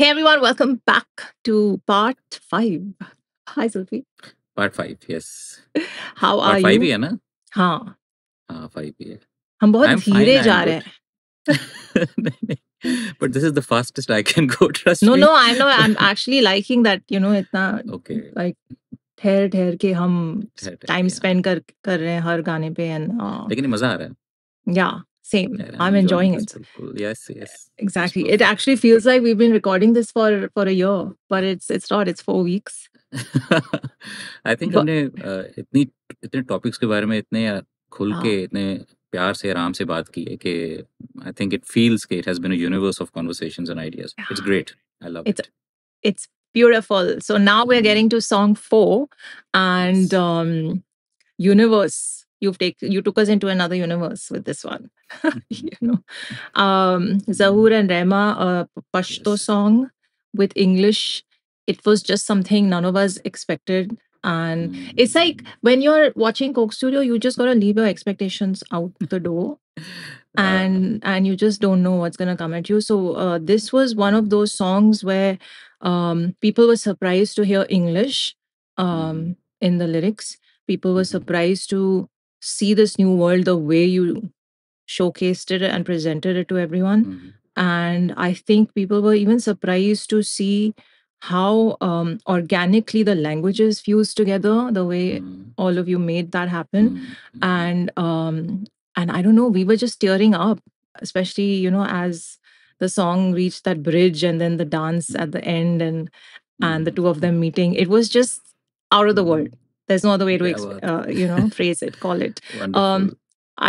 Hey everyone, welcome back to part five. Hi Zulfi. Part five, yes. How are part you? Five है ना हाँ हाँ five ही है हम बहुत I'm धीरे fine, जा I'm रहे हैं but this is the fastest I can go. Trust no me. no no, I know I'm actually liking that you know इतना Okay. like ठहर ठहर के हम ठहर-ठहर टाइम स्पेंड कर कर रहे हैं हर गाने पे एंड लेकिन मजा आ रहा है या same yeah, i'm enjoying, enjoying it cool. yes yes exactly it actually feels like we've been recording this for for a year but it's it's not it's four weeks I think हमने इतनी इतने topics के बारे में इतने खुल के इतने प्यार से आराम से बात की है कि आई थिंक इट फील्स कि it has been a universe of conversations and ideas it's great I love it it's beautiful so now we are getting to song 4 and um universe you've taken you took us into another universe with this one mm-hmm. you know um mm-hmm. zahur and rema a pashto yes. song with english it was just something none of us expected and mm. it's like mm-hmm. when you're watching coke studio you just gotta leave your expectations out the door and and you just don't know what's gonna come at you so uh, this was one of those songs where um people were surprised to hear english um in the lyrics people were surprised to see this new world the way you showcased it and presented it to everyone. Mm-hmm. And I think people were even surprised to see how um, organically the languages fused together, the way mm-hmm. all of you made that happen. Mm-hmm. mm-hmm. And um, and I don't know, we were just tearing up, especially you know as the song reached that bridge and then the dance at mm-hmm. the end and and the mm-hmm. two of them meeting. It was just out of the world. There's no other way to, uh, you know, phrase it, call it. Um,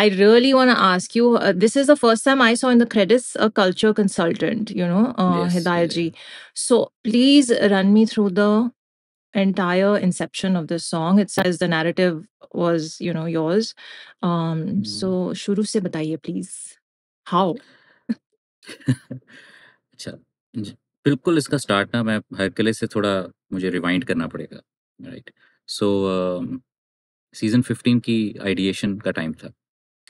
I really want to ask you. Uh, this is the first time I saw in the credits a culture consultant, you know, uh, yes, Hidayatji. Yeah. So please run me through the entire inception of this song. It says the narrative was, you know, yours. Um, mm. So, mm-hmm. shuru se bataiye, please. How? अच्छा बिल्कुल इसका start ना मैं हरकले से थोड़ा मुझे rewind करना पड़ेगा right right. So season fifteen की आइडिएशन का टाइम था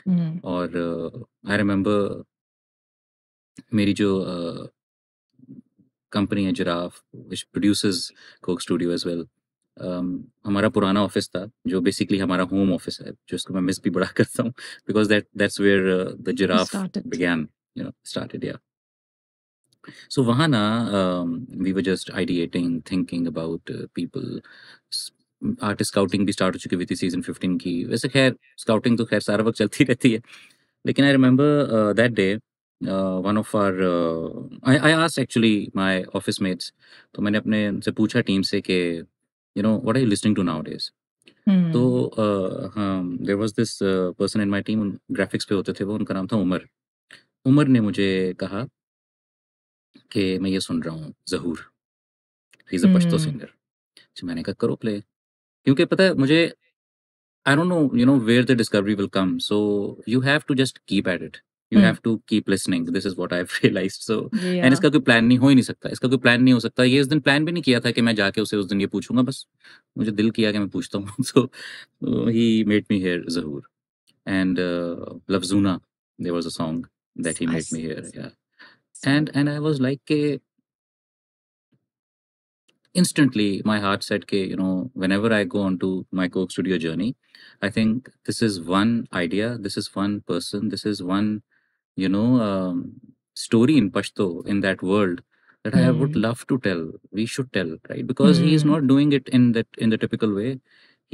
mm. और आई uh, रिमेम्बर मेरी जो कंपनी uh, है Giraffe which produces Coke Studio as well हमारा पुराना ऑफिस था जो बेसिकली हमारा होम ऑफिस है जो इसको मैं मिस भी बड़ा करता हूँ because that that's where the Giraffe began you know started yeah so वहाँ ना we were just ideating thinking about people artist scouting भी स्टार्ट हो चुकी हुई थी सीजन फिफ्टीन की वैसे खैर स्काउटिंग तो खैर सारा वक्त चलती रहती है लेकिन I remember that day one of our I asked actually my office mates तो मैंने अपने उनसे पूछा टीम से कि you know what are you listening to nowadays तो uh, हाँ there was this person in my team graphics पे होते थे वो उनका नाम था उमर उमर ने मुझे कहा कि मैं ये सुन रहा हूँ Zahoor is a Pashto singer मैंने कहा करो प्ले क्योंकि पता है मुझे I don't know you know where the discovery will come so you have to just keep at it you have to keep listening this is what I realise so and इसका कोई plan नहीं हो ही नहीं सकता इसका कोई plan नहीं हो सकता ये इस दिन प्लान भी नहीं किया था कि मैं जाके उसे उस दिन ये पूछूंगा बस मुझे दिल किया कि मैं पूछता हूँ so he made me hear Zahoor and लवजूना there was a song that he made me hear and and I was like के instantly my heart said okay you know whenever i go onto my coke studio journey i think this is one idea this is one person this is one you know um, story in pashto in that world that mm. i would hmm. love to tell we should tell right because mm. he is hmm. not doing it in that in the typical way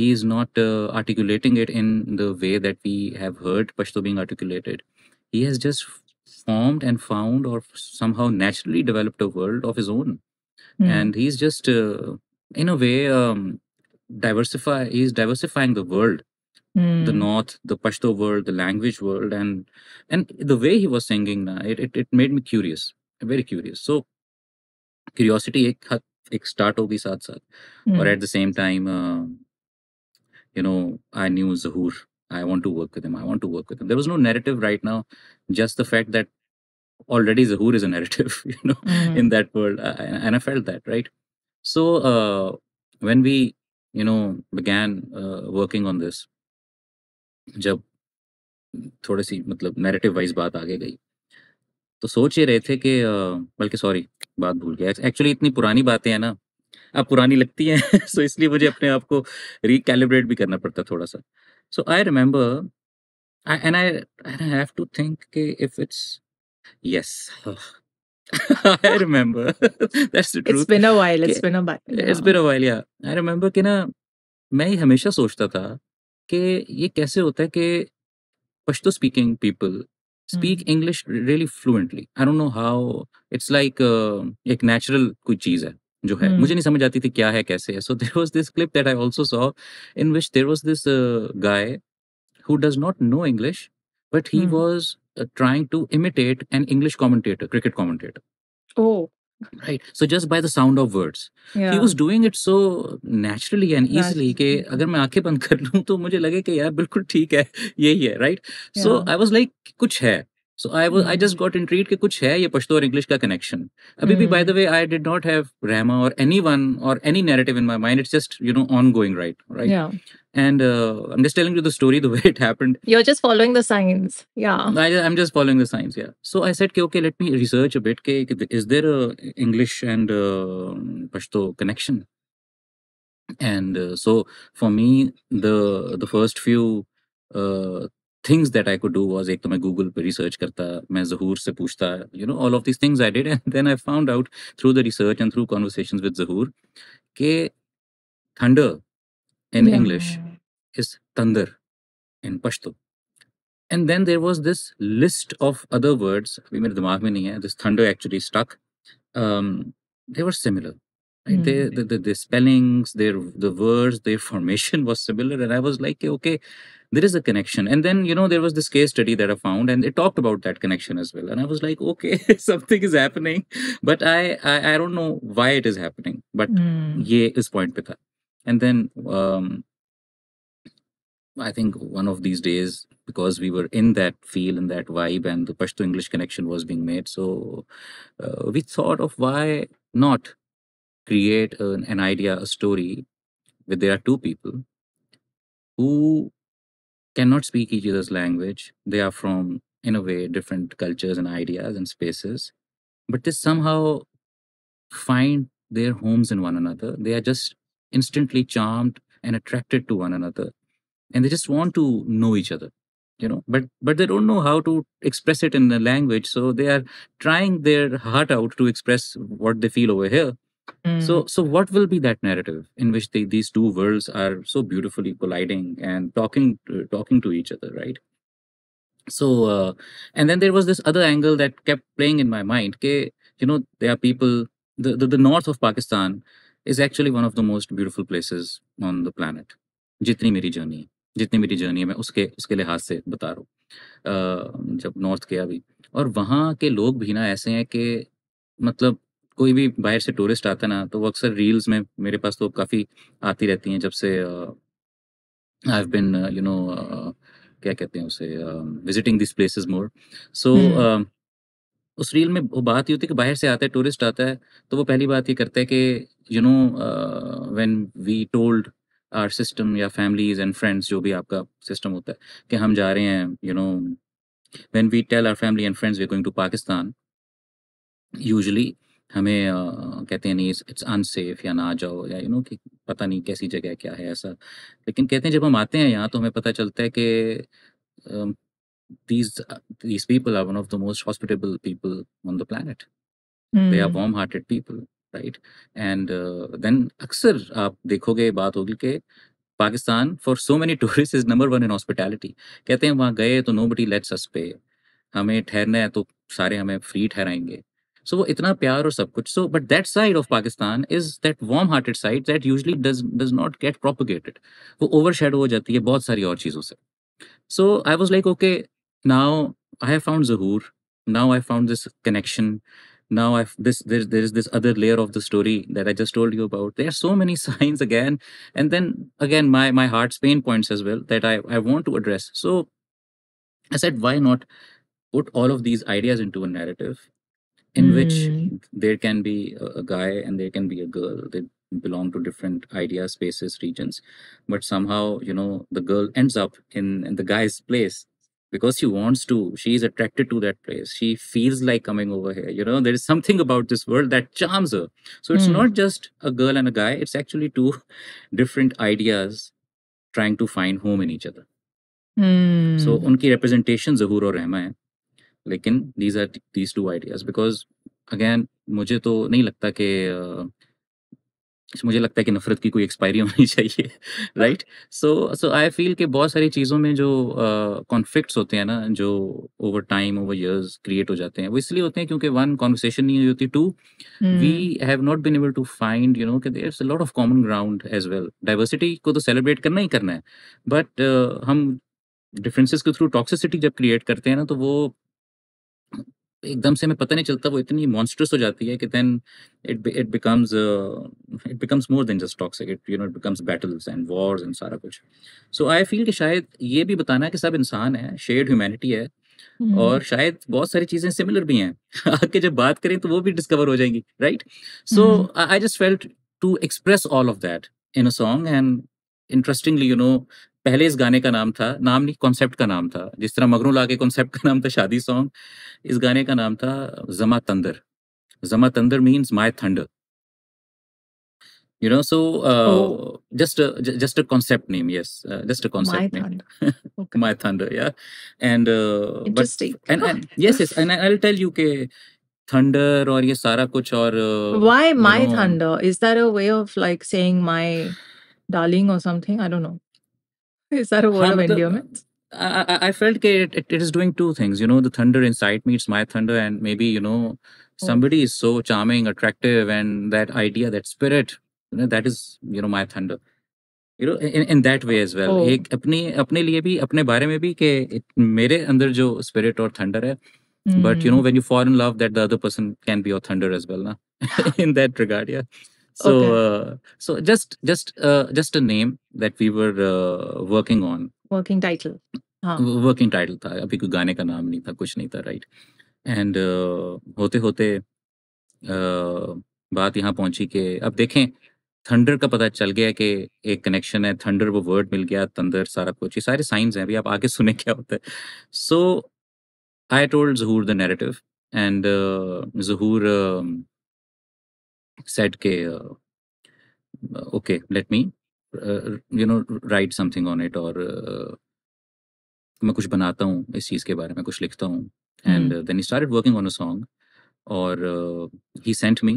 he is not uh, articulating it in the way that we have heard pashto being articulated he has just formed and found or somehow naturally developed a world of his own mm. and he's just uh, in a way um, diversify he's diversifying the world mm. the hmm. north the pashto world the language world and and the way he was singing it, it, it made me curious very curious so curiosity ek ek start be sad, saath hmm. at the same time uh, you know i knew zahur i want to work with him i want to work with him there was no narrative right now just the fact that already Zahoor is a narrative, you know, mm-hmm. in that world. And I felt that, right? So uh, when we, you know, began uh, working on this, जब थोड़ी सी मतलब narrative wise बात आगे गई तो सोच ये रहे थे कि बल्कि सॉरी बात भूल गया एक्चुअली इतनी पुरानी बातें हैं ना अब पुरानी लगती हैं सो so इसलिए मुझे अपने आप को रिकैलिब्रेट भी करना पड़ता थोड़ा सा so I remember and I I have to think कि if it's Yes. I remember. That's the truth. It's been a while. It's been a while. It's been a while. Yeah. I remember कि ना मैं ये हमेशा सोचता था कि ये कैसे होता है कि Pashto speaking people speak English really fluently I don't know how it's like एक नेचुरल कोई चीज है जो है मुझे नहीं समझ आती थी क्या है कैसे है so there was this clip that I also saw in which there was this guy who does not know English but he was trying to imitate an English commentator, cricket commentator. Oh. Right. So just by the sound of words. Yeah. He was doing it so naturally and easily that if I close my eyes, I तो मुझे लगे कि यार बिल्कुल ठीक है यही है right so I was so आई वो आई जस्ट गॉट इंट्रीड कि कुछ है ये पश्तो और इंग्लिश का कनेक्शन अभी भी by the way I did not have Rahma or anyone or any narrative in my mind it's just you know ongoing right right And uh, I'm just telling you the story the way it happened. You're just following the signs. Yeah. I, I'm just following the signs. Yeah. So I said, okay, let me research a bit. is there a English and uh, Pashto connection? And uh, so for me, the the first few uh, things that I could do was एक तो मैं Google पे research करता मैं जहूर से पूछता you know all of these things I did and then I found out through the research and through conversations with जहूर के thunder in English is thunder in Pashto and then there was this list of other words अभी मेरे दिमाग में नहीं है this thunder actually stuck um, they were similar Right? Mm. They, hmm. the, the, the, spellings, their the words, their formation was similar, and I was like, okay, there is a connection. And then you know there was this case study that I found, and it talked about that connection as well. And I was like, okay, something is happening, but I, I, I don't know why it is happening. But mm. is point pika. And then um, I think one of these days, because we were in that feel and that vibe, and the Pashto English connection was being made, so uh, we thought of why not create an, an idea, a story where there are two people who cannot speak each other's language. They are from, in a way, different cultures and ideas and spaces, but they somehow find their homes in one another. They are just instantly charmed and attracted to one another, and they just want to know each other you know but but they don't know how to express it in the language so they are trying their heart out to express what they feel over here so, mm. so what will be that narrative in which they, these two worlds are so beautifully colliding and talking, uh, talking to each other, right? So, uh, and then there was this other angle that kept playing in my mind. Okay, you know, there are people. The, the, the north of Pakistan is actually one of the most beautiful places on the planet. Jitni मेरी journey, jitni जितनी journey, journey है uske उसके उसके लिहाज से बता रहा हूँ uh, जब नॉर्थ गया भी और वहाँ के लोग भी ना ऐसे हैं कि मतलब कोई भी बाहर से टूरिस्ट आता ना तो वो अक्सर रील्स में मेरे पास तो काफ़ी आती रहती हैं जब से I have been you know क्या कहते हैं उसे visiting this places more so उस रील में वो बात ये होती है कि बाहर से आता है टूरिस्ट आता है तो वो पहली बात ये करता है कि you know when we told our system या फैमिलीज एंड फ्रेंड्स जो भी आपका सिस्टम होता है कि हम जा रहे हैं you know when we tell our family and friends we going to Pakistan usually हमें आ, कहते हैं नहीं इट्स अनसेफ या ना जाओ या यू नो कि पता नहीं कैसी जगह क्या है ऐसा लेकिन कहते हैं जब हम आते हैं यहाँ तो हमें पता चलता है कि these these people are one of the most hospitable people on the planet they are hmm warm hearted people right and then अक्सर आप देखोगे बात होगी कि Pakistan for so many tourist is number one in hospitality कहते हैं वहाँ गए तो नो बडी लेट्स अस पे हमें ठहरना है तो सारे हमें फ्री ठहराएंगे So itna pyar or sab kuch. So but that side of Pakistan is that warm-hearted side that usually does does not get propagated. वो overshadow हो जाती है बहुत So I was like okay now I have found Zahur. Now I found this connection. Now i this there there is this other layer of the story that I just told you about. There are so many signs again, and then again my my heart's pain points as well that I I want to address. So I said why not put all of these ideas into a narrative in mm. which hmm. there can be a guy and there can be a girl they belong to different idea spaces regions but somehow you know the girl ends up in, in the guy's place because she wants to she is attracted to that place she feels like coming over here you know there is something about this world that charms her so it's mm. not just a girl and a guy it's actually two different ideas trying to find home in each other So hmm. उनकी representation जहूर और रहमा है लेकिन these are these two ideas because again मुझे तो नहीं लगता कि मुझे लगता है कि नफरत की कोई एक्सपायरी होनी चाहिए right so so I feel कि बहुत सारी चीज़ों में जो कॉन्फ्लिक्ट uh, होते हैं ना जो over time over years create हो जाते हैं वो इसलिए होते हैं क्योंकि वन कॉन्वर्सेशन नहीं हुई होती to we have not been able to find you know कि there is a lot of common ground as well diversity को तो सेलिब्रेट करना ही करना है बट uh, हम डिफरेंसेस के थ्रू टॉक्सिसिटी जब क्रिएट करते हैं ना तो वो एकदम से हमें पता नहीं चलता वो इतनी मॉन्स्ट्रस हो जाती है कि then it it becomes it becomes more than just toxic it you know it becomes battles and wars and सारा कुछ सो आई फील कि शायद ये भी बताना है कि सब इंसान है शेयर्ड ह्यूमैनिटी है Hmm. और शायद बहुत सारी चीजें सिमिलर भी हैं आके जब बात करें तो वो भी डिस्कवर हो जाएंगी right so I just felt to express all of that in a song and interestingly you know पहले इस गाने का नाम था नाम नहीं कॉन्सेप्ट का नाम था जिस तरह मगरों लागे कॉन्सेप्ट का नाम था शादी सॉन्ग इस गाने का नाम था जमा तंदर जमा तंदर means my thunder you know so uh, oh. just a just a concept name yes uh, just a concept my name thunder. okay. my thunder yeah and uh, Interesting. but and, and yes yes and i'll tell you ke, thunder or ye sara kuch or uh, why my you know, thunder is that a way of like saying my darling or something i don't know Is that a word of endearment? I, I felt it, it, it is doing two things. You know, the thunder inside me, it's my thunder, and maybe, you know, oh. somebody is so charming, attractive, and that idea, that spirit, you know, that is, you know, my thunder. You know, in, in that way as well. Oh. एक अपनी अपने लिए भी अपने बारे में भी कि मेरे अंदर जो spirit और thunder है Mm. But you know, hmm. when you fall in love, that the other person can be your thunder as well, na? in that regard, yeah. so okay. uh, so just just uh, just a name that we were uh, working on working title हाँ. working title था अभी कोई गाने का नाम नहीं था कुछ नहीं था right and uh, होते होते uh, बात यहाँ पहुंची कि अब देखें थंडर का पता चल गया कि एक कनेक्शन है थंडर वो वर्ड मिल गया तंदर सारा कुछ ये सारे साइंस हैं अभी आप आगे सुने क्या होता है so I told Zahoor the narrative and Zahoor said okay uh, uh, okay let me you know write something on it और मैं कुछ बनाता हूँ इस चीज़ के बारे में कुछ लिखता हूँ and then he started working on a song और he sent me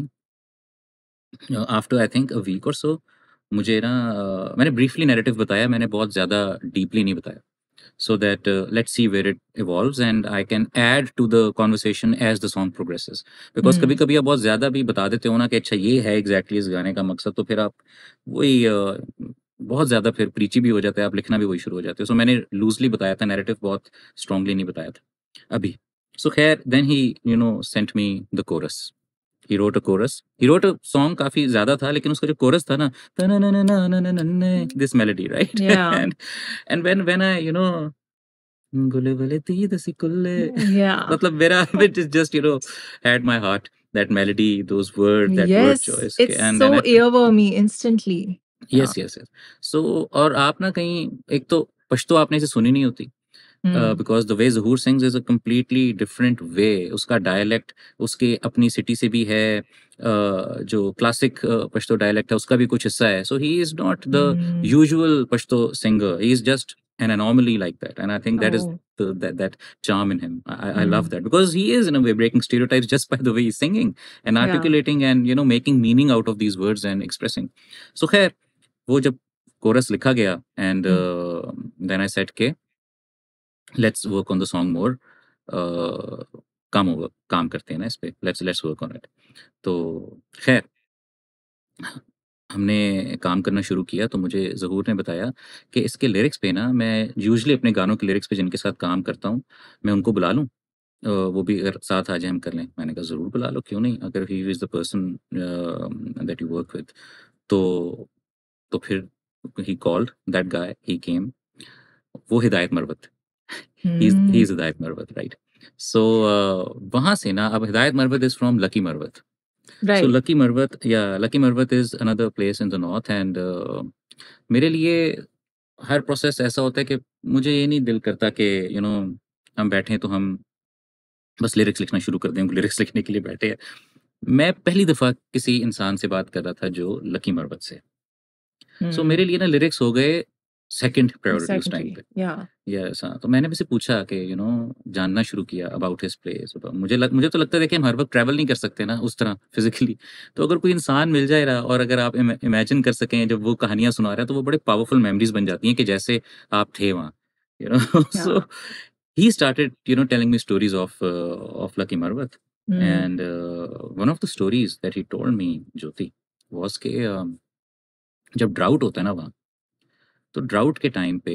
after I think a week और सो मुझे ना uh, मैंने ब्रीफली नैरेटिव बताया मैंने बहुत ज़्यादा डीपली नहीं बताया so that uh, let's see where it evolves and i can add to the conversation as the song progresses because mm. कभी कभी आप बहुत ज्यादा भी बता देते हो ना कि अच्छा ये है एग्जैक्टली exactly इस गाने का मकसद तो फिर आप वही uh, बहुत ज्यादा फिर प्रीची भी हो जाता है आप लिखना भी वही शुरू हो जाते हो सो so, मैंने लूजली बताया था नैरेटिव बहुत स्ट्रांगली नहीं बताया था अभी सो खैर then he you know sent me the chorus he wrote a chorus he wrote a song काफी ज्यादा था लेकिन उसका जो कोरस था ना this melody right and and when when I you know गुले गुले ती दसी कुल्ले मतलब मेरा it is just you know had my heart that melody those words, that word choice and it's so so earwormy instantly. Yes yes सो और आप ना कहीं एक तो पश्तो आपने इसे सुनी नहीं होती because the way Zahoor sing is a completely different way उसका डायलैक्ट उसके अपनी सिटी से भी है uh, जो क्लासिक uh, पश्तो डायलैक्ट है उसका भी कुछ हिस्सा है so he is not the usual Pashto singer he is just an anomaly like that and I think that is that that charm in him I, mm. I, love that because he is in a way breaking stereotypes just by the way he's singing and articulating yeah. and you know making meaning out of these words and expressing so khair wo jab chorus likha gaya and mm. uh, then i said ke let's work on the song more काम होगा काम करते हैं ना इस पर let's let's work on it तो खैर हमने काम करना शुरू किया तो मुझे जहूर ने बताया कि इसके लिरिक्स पे ना मैं यूजली अपने गानों के लिरिक्स पे जिनके साथ काम करता हूँ मैं उनको बुला लूँ वो भी अगर साथ आ जाए हम कर लें मैंने कहा ज़रूर बुला लो क्यों नहीं अगर he is the person that you work with तो तो फिर ही कॉल्ड दैट गाय ही केम वो हिदायत मरवत ही इज हिदायत मरवत राइट सो वहां से ना अब Hidayat Marwat is from Lakki Marwat so Lakki Marwat या Lakki Marwat is another place in the north and मेरे लिए हर प्रोसेस ऐसा होता है कि मुझे ये नहीं दिल करता कि यू नो हम बैठे तो हम बस लिरिक्स लिखना शुरू कर दें लिरिक्स लिखने के लिए बैठे हैं मैं पहली दफ़ा किसी इंसान से बात कर रहा था जो लकी मरबत से सो hmm. so, मेरे hmm. लिए ना लिरिक्स हो गए सेकंड प्रायोरिटी उस टाइम पे या यस हाँ तो मैंने भी से पूछा कि यू नो जानना शुरू किया अबाउट हिज प्लेस मुझे लग, मुझे तो लगता है कि हम हर वक्त ट्रैवल नहीं कर सकते ना उस तरह फिजिकली तो अगर कोई इंसान मिल जाए रहा और अगर आप इमेजिन कर सकें जब वो कहानियां सुना रहा है तो वो बड़े पावरफुल मेमोरीज बन जाती हैं कि जैसे आप थे वहाँ you know so he started you know telling me stories of of Lucky Marwat and one of the stories that he told me Jyoti was के जब ड्राउट होता है ना वहाँ तो ड्राउट के टाइम पे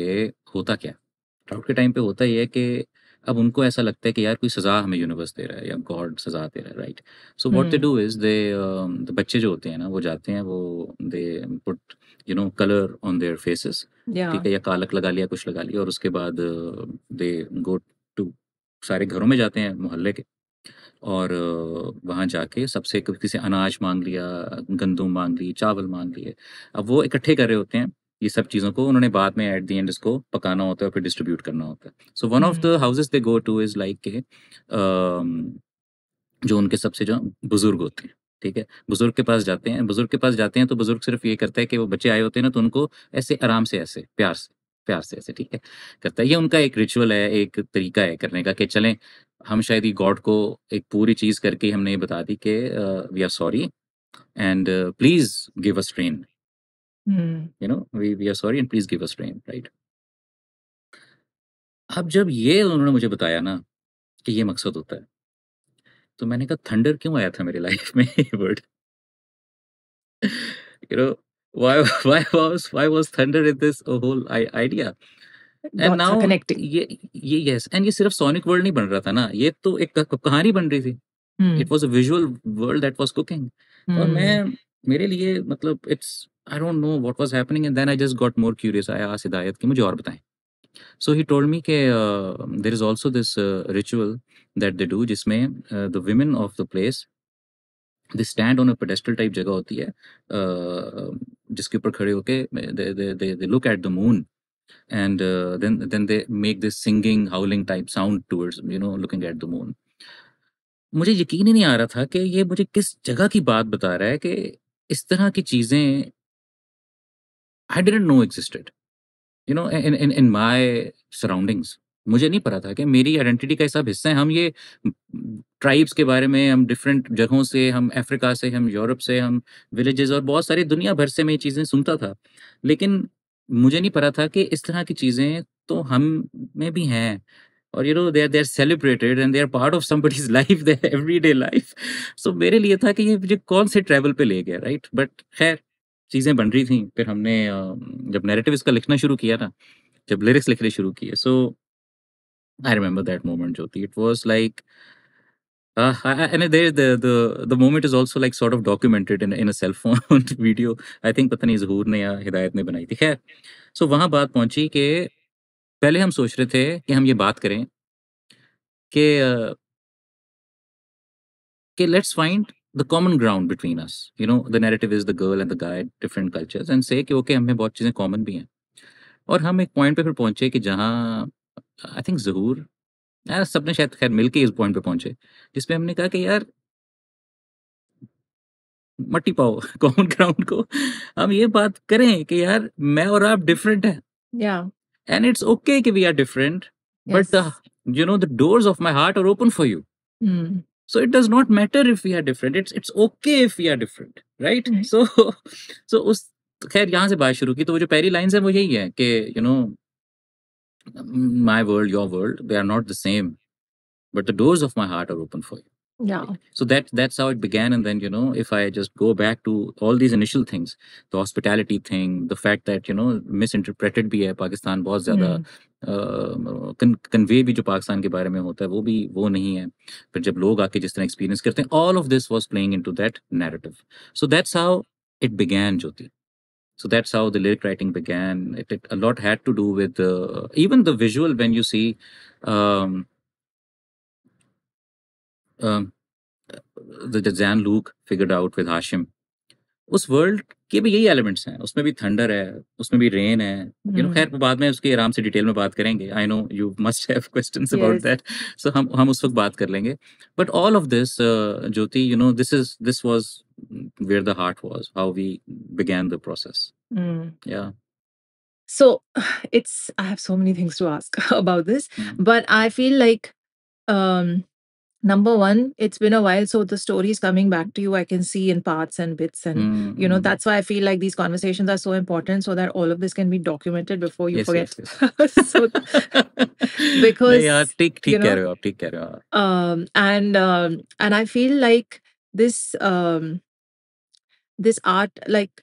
होता क्या ड्राउट के टाइम पे होता ये है कि अब उनको ऐसा लगता है कि यार कोई सज़ा हमें यूनिवर्स दे रहा है या गॉड सज़ा दे रहा है right so what they do is they बच्चे जो होते हैं ना वो जाते हैं वो they put you know colour on their faces ठीक है या कालक लगा लिया कुछ लगा लिया और उसके बाद दे गो टू सारे घरों में जाते हैं मोहल्ले के और uh, वहाँ जाके सबसे किसी अनाज मांग लिया गंदम मांग ली चावल मांग लिए अब वो इकट्ठे कर रहे होते हैं ये सब चीज़ों को उन्होंने बाद में एट दी एंड इसको पकाना होता है फिर डिस्ट्रीब्यूट करना होता है so one of the houses they go to is like के जो उनके सबसे जो बुज़ुर्ग होते हैं ठीक है बुजुर्ग के पास जाते हैं बुजुर्ग के पास जाते हैं तो बुजुर्ग सिर्फ ये करता है कि वो बच्चे आए होते हैं ना तो उनको ऐसे आराम से ऐसे प्यार से प्यार से ऐसे ठीक है करता है ये उनका एक रिचुअल है एक तरीका है करने का कि चलें हम शायद ही गॉड को एक पूरी चीज़ करके हमने ये बता दी कि we are sorry and please give us train hmm you know we we are sorry and please give us rain right अब जब ये उन्होंने मुझे बताया ना कि ये मकसद होता है तो मैंने कहा थंडर क्यों आया था मेरी लाइफ में ये word you know why why why was why was thunder in this whole and now connecting ये ये यस एंड ये सिर्फ सोनिक वर्ल्ड नहीं बन रहा था ना ये तो एक कहानी बन रही थी it was a visual world that was cooking और hmm. मैं मेरे लिए मतलब it's I don't know what was happening and then I just got more curious I ask Hidayat कि मुझे और बताएं सो ही टोल्ड मी के there is also this ritual that they do जिसमें the women of the place they stand on a pedestal type जगह होती है uh, जिसके ऊपर खड़े होके they look at the moon and then then then they make this singing howling type sound towards you know looking at मुझे यकीन ही नहीं आ रहा था कि ये मुझे किस जगह की बात बता रहा है कि इस तरह की चीज़ें I didn't know existed you know in in in my surroundings मुझे नहीं पता था कि मेरी आइडेंटिटी का सब हिस्सा है हम ये ट्राइब्स के बारे में हम डिफरेंट जगहों से हम अफ्रीका से हम यूरोप से हम विलेजेस और बहुत सारी दुनिया भर से मैं ये चीज़ें सुनता था लेकिन मुझे नहीं पता था कि इस तरह की चीज़ें तो हम में भी हैं और you know they are they are celebrated and they are part of somebody's life they every day life so मेरे लिए था कि ये मुझे कौन से ट्रैवल पे ले गया राइट बट खैर चीज़ें बन रही थी फिर हमने जब नैरेटिव इसका लिखना शुरू किया ना जब लिरिक्स लिखने शुरू किए so I remember that moment जो थी it was like moment is also like sort of documented in in like sort video I think पता नहीं जहूर ने या हिदायत ने बनाई थी खैर सो so, वहाँ बात पहुँची कि पहले हम सोच रहे थे कि हम ये बात करें कि let's find the common ground between us you know the narrative is the girl and the guy different cultures and say कि ओके okay, हमें बहुत चीज़ें कॉमन भी हैं और हम एक पॉइंट पे फिर पहुंचे कि जहाँ आई थिंक जहूर यार सबने शायद खैर मिल के इस पॉइंट पे पहुंचे जिसमें हमने कहा कि यार मट्टी पाओ कॉमन ग्राउंड को हम ये बात करें कि यार मैं और आप डिफरेंट हैं एंड इट्स ओके कि we are different but you know the doors of my heart are open for you so it does not matter if we are different it's it's okay if we are different right mm-hmm. so so us. खैर यहाँ से बात शुरू की तो वो जो पहली लाइंस है वो यही है कि you know my world your world they are not the same but the doors of my heart are open for you yeah so that that's how it began and then you know if i just go back to all these initial things the hospitality thing the fact that you know misinterpreted be hai pakistan bahut zyada convey भी जो पाकिस्तान के बारे में होता है वो भी वो नहीं है फिर जब लोग आके जिस तरह एक्सपीरियंस करते हैं all of this was playing into that narrative so that's how so that's how the lyric writing began it, a lot had to do with uh, even the visual when you see um, um, the Zain look figured out with Hashim उस वर्ल्ड के भी यही elements हैं उसमें भी thunder है उसमें भी रेन है यू नो खैर बाद में उसकी आराम से डिटेल में बात करेंगे I know you must have questions about that so हम हम उस वक्त बात कर लेंगे but all of this Jyoti you know this is this was where the heart was how we began the process या So it's I have so many things to ask about this, mm. but I feel like um, number one it's been a while so the story is coming back to you i can see in parts and bits and mm-hmm. you know hmm. that's why i feel like these conversations are so important so that all of this can be documented before you yes, forget yes, yes. so, because yeah, take, take you know, care of, take care of. um and um, and i feel like this um this art like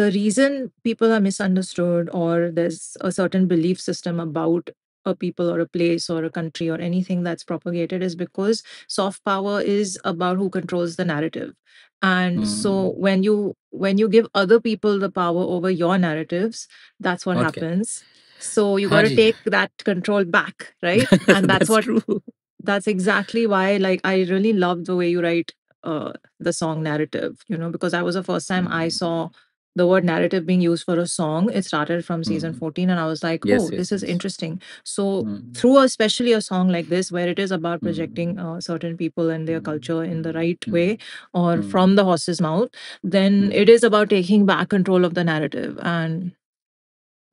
the reason people are misunderstood or there's a certain belief system about a people or a place or a country or anything that's propagated is because soft power is about who controls the narrative and mm. so when you when you give other people the power over your narratives that's what okay. happens so you got to take that control back right and that's, that's what true. that's exactly why like i really love the way you write uh, the song narrative you know because that was the first time mm. i saw the word narrative being used for a song it started from season mm. 14 and i was like oh yes, this is yes. interesting so mm. through especially a song like this where it is about mm-hmm. projecting mm. uh, certain people and their culture in the right way or from the horse's mouth then it is about taking back control of the narrative and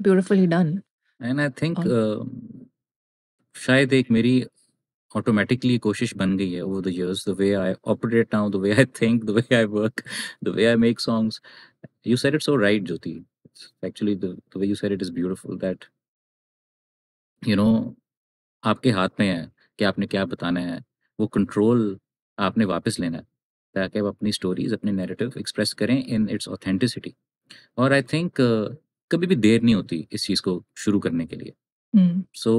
beautifully done and i think um, uh, शायद एक मेरी automatically कोशिश बन गई है way I operate now, the way I think, the way I work, the way I make songs. You said it so right, Jyoti. It's actually, the, the way you said it is beautiful that, you know, आपके हाथ में है कि आपने क्या बताना है वो कंट्रोल आपने वापस लेना है ताकि आप अपनी स्टोरीज अपने नैरेटिव एक्सप्रेस करें इन इट्स ऑथेंटिसिटी और आई थिंक uh, कभी भी देर नहीं होती इस चीज़ को शुरू करने के लिए so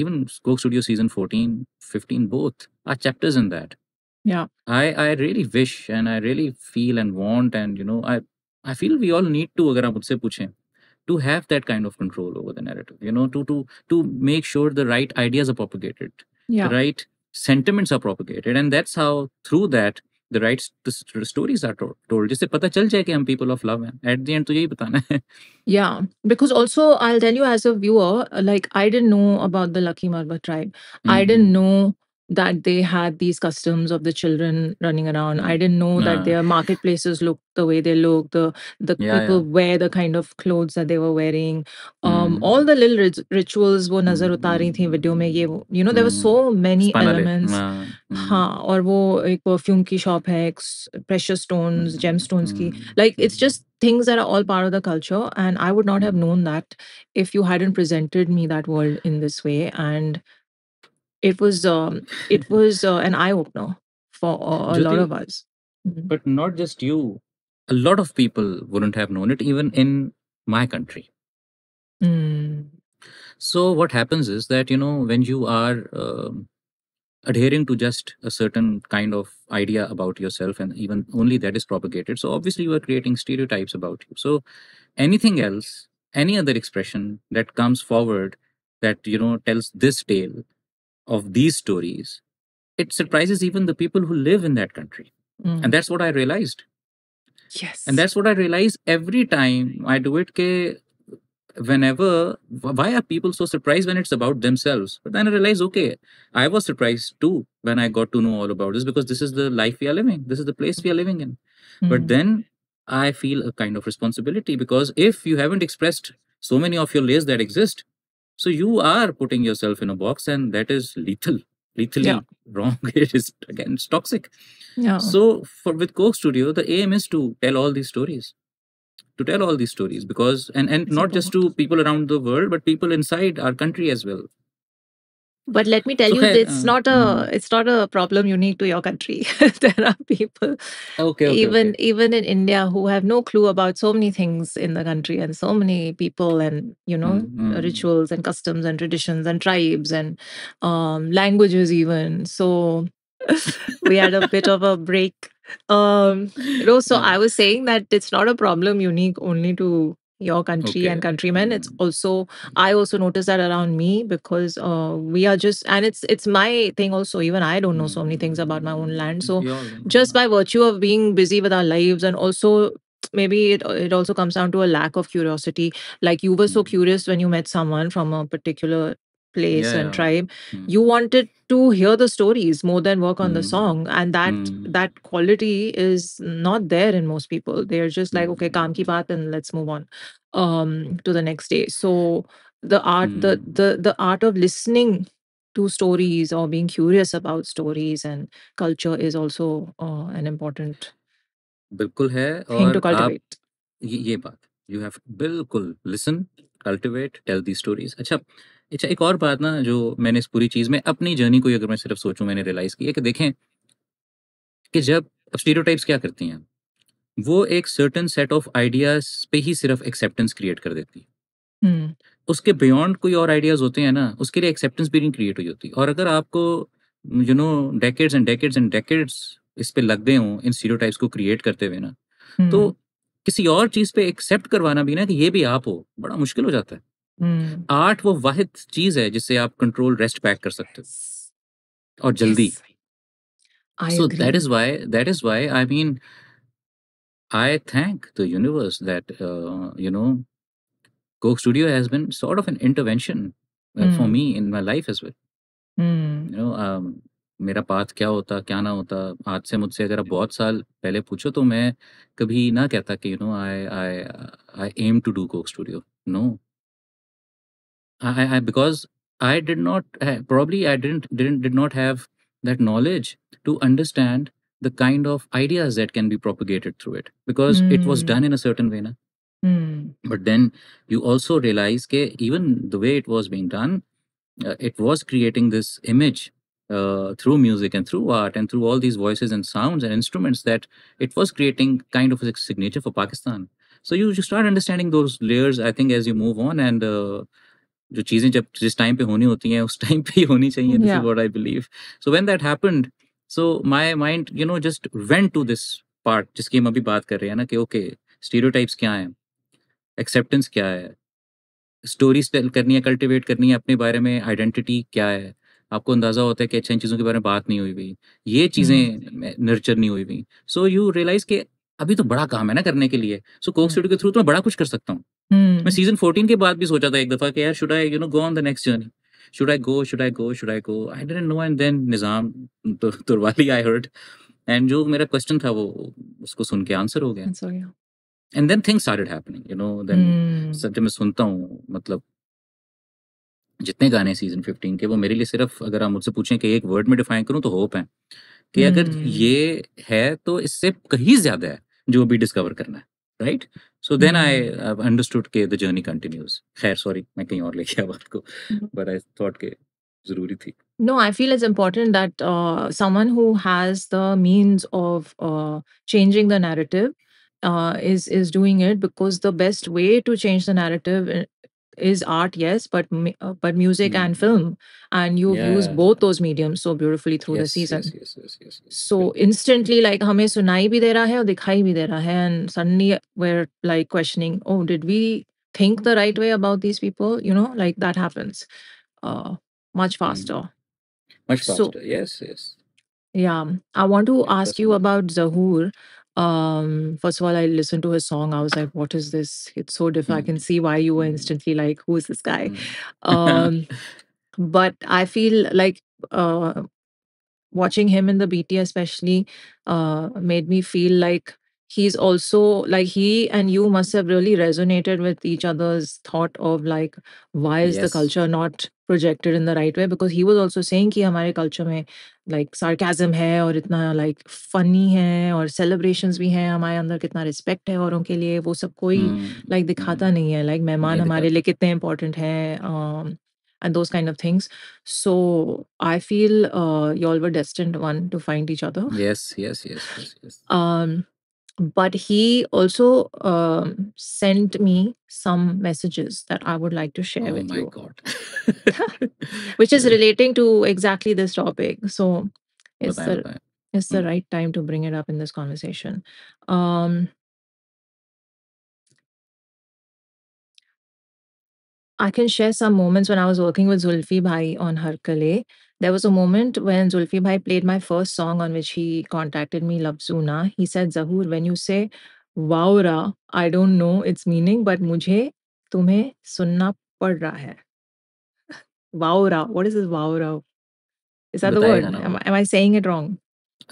even Coke Studio season 14 15 both are chapters in that Yeah. I, I really wish and I really feel and want and you know I I feel we all need to to have that kind of control over the narrative you know to to to make sure the right ideas are propagated yeah. the right sentiments are propagated and that's how through that the right st- the stories are told, told जिससे पता चल जाए कि हम people of love हैं at the end तो यही बताना है yeah because also I'll tell you as a viewer like I didn't know about the Lucky Marba tribe mm-hmm. I didn't hmm. know that they had these customs of the children running around. I didn't know no. that their marketplaces looked the way they look. The the yeah, people yeah. wear the kind of clothes that they were wearing. Um, mm. all the little rit- rituals wo nazar utari thi mm. video mein ye you know there were mm. so many Spanale. elements. Mm. हाँ और वो एक perfume की shop precious stones, pressure stones gem stones की like it's things that are all part of the culture and i would not have known that if you hadn't presented me that world in this way and it was um, it was uh, an eye opener for a, a lot of us. Mm-hmm. But not just you. A lot of people wouldn't have known it, even in my country. Mm. So what happens is that you know when you are uh, adhering to just a certain kind of idea about yourself, and even only that is propagated. So obviously you are creating stereotypes about you. So anything else, any other expression that comes forward that you know tells this tale of these stories, it surprises even the people who live in that country. Mm. And that's what I realized. Yes. And that's what I realize every time I do it. Ke whenever, why are people so surprised when it's about themselves? But then I realize, okay, I was surprised too when I got to know all about this because this is the life we are living, this is the place we are living in. Mm. But then I feel a kind of responsibility because if you haven't expressed so many of your layers that exist, so you are putting yourself in a box, and that is lethal, lethally yeah. wrong. it is again it's toxic. Yeah. So for with Coke Studio, the aim is to tell all these stories, to tell all these stories because and and it's not important. just to people around the world, but people inside our country as well but let me tell okay. you it's uh, not a mm-hmm. it's not a problem unique to your country there are people okay, okay even okay. even in india who have no clue about so many things in the country and so many people and you know mm-hmm. rituals and customs and traditions and tribes and um, languages even so we had a bit of a break um you know so i was saying that it's not a problem unique only to your country okay. and countrymen it's mm. also i also notice that around me because uh, we are just and it's it's my thing also even i don't know so many things about my own land so just by virtue of being busy with our lives and also maybe it, it also comes down to a lack of curiosity like you were so mm. curious when you met someone from a particular place yeah, and tribe mm. you wanted to hear the stories more than work on mm. the hmm. song and that mm. that quality is not there in most people they're just like okay kaam hmm. ki baat and let's move on um to the next day so the art the hmm. the the art of listening to stories or being curious about stories and culture is also uh, an important बिल्कुल है और आप ये, ये बात you have बिल्कुल listen cultivate tell the stories अच्छा अच्छा एक और बात ना जो मैंने इस पूरी चीज़ में अपनी जर्नी को अगर मैं सिर्फ सोचूं मैंने रियलाइज़ किया कि देखें कि जब अब स्टीरियोटाइप्स क्या करती हैं वो एक सर्टन सेट ऑफ आइडियाज पे ही सिर्फ एक्सेप्टेंस क्रिएट कर देती है हम्म। उसके बियॉन्ड कोई और आइडियाज होते हैं ना उसके लिए एक्सेप्टेंस भी नहीं क्रिएट हुई होती और अगर आपको you know decades and decades and decades इस पे लग गए हों इन स्टीरियोटाइप्स को क्रिएट करते हुए ना तो हम्म। किसी और चीज पे एक्सेप्ट करवाना भी ना कि ये भी आप हो बड़ा मुश्किल हो जाता है Hmm. आर्ट वो वाहिद चीज है जिससे आप कंट्रोल रेस्ट बैक कर सकते हो और जल्दी so that is why that is why I mean I thank the universe that you know Coke studio has been sort of an intervention for me in my life life well you know मेरा path क्या होता क्या ना होता आज से मुझसे अगर आप बहुत साल पहले पूछो तो मैं कभी ना कहता कि you know I I I am to do Coke Studio no I, I because I did not probably I didn't didn't did not have that knowledge to understand the kind of ideas that can be propagated through it because mm. it was hmm. done in a certain way. Na? Mm. But then you also realize that even the way it was being done, uh, it was creating this image uh, through music and through art and through all these voices and sounds and instruments that it was creating kind of a signature for Pakistan. So you, you start understanding those layers, I think, as you move on. And uh, जो चीजें जब जिस time पे होनी होती हैं उस time पे ही होनी चाहिए this is what I believe so when that happened so my mind you know just went to this part जिसकी हम अभी बात कर रहे हैं ना कि ओके स्टीरियोटाइप्स क्या हैं एक्सेप्टेंस क्या है स्टोरीज टेल करनी है कल्टिवेट करनी है अपने बारे में आइडेंटिटी क्या है आपको अंदाजा होता है कि अच्छा इन चीज़ों के बारे में बात नहीं हुई हुई ये चीज़ें नर्चर हम्म। नहीं हुई हुई सो यू रियलाइज के अभी तो बड़ा काम है ना करने के लिए सो कोक स्टूडियो के थ्रू तो मैं बड़ा कुछ कर सकता हूँ हम्म। मैं सीजन 14 के बाद भी सोचा था एक दफा कि यार should I you know go on the next journey should I go should I go should I go I didn't know and then Nizam Turwali I heard. And जो मेरा क्वेश्चन था वो उसको सुन के आंसर हो गया and then things started happening you know then सब जब मैं सुनता हूँ मतलब जितने गाने सीजन 15 के वो मेरे लिए सिर्फ अगर आप मुझसे पूछें कि एक वर्ड में डिफाइन करूँ तो होप है कि अगर हम्म। ये है तो इससे कहीं ज्यादा है जो अभी डिस्कवर करना है right so then I have mm-hmm. uh, understood okay the journey continues hair sorry मैं कहीं mm-hmm. but I thought okay no i feel it's important that uh, someone who has the means of uh, changing the narrative uh, is is doing it because the best way to change the narrative uh, is art yes but uh, but music mm. and film and you yeah. use both those mediums so beautifully through yes, the season yes, yes, yes, yes, yes. so instantly like hame sunai bhi de raha hai aur dikhai bhi de raha hai and suddenly we're like questioning oh did we think the right way about these people you know like that happens uh, much mm-hmm. faster mm. much faster so, yes yes yeah i want to ask you about zahur um first of all i listened to his song i was like what is this it's so different mm. i can see why you were mm. instantly like who is this guy mm. um but i feel like uh watching him in the bt especially uh made me feel like he's also like he and you must have really resonated with each other's thought of like why is the culture not projected in the right way because he was also saying कि हमारे culture में like sarcasm है और itna like funny है और celebrations भी हैं हमारे अंदर kitna respect है औरों के लिए वो सब koi like हम्म दिखाता नहीं like नहीं मेहमान हमारे दिखाता important हैं um, and those kind of things so I feel uh, y'all were destined one to find each other yes yes yes yes yes um but he also um, sent me some messages that I would like to share oh with you. Which is relating to exactly this topic. So it's bye, the, bye. it's the mm. right time to bring it up in this conversation. Um, I can share some moments when I was working with Zulfi Bhai on her Kale there was a moment when Zulfi Bhai played my first song on which he contacted me, Labzuna. He said, Zahur, when you say Waura, I don't know its meaning, but mujhe tumhe sunna pad raha hai. Waura, what is this Waura? Is that the word? Am, am, I saying it wrong?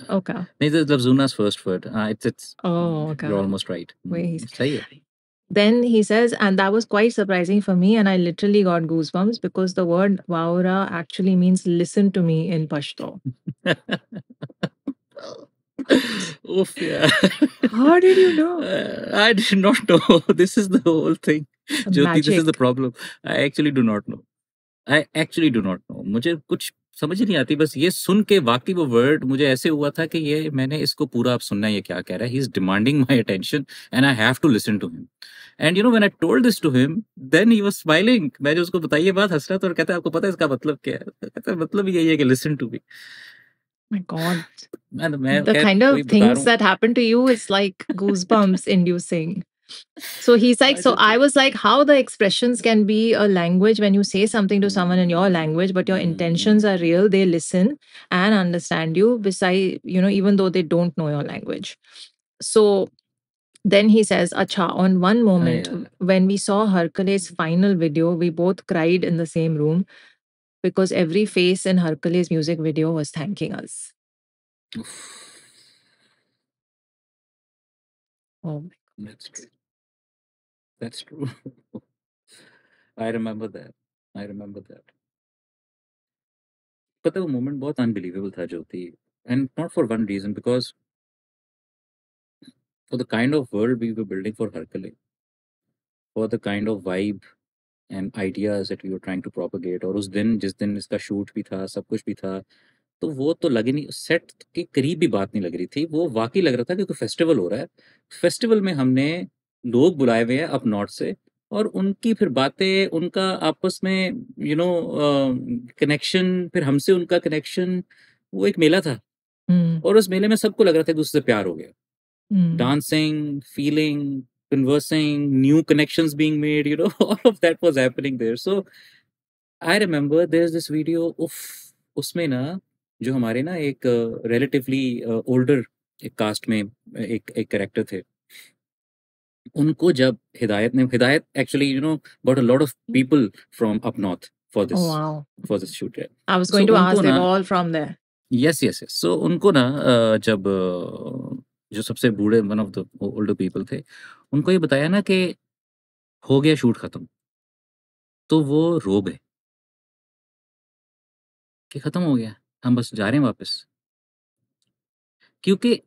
Uh, okay. this is Labzuna's first word. Uh, it's, it's, oh, okay. You're almost right. Wait. Mm, then he says, and that was quite surprising for me, and I literally got goosebumps because the word vaura actually means listen to me in Pashto. Oof, yeah. How did you know? Uh, I did not know. this is the whole thing. Jyoti, this is the problem. I actually do not know. I actually do not know. मुझे kuch. समझ नहीं आती बस ये सुन के वाकई वो word मुझे ऐसे हुआ था कि ये मैंने इसको पूरा आप सुनना है ये क्या कह रहा है he is demanding my attention and I have to listen to him and you know when I told this to him then he was smiling मैंने उसको बताई ये बात हंस रहा था तो और कहता है आपको पता है इसका मतलब क्या है तो कहता है मतलब यही है कि listen to me My God. man, तो, the kind of things that happen to you is like goosebumps inducing. So he's like, I so I was like, how the expressions can be a language when you say something to someone in your language, but your mm-hmm. intentions are real. They listen and understand you, beside, you know, even though they don't know your language. So then he says, Acha, on one oh, moment oh, yeah. when we saw Hercules' final video, we both cried in the same room because every face in Hercules' music video was thanking us. Oof. Oh my that's true. That's true. I remember that. I remember that. But the moment was unbelievable, tha, Jyoti. And not for one reason, because for the kind of world we were building for Harkale, for the kind of vibe and ideas that we were trying to propagate, or us din, jis din iska shoot bhi tha, sab kuch bhi tha, तो वो तो ही नहीं set के करीब भी बात नहीं लग रही थी वो वाकई लग रहा था कि कोई फेस्टिवल हो रहा है फेस्टिवल में हमने लोग बुलाए हुए हैं अप नॉर्थ से और उनकी फिर बातें उनका आपस में यू नो कनेक्शन फिर हमसे उनका कनेक्शन वो एक मेला था हम्म। और उस मेले में सबको लग रहा था दूसरे से प्यार हो गया dancing feeling conversing new connection being made you know all of that was happening there so I remember is this video of उसमें ना जो हमारे ना एक रिलेटिवली ओल्डर एक कास्ट में एक एक करेक्टर थे उनको जब हिदायत ने Hidayat actually you know but a lot of people from up north for this for this shoot I was going to ask them all from there yes yes yes so उनको ना जब जो सबसे बूढ़े one of the older people थे उनको ये बताया ना कि हो गया शूट खत्म तो वो रो गए कि खत्म हो गया हम बस जा रहे हैं वापस। क्योंकि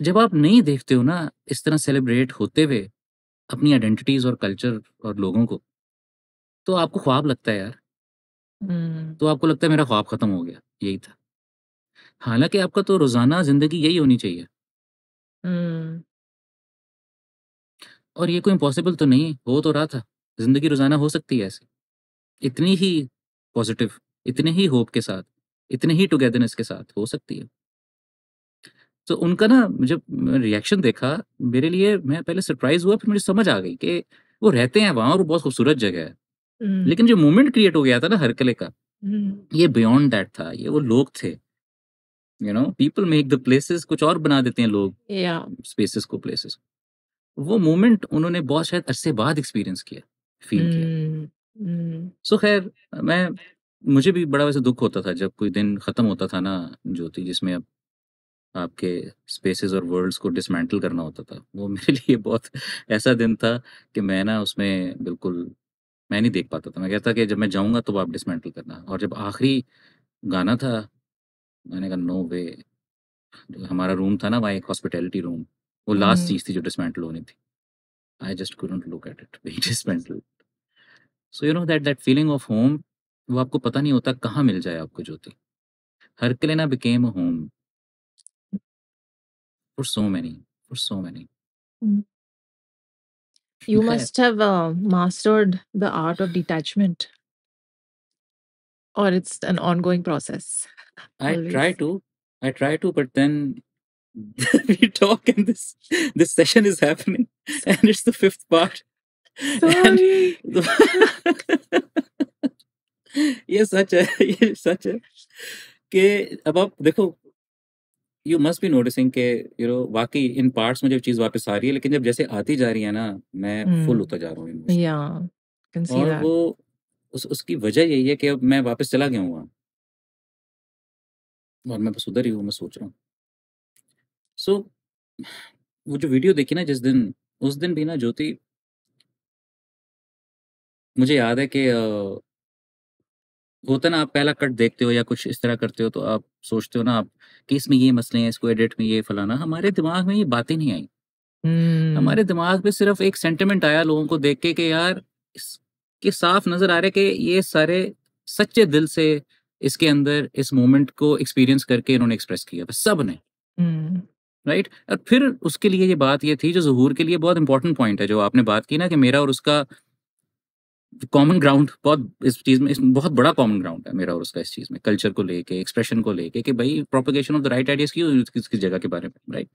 जब आप नहीं देखते हो ना इस तरह सेलिब्रेट होते हुए अपनी आइडेंटिटीज़ और कल्चर और लोगों को, तो आपको ख्वाब लगता है यार। हम्म। तो आपको लगता है मेरा ख्वाब खत्म हो गया, यही था। हालांकि आपका तो रोज़ाना ज़िंदगी यही होनी चाहिए। हम्म। और ये कोई इम्पॉसिबल तो नहीं हो तो रहा था। ज़िंदगी रोज़ाना हो सकती है ऐसे। इतनी ही पॉज़िटिव। इतने ही होप के साथ इतने ही टुगेदरनेस के साथ हो सकती है तो उनका ना जब रिएक्शन देखा मेरे लिए मैं पहले सरप्राइज हुआ फिर मुझे समझ आ गई कि वो रहते हैं वहां और बहुत खूबसूरत जगह है हम्म। लेकिन जो मोमेंट क्रिएट हो गया था ना हरकले का हम्म। ये बियॉन्ड दैट था ये वो लोग थे you know people make the places कुछ और बना देते हैं लोग स्पेसेस yeah. को प्लेसेस वो मोमेंट उन्होंने बहुत शायद अरसे बाद एक्सपीरियंस किया फील किया सो हम्म, खैर मैं मुझे भी बड़ा वैसे दुख होता था जब कोई दिन ख़त्म होता था ना ज्योति जिसमें अब आपके स्पेसेस और वर्ल्ड्स को डिसमेंटल करना होता था। वो मेरे लिए बहुत ऐसा दिन था कि मैं ना उसमें बिल्कुल मैं नहीं देख पाता था। मैं कहता कि जब मैं जाऊँगा तो आप डिसमेंटल करना और जब आखिरी गाना था, मैंने कहा नो वे। हमारा रूम था ना वहाँ एक हॉस्पिटैलिटी रूम, वो लास्ट हम्म। चीज़ थी जो डिसमेंटल होनी थी। I just look at it being dismantled. So you know that that feeling of home वो आपको पता नहीं होता कहाँ मिल जाए आपको ज्योति हरकलेना became a home for so many for so many You must have uh, mastered the art of detachment, or it's an ongoing process. I Always. try to, I try to, but then we talk, and this this session is happening, and it's the fifth part. Sorry. And, ये सच है ये सच है कि अब आप देखो you must be noticing के you know वाकई इन पार्ट्स में जब चीज वापस आ रही है लेकिन जब जैसे आती जा रही है ना मैं फुल हम्म। होता जा रहा हूँ yeah, और वो उस उसकी वजह यही है कि अब मैं वापस चला गया हूँ वहाँ और मैं बस उधर ही हूँ मैं सोच रहा हूँ सो so, वो जो वीडियो देखी ना जिस दिन उस दिन भी ना ज्योति मुझे याद है कि होता ना आप पहला कट देखते हो या कुछ इस तरह करते हो तो आप सोचते हो ना आप कि इसमें ये मसले हैं इसको एडिट में ये फलाना हमारे दिमाग में ये बातें नहीं आई hmm. हमारे हम्म। दिमाग में सिर्फ एक सेंटिमेंट आया लोगों को देख के कि यार कि साफ नजर आ रहे कि ये सारे सच्चे दिल से इसके अंदर इस मोमेंट को एक्सपीरियंस करके इन्होंने एक्सप्रेस किया था सब ने हम्म। hmm. राइट और फिर उसके लिए ये बात ये थी जो जहूर के लिए बहुत इंपॉर्टेंट पॉइंट है जो आपने बात की ना कि मेरा और उसका कॉमन ग्राउंड बहुत इस चीज में इस बहुत बड़ा कॉमन ग्राउंड है मेरा और उसका इस चीज में कल्चर को लेके एक्सप्रेशन को लेके कि भाई propagation of the right ideas की किस किस जगह के बारे में राइट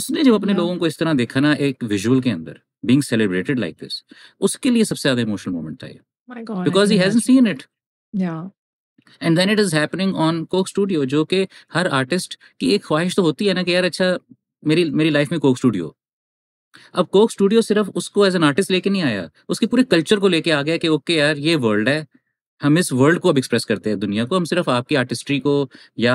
उसने जब अपने लोगों को इस तरह देखा ना एक विजुअल के अंदर बीइंग सेलिब्रेटेड लाइक दिस उसके लिए सबसे ज्यादा इमोशनल मोमेंट था ये because he hasn't seen it and then it is happening on Coke Studio जो कि हर आर्टिस्ट की एक ख्वाहिश तो होती है ना कि यार अच्छा मेरी मेरी लाइफ में कोक स्टूडियो अब कोक स्टूडियो सिर्फ उसको एज एन आर्टिस्ट लेके नहीं आया उसके पूरे कल्चर को लेके आ गया कि ओके यार ये वर्ल्ड है हम इस वर्ल्ड को अब एक्सप्रेस करते हैं दुनिया को हम सिर्फ आपकी आर्टिस्ट्री को या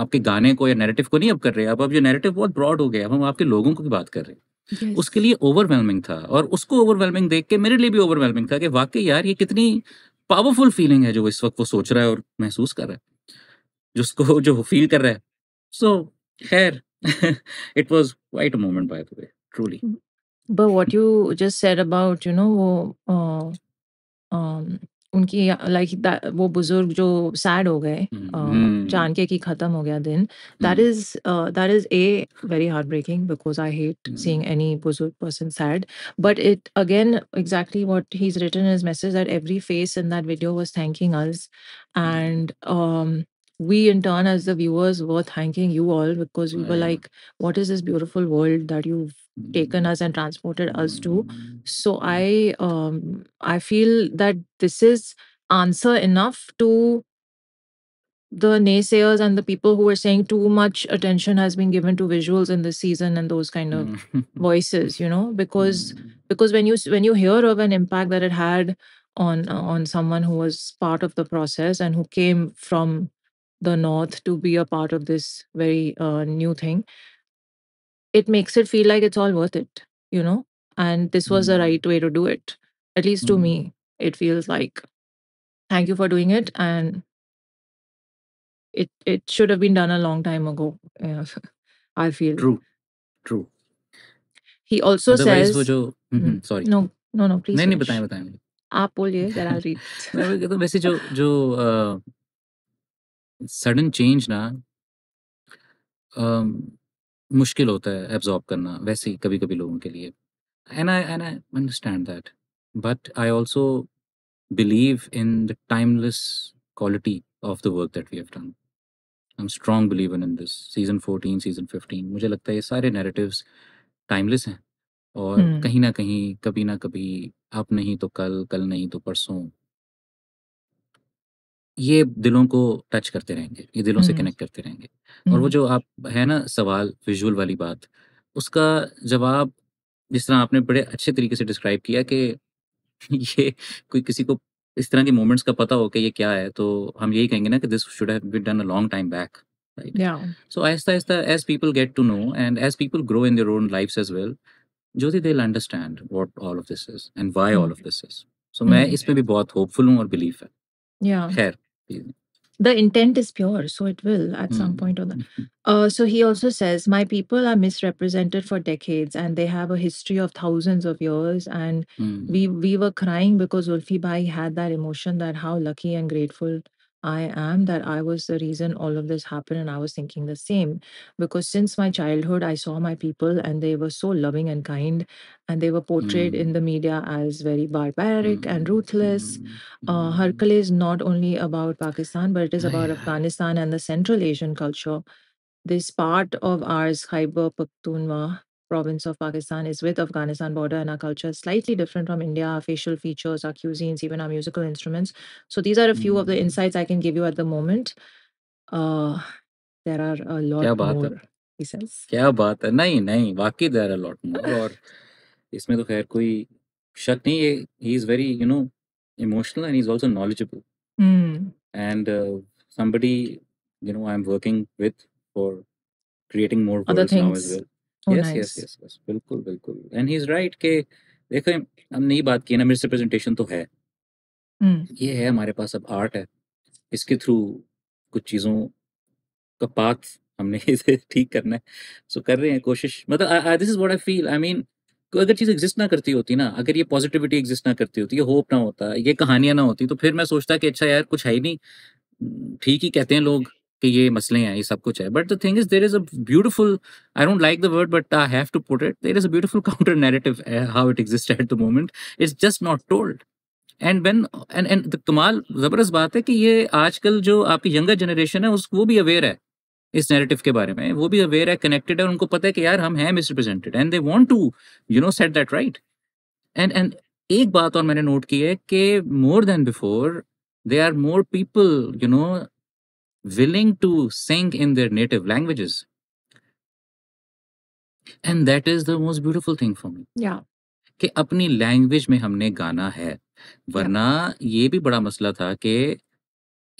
आपके गाने को या नैरेटिव को नहीं अब कर रहे अब अब ये नैरेटिव बहुत ब्रॉड हो गया अब हम आपके लोगों को भी बात कर रहे हैं Yes. उसके लिए ओवरवेलमिंग था और उसको ओवरवेलमिंग देख के मेरे लिए भी ओवरवेलमिंग था कि वाकई यार ये कितनी पावरफुल फीलिंग है जो इस वक्त वो सोच रहा है और महसूस कर रहा है जिसको जो फील कर रहा है सो खैर it was quite moment by the way truly but what you just said about you know वो uh, um, उनकी लाइक like, वो बुजुर्ग जो सैड हो गए uh, जान के कि खत्म हो गया दिन that is that is a very heart breaking because I hate seeing any बुजुर्ग person sad but it again exactly what he is written is message that every face in that video was thanking us and we in turn as the viewers were thanking you all because we were like what is this beautiful world that you've taken mm. us and transported us to so i um i feel that this is answer enough to the naysayers and the people who were saying too much attention has been given to visuals in this season and those kind of mm. voices you know because mm. because when you when you hear of an impact that it had on on someone who was part of the process and who came from the North to be a part of this very uh, new thing, it makes it feel like it's all worth it, you know? And this was mm. the right way to do it. At least mm. to me, mm. it feels like thank you for doing it. And it it should have been done a long time ago. I feel true. True. He also Otherwise says, जो, mm-hmm, sorry. No, no, no, please. नहीं नहीं बताएं बताएं आप बोलिए then I'll read. वैसे जो जो सडन चेंज ना आ, मुश्किल होता है एब्जॉर्ब करना वैसे ही कभी कभी लोगों के लिए and I and I understand that but I also believe in the timeless quality of the work that we have done I am strong believe in this season fourteen season fifteen मुझे लगता है ये सारे narratives timeless हैं और hmm. कहीं ना कहीं कभी ना कभी अब नहीं तो कल कल नहीं तो परसों ये दिलों को टच करते रहेंगे ये दिलों से कनेक्ट करते रहेंगे और वो जो आप है ना सवाल विजुअल वाली बात उसका जवाब जिस तरह आपने बड़े अच्छे तरीके से डिस्क्राइब किया कि ये कोई किसी को इस तरह के मोमेंट्स का पता हो कि ये क्या है तो हम यही कहेंगे ना कि this should have been done a long time back right so आहिस्ता आहिस्ता as people get to know and as people grow in their own life as well Jyoti they understand what all of this is and why all of this is so मैं इसमें भी बहुत hopeful हूँ और belief है yeah hair the intent is pure so it will at hmm. some point or the mm-hmm. uh, so he also says my people are misrepresented for decades and they have a history of thousands of years and hmm. we we were crying because ulfi bai had that emotion that how lucky and grateful I am that I was the reason all of this happened, and I was thinking the same. Because since my childhood, I saw my people, and they were so loving and kind, and they were portrayed hmm. in the media as very barbaric hmm. and ruthless. Hmm. Uh, is not only about Pakistan, but it is about Afghanistan and the Central Asian culture. This part of ours, Khyber Pakhtunkhwa, province of Pakistan is with Afghanistan border and our culture is slightly different from India, our facial features, our cuisines, even our musical instruments. So these are a few mm. of the hmm. insights I can give you at the moment. Uh, there are a lot more, he says. क्या बात है नहीं नहीं वाकई there are a lot more इसमें तो खैर कोई शक नहीं he is very you know emotional and he's also knowledgeable mm. and uh, somebody you know I'm working with for creating more other things. as well. Yes yes yes yes बिल्कुल बिल्कुल and he is right के देखो हमने ये बात की ना तो है hmm. ये है हमारे पास अब आर्ट है इसके थ्रू कुछ चीज़ों का पाथ हमने इसे ठीक करना है सो कर रहे हैं कोशिश मतलब this is what I feel I mean अगर चीज़ एग्जिस्ट ना करती होती ना अगर ये पॉजिटिविटी एग्जिस्ट ना करती होती ये होप ना होता ये कहानियां ना होती तो फिर मैं सोचता कि अच्छा यार कुछ है ही नहीं ठीक ही कहते हैं लोग कि ये मसले हैं ये सब कुछ है but the thing is there is a beautiful I don't like the word but I have to put it there is a beautiful counter narrative how it exist at the moment it's just not told and when and and कमाल जबरदस्त बात है कि ये आजकल जो आपकी younger generation है उस वो भी अवेयर है इस नेरेटिव के बारे में वो भी अवेयर है कनेक्टेड है उनको पता है कि यार हम हैं misrepresented and they want to you know set that right and and एक बात और मैंने नोट की है कि more than before they are more people you know willing to sing in their native languages. and that is the most beautiful thing for me yeah कि अपनी language में हमने गाना है वरना yeah. ये भी बड़ा मसला था कि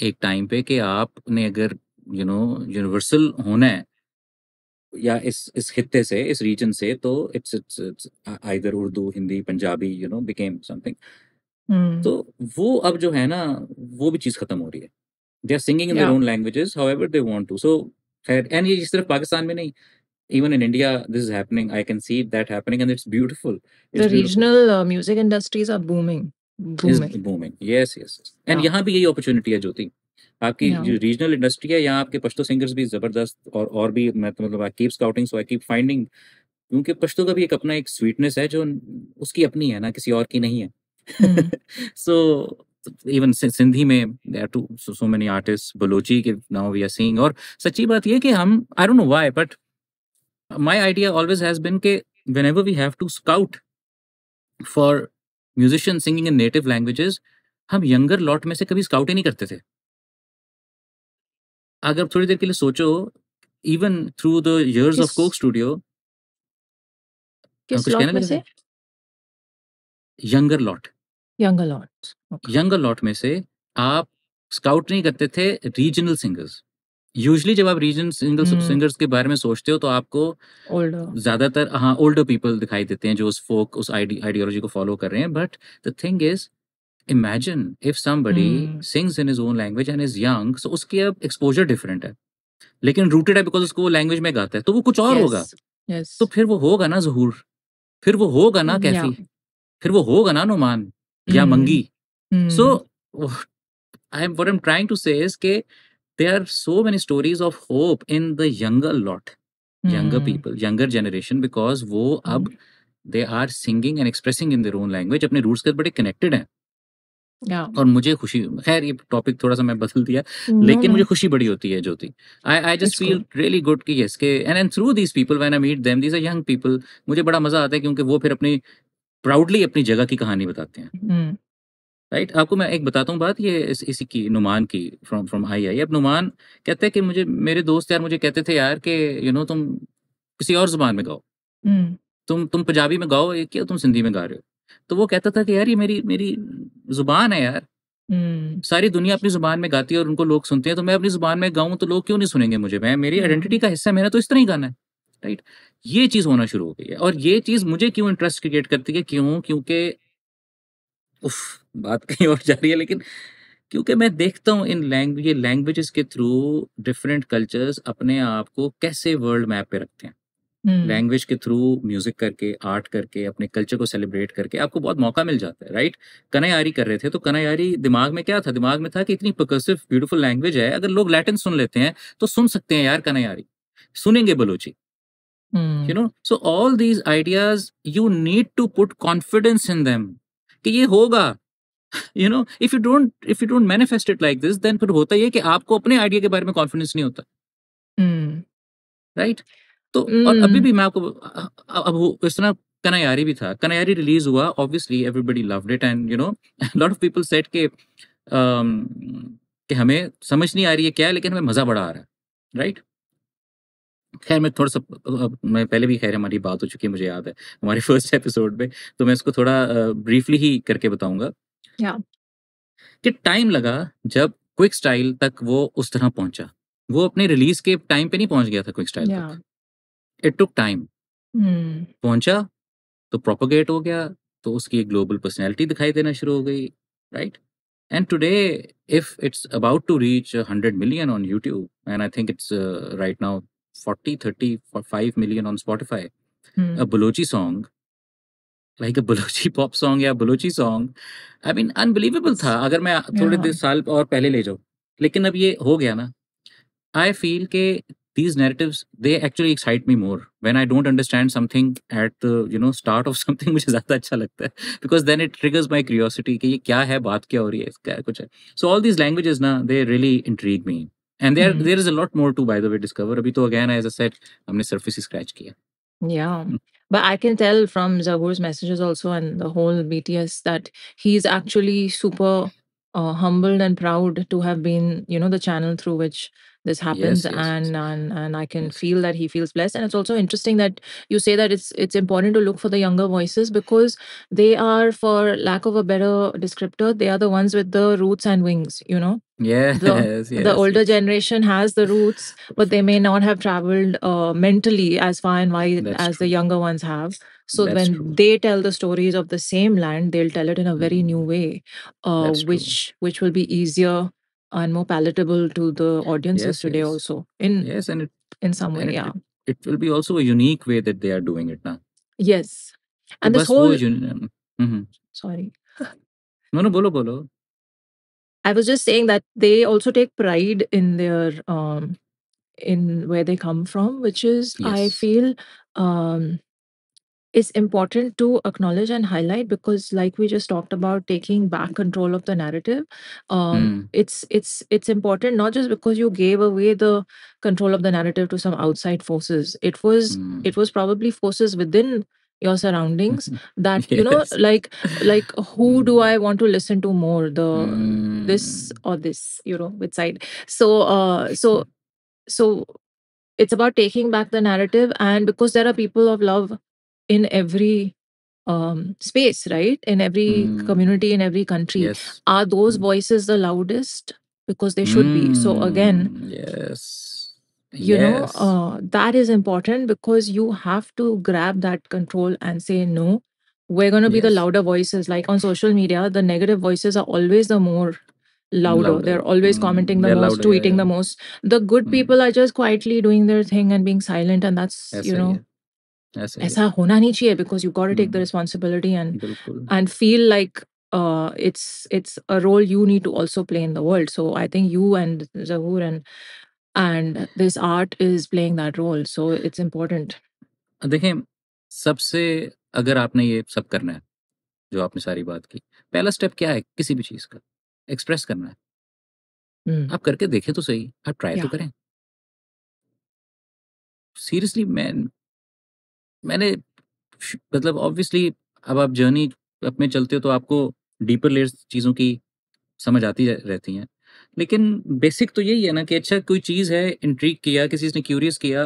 एक टाइम पे कि आपने अगर यू नो यूनिवर्सल होना है या इस इस खत्ते से इस रीजन से तो it's it's either Urdu Hindi Punjabi you know became something तो वो अब जो है ना वो भी चीज खत्म हो रही है They're singing in yeah. their own languages, however they want to. So, and it is सिर्फ पाकिस्तान में नहीं even in India, this is happening. I can see that happening, and it's beautiful. It's the regional Uh, music industries are booming. Booming. booming. Yes, yes. And yeah. यहाँ भी opportunity है ज्योति आपकी yeah. जो regional industry है यहाँ आपके Pashto singers भी जबरदस्त और और भी मैं तो मतलब I keep scouting so I keep finding क्योंकि पश्तो का भी एक अपना एक स्वीटनेस है जो उसकी अपनी है ना किसी और की नहीं है सो so, इवन सिंधी में there too so many artists Balochi के नाउ वी आर सीइंग और सच्ची बात यह कि हम I don't know why but my idea always has been के whenever we have to scout for musician singing in native languages हम यंगर लॉट में से कभी स्काउट ही नहीं करते थे अगर थोड़ी देर के लिए सोचो even through the years of Coke Studio कुछ कहना younger lot younger lot young a lot में से आप स्काउट नहीं करते थे रीजनल सिंगर्स यूजली जब आप रीजन सिंगल हम्म। सिंगर्स के बारे में सोचते हो तो आपको ज्यादातर हाँ ओल्डर पीपल दिखाई देते हैं जो उस फोक उस आइडियोलॉजी को फॉलो कर रहे हैं but the thing is imagine if somebody sings in his own language and is young so उसकी अब एक्सपोजर डिफरेंट है लेकिन रूटेड है बिकॉज उसको लैंग्वेज में गाता है तो वो कुछ और yes, होगा yes. तो फिर वो होगा ना जहूर फिर वो होगा ना mm, कैफी yeah. फिर वो होगा ना नुमान mm. या हम्म। मंगी so I am I'm am trying to say they are so many stories of hope in in the younger lot, younger mm. people, younger वो अब they are singing and expressing in their own language अपने roots के बड़े connected हैं yeah. और मुझे खुशी खैर ये टॉपिक थोड़ा सा मैं बदल दिया no, लेकिन no. मुझे खुशी बड़ी होती है Jyoti I I just feel really good कि यस के and and through these people when I meet them these are young people मुझे बड़ा मजा आता है क्योंकि वो फिर अपनी प्राउडली अपनी जगह की कहानी बताते हैं hmm. Right right? आपको मैं एक बताता हूँ बात ये इस, इसी की नुमान की फ्रॉम फ्रॉम आई आई अब नुमान कहते हैं कि मुझे मेरे दोस्त यार मुझे कहते थे यार कि यू नो तुम किसी और जुबान में गाओ hmm. तुम तुम पंजाबी में गाओ एक तुम सिंधी में गा रहे हो तो वो कहता था कि यार ये मेरी मेरी जुबान है यार Hmm. सारी दुनिया अपनी जुबान में गाती है और उनको लोग सुनते हैं तो मैं अपनी जुबान में गाऊँ तो लोग क्यों नहीं सुनेंगे मुझे मैं मेरी आइडेंटिटी हम्म। का हिस्सा मेरा तो इस तरह ही गाना है राइट ये चीज़ होना शुरू हो गई है और ये चीज़ मुझे क्यों इंटरेस्ट क्रिएट करती है क्यों क्योंकि उफ बात कहीं और जा रही है लेकिन क्योंकि मैं देखता हूँ इन लैंग्वेज ये लैंग्वेजेस के थ्रू डिफरेंट कल्चर्स अपने आप को कैसे वर्ल्ड मैप पे रखते हैं लैंग्वेज हम्म। के थ्रू म्यूजिक करके आर्ट करके अपने कल्चर को सेलिब्रेट करके आपको बहुत मौका मिल जाता है राइट कनायारी कर रहे थे तो कनायारी दिमाग में क्या था दिमाग में था कि इतनी प्रकर्सिव ब्यूटीफुल लैंग्वेज है अगर लोग लैटिन सुन लेते हैं तो सुन सकते हैं यार कनायारी सुनेंगे Balochi you know so all these ideas you need to put confidence in them कि ये होगा you know if you don't if you don't manifest it like this then फिर होता ये कि आपको अपने आइडिया के बारे में कॉन्फिडेंस नहीं होता राइट hmm. right? तो mm. और अभी hmm. भी मैं आपको अब इस तरह कनायारी भी था कनायारी रिलीज हुआ obviously everybody loved it and you know lot of people said के कि हमें समझ नहीं आ रही है क्या है लेकिन हमें मजा बड़ा आ रहा है राइट right? खैर मैं थोड़ा सा मैं पहले भी खैर हमारी बात हो चुकी है मुझे याद है हमारे फर्स्ट एपिसोड में तो मैं इसको थोड़ा ब्रीफली ही करके बताऊंगा कि टाइम लगा जब क्विक स्टाइल तक वो उस तरह पहुंचा वो अपने रिलीज के टाइम पे नहीं पहुंच गया था क्विक स्टाइल तक इट टुक टाइम पहुंचा तो प्रोपोगेट हो गया तो उसकी एक ग्लोबल पर्सनैलिटी दिखाई देना शुरू हो गई right and today if it's about to reach hundred million on YouTube and I think it's right now 40, 30, 5 million on Spotify. Hmm. A Balochi song, like a Balochi pop song या Balochi song, I mean unbelievable था अगर मैं थोड़े yeah. देर साल और पहले ले जाऊँ लेकिन अब ये हो गया ना आई फील के these narratives they actually excite me more when i don't understand something at the you know start of something मुझे ज़्यादा अच्छा लगता है because then it triggers my curiosity कि ये क्या है बात क्या हो रही है इसका कुछ है so all these languages ना they really intrigue me And there there is a lot more to by the way discover अभी तो अगेन एज अ सेट हमने सरफेस ही स्क्रैच किया Yeah. Hmm. But I can tell from Zagur's messages also and the whole BTS that he's actually super uh, humbled and proud to have been, you know, the channel through which this happens yes, yes, and, yes. and and I can feel that he feels blessed. And it's also interesting that you say that it's it's important to look for the younger voices because they are, for lack of a better descriptor, they are the ones with the roots and wings, you know. Yes, the, yes, the older generation has the roots, but they may not have traveled uh, mentally as far and wide That's as true. the younger ones have. So That's when true. they tell the stories of the same land, they'll tell it in a very mm-hmm. new way, uh, which true. which will be easier and more palatable to the audiences yes, today. Also, in yes, and it, in some way, it, yeah, it, will be also a unique way that they are doing it now. Yes, and the this whole. Uni- mm-hmm. Sorry. no, no, bolo bolo. I was just saying that they also take pride in their um, in where they come from, which is yes. I feel um, important to acknowledge and highlight because, like we just talked about, taking back control of the narrative, um, mm. it's it's it's important not just because you gave away the control of the narrative to some outside forces. It was mm. it was probably forces within your surroundings that yes. you know like like who hmm. do i want to listen to more the mm. this or this you know which side so uh so so it's about taking back the narrative and because there are people of love in every um space right in every mm. community in every country yes. are those hmm. voices the loudest because they should mm. be so again hmm. yes you know uh, that is important because you have to grab that control and say no we're going to be the louder voices like on social media the negative voices are always the more louder Louder. they're always Mm, commenting the they're most louder. Yeah. tweeting the most the good Mm. people are just quietly doing their thing and being silent and that's you know है ऐसा ही है होना नहीं चाहिए because you've got to take the mm. responsibility and and feel like uh, it's it's a role you need to also play in the world so i think you and zahur and and this art is playing that role so it's important देखें सबसे अगर आपने ये सब करना है जो आपने सारी बात की पहला स्टेप क्या है किसी भी चीज का एक्सप्रेस करना है hmm. आप करके देखें तो सही आप ट्राई yeah. तो करें सीरियसली मैं मैंने मतलब ऑब्वियसली अब आप जर्नी अपने चलते हो तो आपको डीपर लेयर्स चीज़ों की समझ आती रहती हैं लेकिन बेसिक तो यही है ना कि अच्छा कोई चीज़ है इंट्रीक किया किसी ने क्यूरियस किया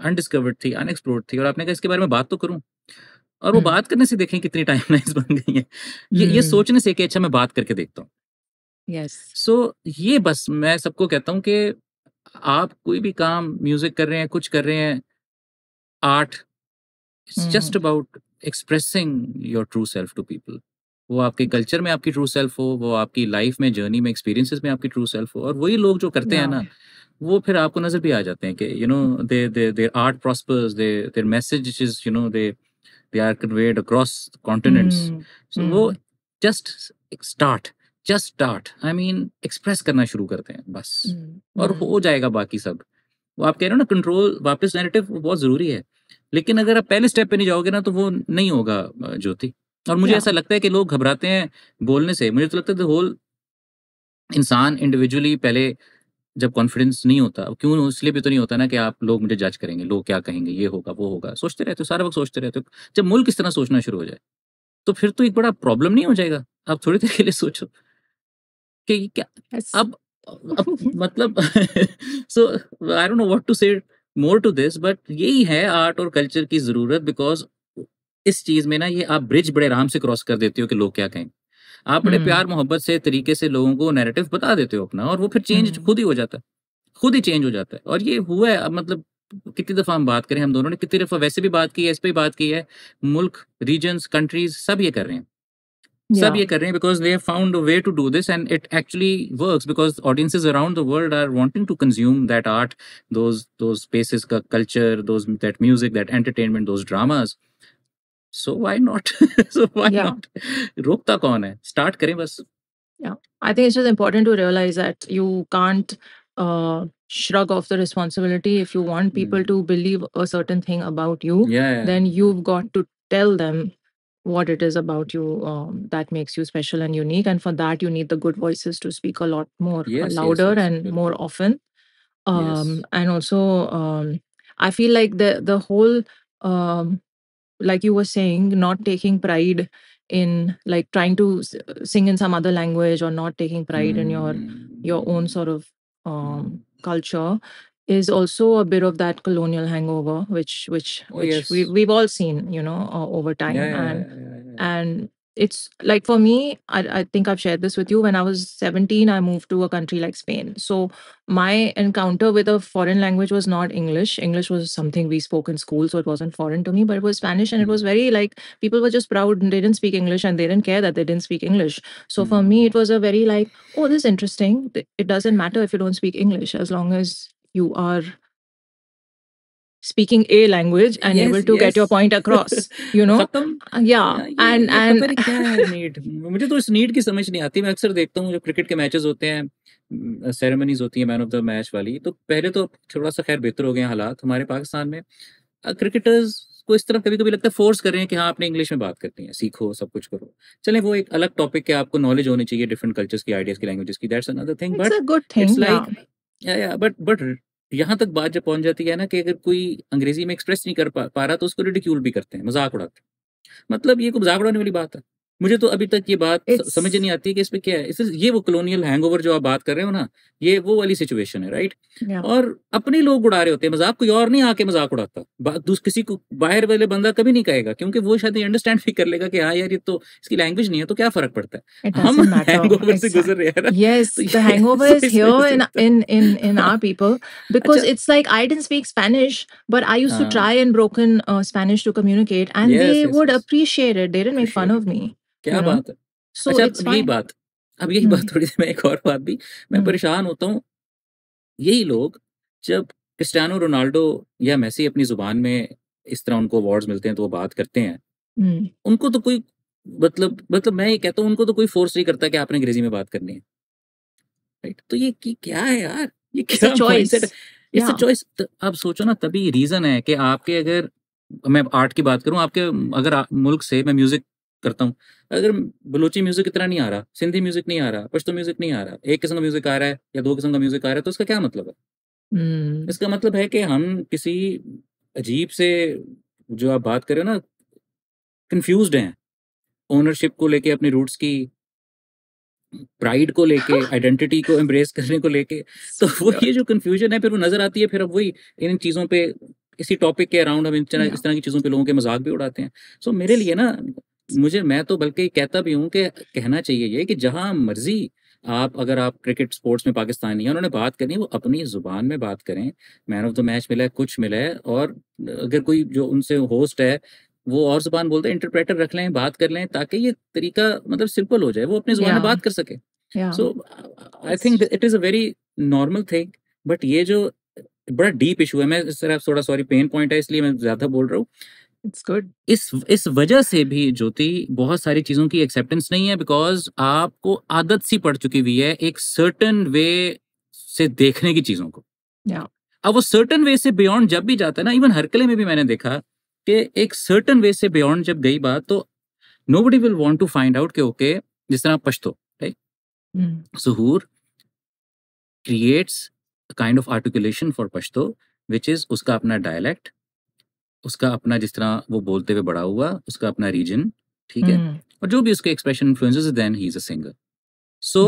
अनडिस्कवर्ड थी अनएक्सप्लोर्ड थी और आपने कहा इसके बारे में बात तो करूं और वो हम्म। बात करने से देखें कितनी टाइम बन गई है ये ये हम्म। सोचने से कि अच्छा मैं बात करके देखता हूँ यस सो ये बस मैं सबको कहता हूँ कि आप कोई भी काम म्यूजिक कर रहे हैं कुछ कर रहे हैं art it's just about expressing your true self to people वो आपके कल्चर में आपकी ट्रू सेल्फ हो वो आपकी लाइफ में जर्नी में एक्सपीरियंसेस में आपकी ट्रू सेल्फ हो और वही लोग जो करते हैं ना वो फिर आपको नजर भी आ जाते हैं कि you know they they their art prospers they their message is you know they they are conveyed across continents so वो just start just start I mean express करना शुरू करते हैं बस hmm. और hmm. हो जाएगा बाकी सब वो आप कह रहे हो ना कंट्रोल वापस नेगेटिव बहुत जरूरी है लेकिन अगर आप पहले स्टेप पे नहीं जाओगे ना तो वो नहीं होगा ज्योति और मुझे ऐसा लगता है कि लोग घबराते हैं बोलने से मुझे तो लगता है होल इंसान इंडिविजुअली पहले जब कॉन्फिडेंस नहीं होता क्यों इसलिए भी तो नहीं होता ना कि आप लोग मुझे जज करेंगे लोग क्या कहेंगे ये होगा वो होगा सोचते रहते हो सारा वक्त सोचते रहते हो जब मुल्क इस तरह सोचना शुरू हो जाए तो फिर तो एक बड़ा प्रॉब्लम नहीं हो जाएगा आप थोड़ी देर के लिए सोचो कि क्या अब, अब मतलब so I don't know what to say more to this but यही है आर्ट और कल्चर की ज़रूरत बिकॉज इस चीज में ना ये आप ब्रिज बड़े आराम से क्रॉस कर देते हो कि लोग क्या कहें आप बड़े हम्म। प्यार मोहब्बत से तरीके से लोगों को नैरेटिव बता देते हो अपना और वो फिर चेंज हम्म। खुद ही हो जाता है खुद ही चेंज हो जाता है और ये हुआ है अब मतलब कितनी दफा हम बात करें हम दोनों ने कितनी दफा वैसे भी बात की है इस पर बात की है मुल्क रीजन कंट्रीज सब ये कर रहे हैं सब ये कर रहे हैं because they found way to do this and it actually work because audiences around the world are wanting to consume that art those those spaces का culture those that music that entertainment those dramas so why not so why not रोकता कौन है start करें बस Yeah, I think it's just important to realize that you can't uh, shrug off the responsibility. If you want people mm. to believe a certain thing about you, yeah, yeah. then you've got to tell them what it is about you um, that makes you special and unique. And for that, you need the good voices to speak a lot more uh, yes, louder yes, yes, and more often. Um, yes. And also, um, I feel like the the whole um, like you were saying not taking pride in like trying to sing in some other language or not taking pride mm. in your hmm. your own sort of um, culture is also a bit of that colonial hangover which which oh, which yes. we, we've all seen you know uh, over time yeah, and yeah, yeah, and it's like for me I, I, think i've shared this with you when i was 17 i moved to a country like spain so my encounter with a foreign language was not english english was something we spoke in school so it wasn't foreign to me but it was spanish and it mm-hmm. was very like people were just proud and they didn't speak english and they didn't care that they didn't speak english so for mm-hmm. me it was a very like oh this is interesting it doesn't matter if you don't speak english as long as you are speaking a language and yes, able to yes. get your point across you know yeah हाँ, and and क्या है need मुझे तो इस need की समझ नहीं आती मैं अक्सर देखता हूँ जो क्रिकेट के मैचेस होते हैं सेरेमनीज होती है मैन ऑफ द मैच वाली तो पहले तो थोड़ा सा खैर बेहतर हो गए हालात हमारे पाकिस्तान में क्रिकेटर्स को इस तरह कभी कभी लगता है फोर्स कर रहे हैं कि हाँ आपने इंग्लिश में बात करनी है सीखो सब कुछ करो चले वो एक अलग टॉपिक के आपको नॉलेज होनी चाहिए डिफरेंट कल्चर्स की आइडियाज की लैंग्वेजेस की that's another thing but it's like yeah yeah but but यहाँ तक बात जब पहुंच जाती है ना कि अगर कोई अंग्रेजी में एक्सप्रेस नहीं कर पा, पा रहा तो उसको रिडिक्यूल भी करते हैं मजाक उड़ाते हैं मतलब ये कोई मजाक उड़ाने वाली बात है मुझे तो अभी तक ये बात It's... समझ नहीं आती है कि इस पे क्या है इस ये वो कॉलोनियल हैंगओवर जो आप बात कर रहे हो ना ये वो वाली सिचुएशन है राइट yeah. और अपने लोग उड़ा रहे होते हैं मजाक कोई और नहीं आके मजाक उड़ाता किसी को बाहर वाले बंदा कभी नहीं कहेगा क्योंकि वो शायद ये अंडरस्टैंड भी कर लेगा कि हाँ यार ये तो इसकी लैंग्वेज नहीं है तो क्या फर्क पड़ता है हम हैंगओवर से गुजर रहे हैं yes the hangover is here in in in in our people because it's like I didn't speak Spanish but I used to try and broken Spanish to communicate and they would appreciate it they didn't make fun of me क्या mm बात है so अच्छा अब यही बात अब यही hmm बात थोड़ी सी मैं एक और बात भी मैं hmm परेशान होता हूँ यही लोग जब क्रिस्टियानो रोनाल्डो या मैसी अपनी जुबान में इस तरह उनको अवार्ड्स मिलते हैं तो वो बात करते हैं उनको तो कोई मतलब मतलब मैं ये कहता हूँ उनको तो कोई फोर्स नहीं करता कि आपने अंग्रेजी में बात करनी है राइट तो ये क्या है यार ये क्या चॉइस इट्स चॉइस अब सोचो ना तभी रीजन है कि आपके अगर मैं आर्ट की बात करूं आपके अगर आ, मुल्क से मैं म्यूजिक करता हूँ अगर बलोची म्यूजिक इतना नहीं आ रहा सिंधी म्यूजिक नहीं आ रहा पश्तो म्यूजिक नहीं आ रहा एक किस्म का म्यूजिक आ रहा है या दो किस्म का म्यूजिक आ रहा है तो इसका क्या मतलब है hmm. इसका मतलब है कि हम किसी अजीब से जो आप बात करें ना कंफ्यूज हैं ओनरशिप को लेके अपने रूट्स की प्राइड को लेके आइडेंटिटी को एम्ब्रेस करने को लेके तो वो ये जो कंफ्यूजन है फिर वो नजर आती है फिर अब वही इन चीज़ों पे इसी टॉपिक के अराउंड हम इस तरह की चीज़ों पे लोगों के मजाक भी उड़ाते हैं सो so, मेरे लिए ना मुझे मैं तो बल्कि कहता भी हूँ कि कहना चाहिए ये कि जहाँ मर्जी आप अगर आप क्रिकेट स्पोर्ट्स में पाकिस्तानी हैं उन्होंने बात करनी वो अपनी जुबान में बात करें मैन ऑफ द मैच मिला है कुछ मिला है और अगर कोई जो उनसे होस्ट है वो और जुबान बोलते हैं इंटरप्रेटर रख लें बात कर लें ताकि ये तरीका मतलब सिंपल हो जाए वो अपनी जुबान में बात कर सके so I think it is a very normal thing but ये जो बड़ा डीप इशू है मैं सर आप थोड़ा सॉरी पेन पॉइंट है इसलिए मैं ज़्यादा बोल रहा हूँ इट्स गुड इस इस वजह से भी ज्योति बहुत सारी चीजों की एक्सेप्टेंस नहीं है बिकॉज आपको आदत सी पड़ चुकी हुई है एक सर्टन वे से देखने की चीजों को yeah. अब वो सर्टन वे से बियॉन्ड जब भी जाता है ना इवन हरकले में भी मैंने देखा कि एक सर्टन वे से बियॉन्ड जब गई बात तो nobody will want to find out के ओके जिस तरह Pashto right hmm. Zahoor creates kind of articulation for Pashto which is उसका अपना डायलैक्ट उसका अपना जिस तरह वो बोलते हुए बड़ा हुआ उसका अपना रीजन ठीक है हम्म। और जो भी उसके expression influences then he is a singer so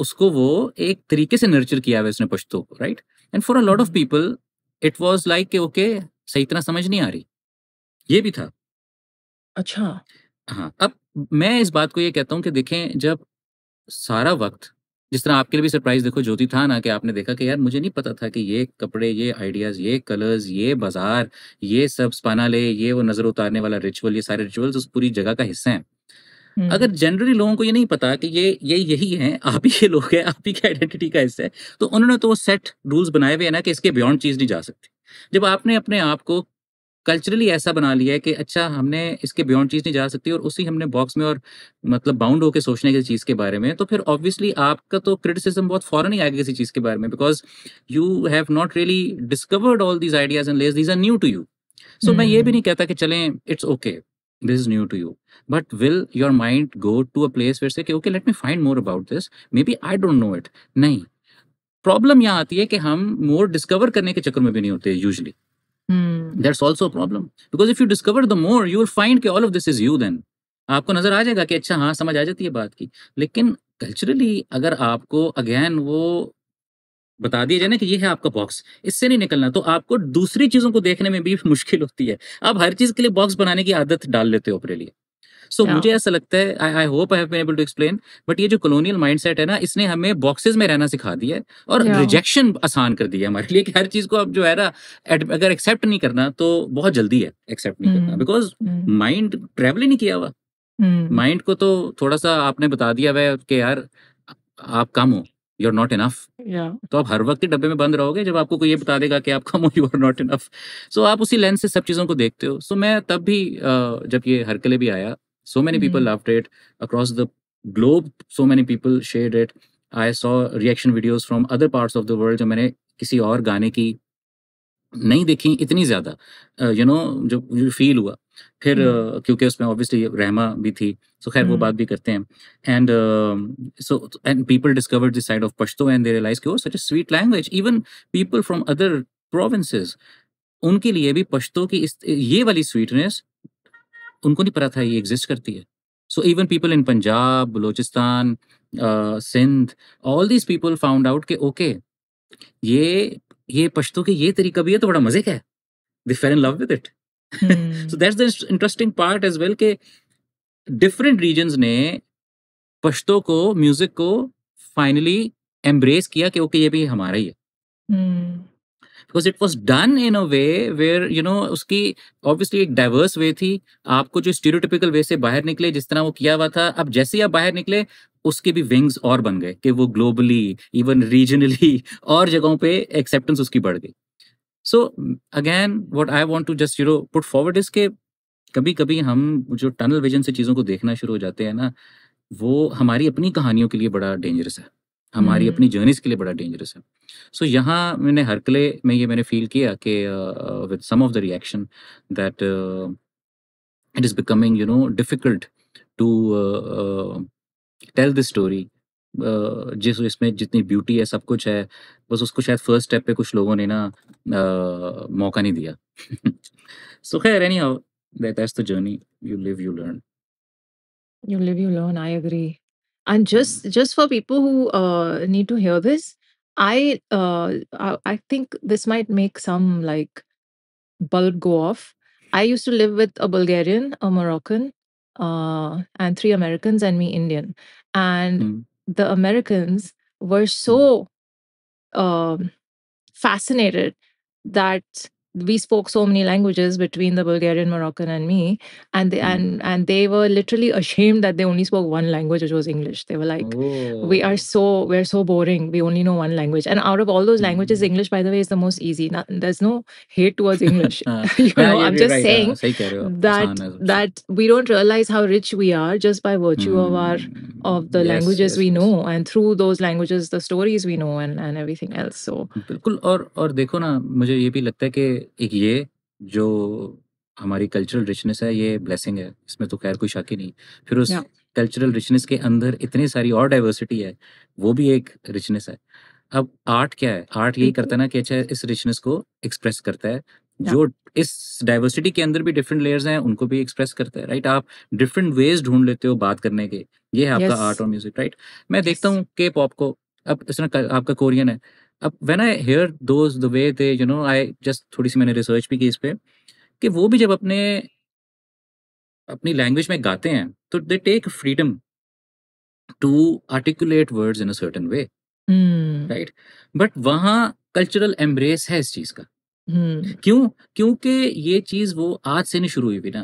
उसको वो एक तरीके से नर्चर किया हुआ उसने पश्तो को right and for a lot of people it was like okay सही तरह समझ नहीं आ रही ये भी था अच्छा हाँ अब मैं इस बात को ये कहता हूँ कि देखें जब सारा वक्त जिस तरह आपके लिए भी सरप्राइज देखो ज्योति था ना कि आपने देखा कि यार मुझे नहीं पता था कि ये कपड़े ये आइडियाज ये कलर्स ये बाजार ये सब ले ये वो नजर उतारने वाला रिचुअल ये सारे रिचुअल्स उस पूरी जगह का हिस्सा हैं हम्म। अगर जनरली लोगों को ये नहीं पता कि ये ये यही है आप ही ये लोग हैं आप ही की आइडेंटिटी का हिस्सा है तो उन्होंने तो वो सेट रूल्स बनाए हुए हैं ना कि इसके बियॉन्ड चीज नहीं जा सकती जब आपने अपने आप को कल्चरली ऐसा बना लिया है कि अच्छा हमने इसके बियॉन्ड चीज़ नहीं जा सकती और उसी हमने बॉक्स में और मतलब बाउंड होकर सोचने की चीज़ के बारे में तो फिर ऑब्वियसली आपका तो क्रिटिसिज्म बहुत फॉरन ही आएगा किसी चीज़ के बारे में because you have not really discovered all these ideas and less these are new to you so मैं ये भी hmm. नहीं कहता कि चलें it's okay this is new to you but will your mind go to a place where say okay let me find more about this maybe I don't know it नहीं problem यहाँ आती है कि हम मोर discover करने के चक्कर में भी नहीं होते usually hmm. that's also a problem because if you discover the more you will find कि all of this is you then आपको नजर आ जाएगा कि अच्छा हाँ समझ आ जाती है बात की लेकिन कल्चरली अगर आपको अगेन वो बता दिया जाए ना कि ये है आपका बॉक्स इससे नहीं निकलना तो आपको दूसरी चीजों को देखने में भी मुश्किल होती है आप हर चीज के लिए बॉक्स बनाने की आदत डाल लेते हो अपने लिए सो मुझे ऐसा लगता है I hope I have able to explain but ये जो कॉलोनियल माइंडसेट है ना इसने हमें बॉक्सेस में रहना सिखा दिया है और रिजेक्शन आसान कर दिया है हमारे लिए कि हर चीज को अब जो है ना अगर एक्सेप्ट नहीं करना तो बहुत जल्दी है एक्सेप्ट नहीं करना बिकॉज माइंड ट्रेवल ही नहीं किया हुआ माइंड mm-hmm. को तो थोड़ा सा आपने बता दिया हुआ कि यार आप कम हो यू आर नॉट इनफ तो आप हर वक्त डब्बे में बंद रहोगे जब आपको कोई ये बता देगा कि आप कम हो you are not enough so आप उसी लेंस से सब चीज़ों को देखते हो सो so, मैं तब भी जब ये हरकले भी आया So many mm-hmm. people loved it across the globe. So many people shared it. I saw reaction videos from other parts of the world जो मैंने किसी और गाने की नहीं देखी इतनी ज़्यादा यू नो जो फील हुआ फिर mm uh, क्योंकि उसमें ऑब्वियसली रहमा भी थी सो so, खैर mm वो mm-hmm. बात भी करते हैं and so and people discovered this side of Pashto and they realise कि such a sweet language even people from other provinces उनके लिए भी पश्तो की इस ये वाली स्वीटनेस उनको नहीं पता था ये एग्जिस्ट करती है so even people in Punjab Balochistan Sindh all this people found out कि ओके ये ये पश्तो के ये तरीका भी है तो बड़ा मजे का है they fell in love with it so that's the interesting part as well के डिफरेंट रीजन ने पश्तो को म्यूजिक को फाइनली एम्ब्रेस किया कि ओके ये भी हमारा ही है hmm. Because it was done in a way where you know उसकी ऑब्वियसली एक डाइवर्स वे थी आपको जो स्टीरियोटिपिकल वे से बाहर निकले जिस तरह वो किया हुआ था अब जैसे ही आप बाहर निकले उसके भी विंग्स और बन गए कि वो ग्लोबली इवन रीजनली और जगहों पे एक्सेप्टेंस उसकी बढ़ गई so again what I want to just you know put forward is के कभी कभी हम जो टनल विजन से चीज़ों को देखना शुरू हो जाते हैं ना वो हमारी अपनी कहानियों के लिए बड़ा डेंजरस है हमारी हम्म। अपनी जर्नीज के लिए बड़ा डेंजरस है सो so, यहाँ मैंने हरकले में ये मैंने फील किया कि with some of the reaction that it is becoming you know difficult to tell the story जिस इसमें जितनी ब्यूटी है सब कुछ है बस उसको शायद फर्स्ट स्टेप पे कुछ लोगों ने ना uh, मौका नहीं दिया सो खैर anyhow that's the journey you live you learn you live you learn I agree and just just for people who uh, need to hear this I, uh, I think this might make some like bulb go off i used to live with a bulgarian a moroccan uh, and three americans and me indian and mm. the americans were so um, fascinated that we spoke so many languages between the Bulgarian, Moroccan, and me, and they, hmm. and and they were literally ashamed that they only spoke one language, which was English. They were like, "We are oh. so we're so boring. We only know one language." And out of all those languages, hmm. English, by the way, is the most easy. Not, there's no hate towards English. Uh, you know, yeah, I'm just right, saying uh, uh that that we don't realize how rich we are just by virtue mm. of our hmm. of the yes, languages yes, we know, and through those languages, the stories we know, and and everything else. So. बिल्कुल और और देखो ना मुझे ये भी एक ये जो हमारी कल्चरल रिचनेस है ये ब्लेसिंग है इसमें तो खैर कोई शक ही नहीं फिर उस कल्चरल रिचनेस के अंदर इतनी सारी और डाइवर्सिटी है वो भी एक रिचनेस है अब आर्ट क्या है आर्ट यही करता है ना कि अच्छा इस रिचनेस को एक्सप्रेस करता है जो इस डाइवर्सिटी के अंदर भी डिफरेंट लेयर्स हैं उनको भी एक्सप्रेस करता है राइट आप डिफरेंट वेज ढूंढ लेते हो बात करने के ये है आपका आर्ट और म्यूजिक राइट मैं देखता हूँ के पॉप को अब इस आपका कोरियन है अब when I hear those the way they you know I just थोड़ी सी मैंने रिसर्च भी की इस पर कि वो भी जब अपने अपनी लैंग्वेज में गाते हैं तो they take freedom to articulate words in a certain way right but वहाँ कल्चरल एम्ब्रेस है इस चीज़ का hmm. क्यों क्योंकि ये चीज़ वो आज से नहीं शुरू हुई भी ना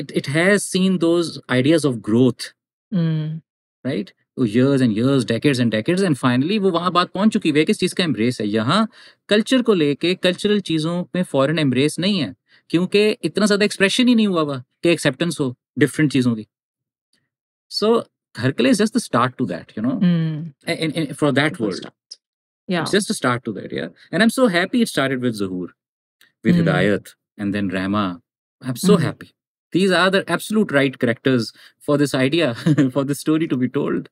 it it has seen those ideas of growth right years and years decades and decades and finally वो वहाँ बात पहुँच चुकी है किस चीज़ का एम्ब्रेस है यहाँ कल्चर को लेके कल्चरल चीज़ों में फॉरेन एम्ब्रेस नहीं है क्योंकि इतना ज़्यादा एक्सप्रेशन ही नहीं हुआ हुआ कि एक्सेप्टेंस हो डिफरेंट चीज़ों की so Hercules is just the start to that, you know, mm. in, in, for that world. Start. Yeah. It's just a start to that, yeah. And I'm so happy it started with Zuhur, with mm. Hidayat, and then Rama. I'm so mm. happy. These are the absolute right characters for this idea, for this story to be told.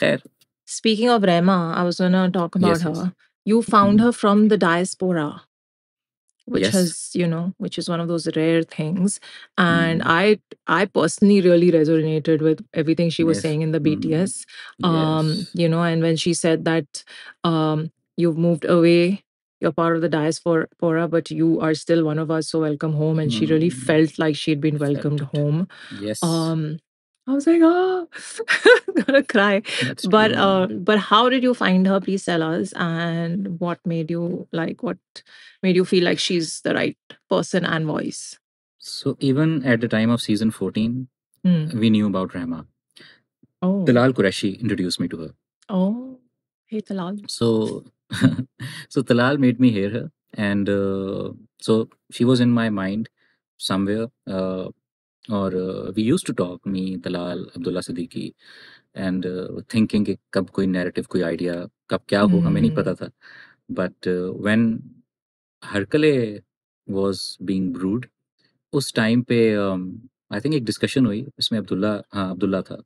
khair. Speaking of Rema, I was going to talk about yes, her. Yes. You found mm-hmm. her from the diaspora, which yes. has, you know, which is one of those rare things. And mm. I, I personally really resonated with everything she was saying in the BTS. Mm. Mm-hmm. Um, You know, and when she said that um, you've moved away you're part of the diaspora, but you are still one of us. So welcome home. And mm. she really felt like she'd been welcomed home. Yes. Um, I was like, oh, I'm gonna cry. but uh, but how did you find her? Please tell us. And what made you like? What made you feel like she's the right person and voice? So even at the time of season fourteen, mm. we knew about Rama. Oh, Talal Qureshi introduced me to her. Oh, hey Talal. So so Talal made me hear her, and uh, so she was in my mind somewhere. Uh, और we use to talk me Dalal Abdullah Siddiqui and thinking कि कब कोई narrative कोई idea कब क्या हो हमें नहीं पता हम्म। था but when uh, Hercules was being brewed उस टाइम पे आई um, थिंक एक डिस्कशन हुई इसमें अब्दुल्ला हाँ अब्दुल्ला था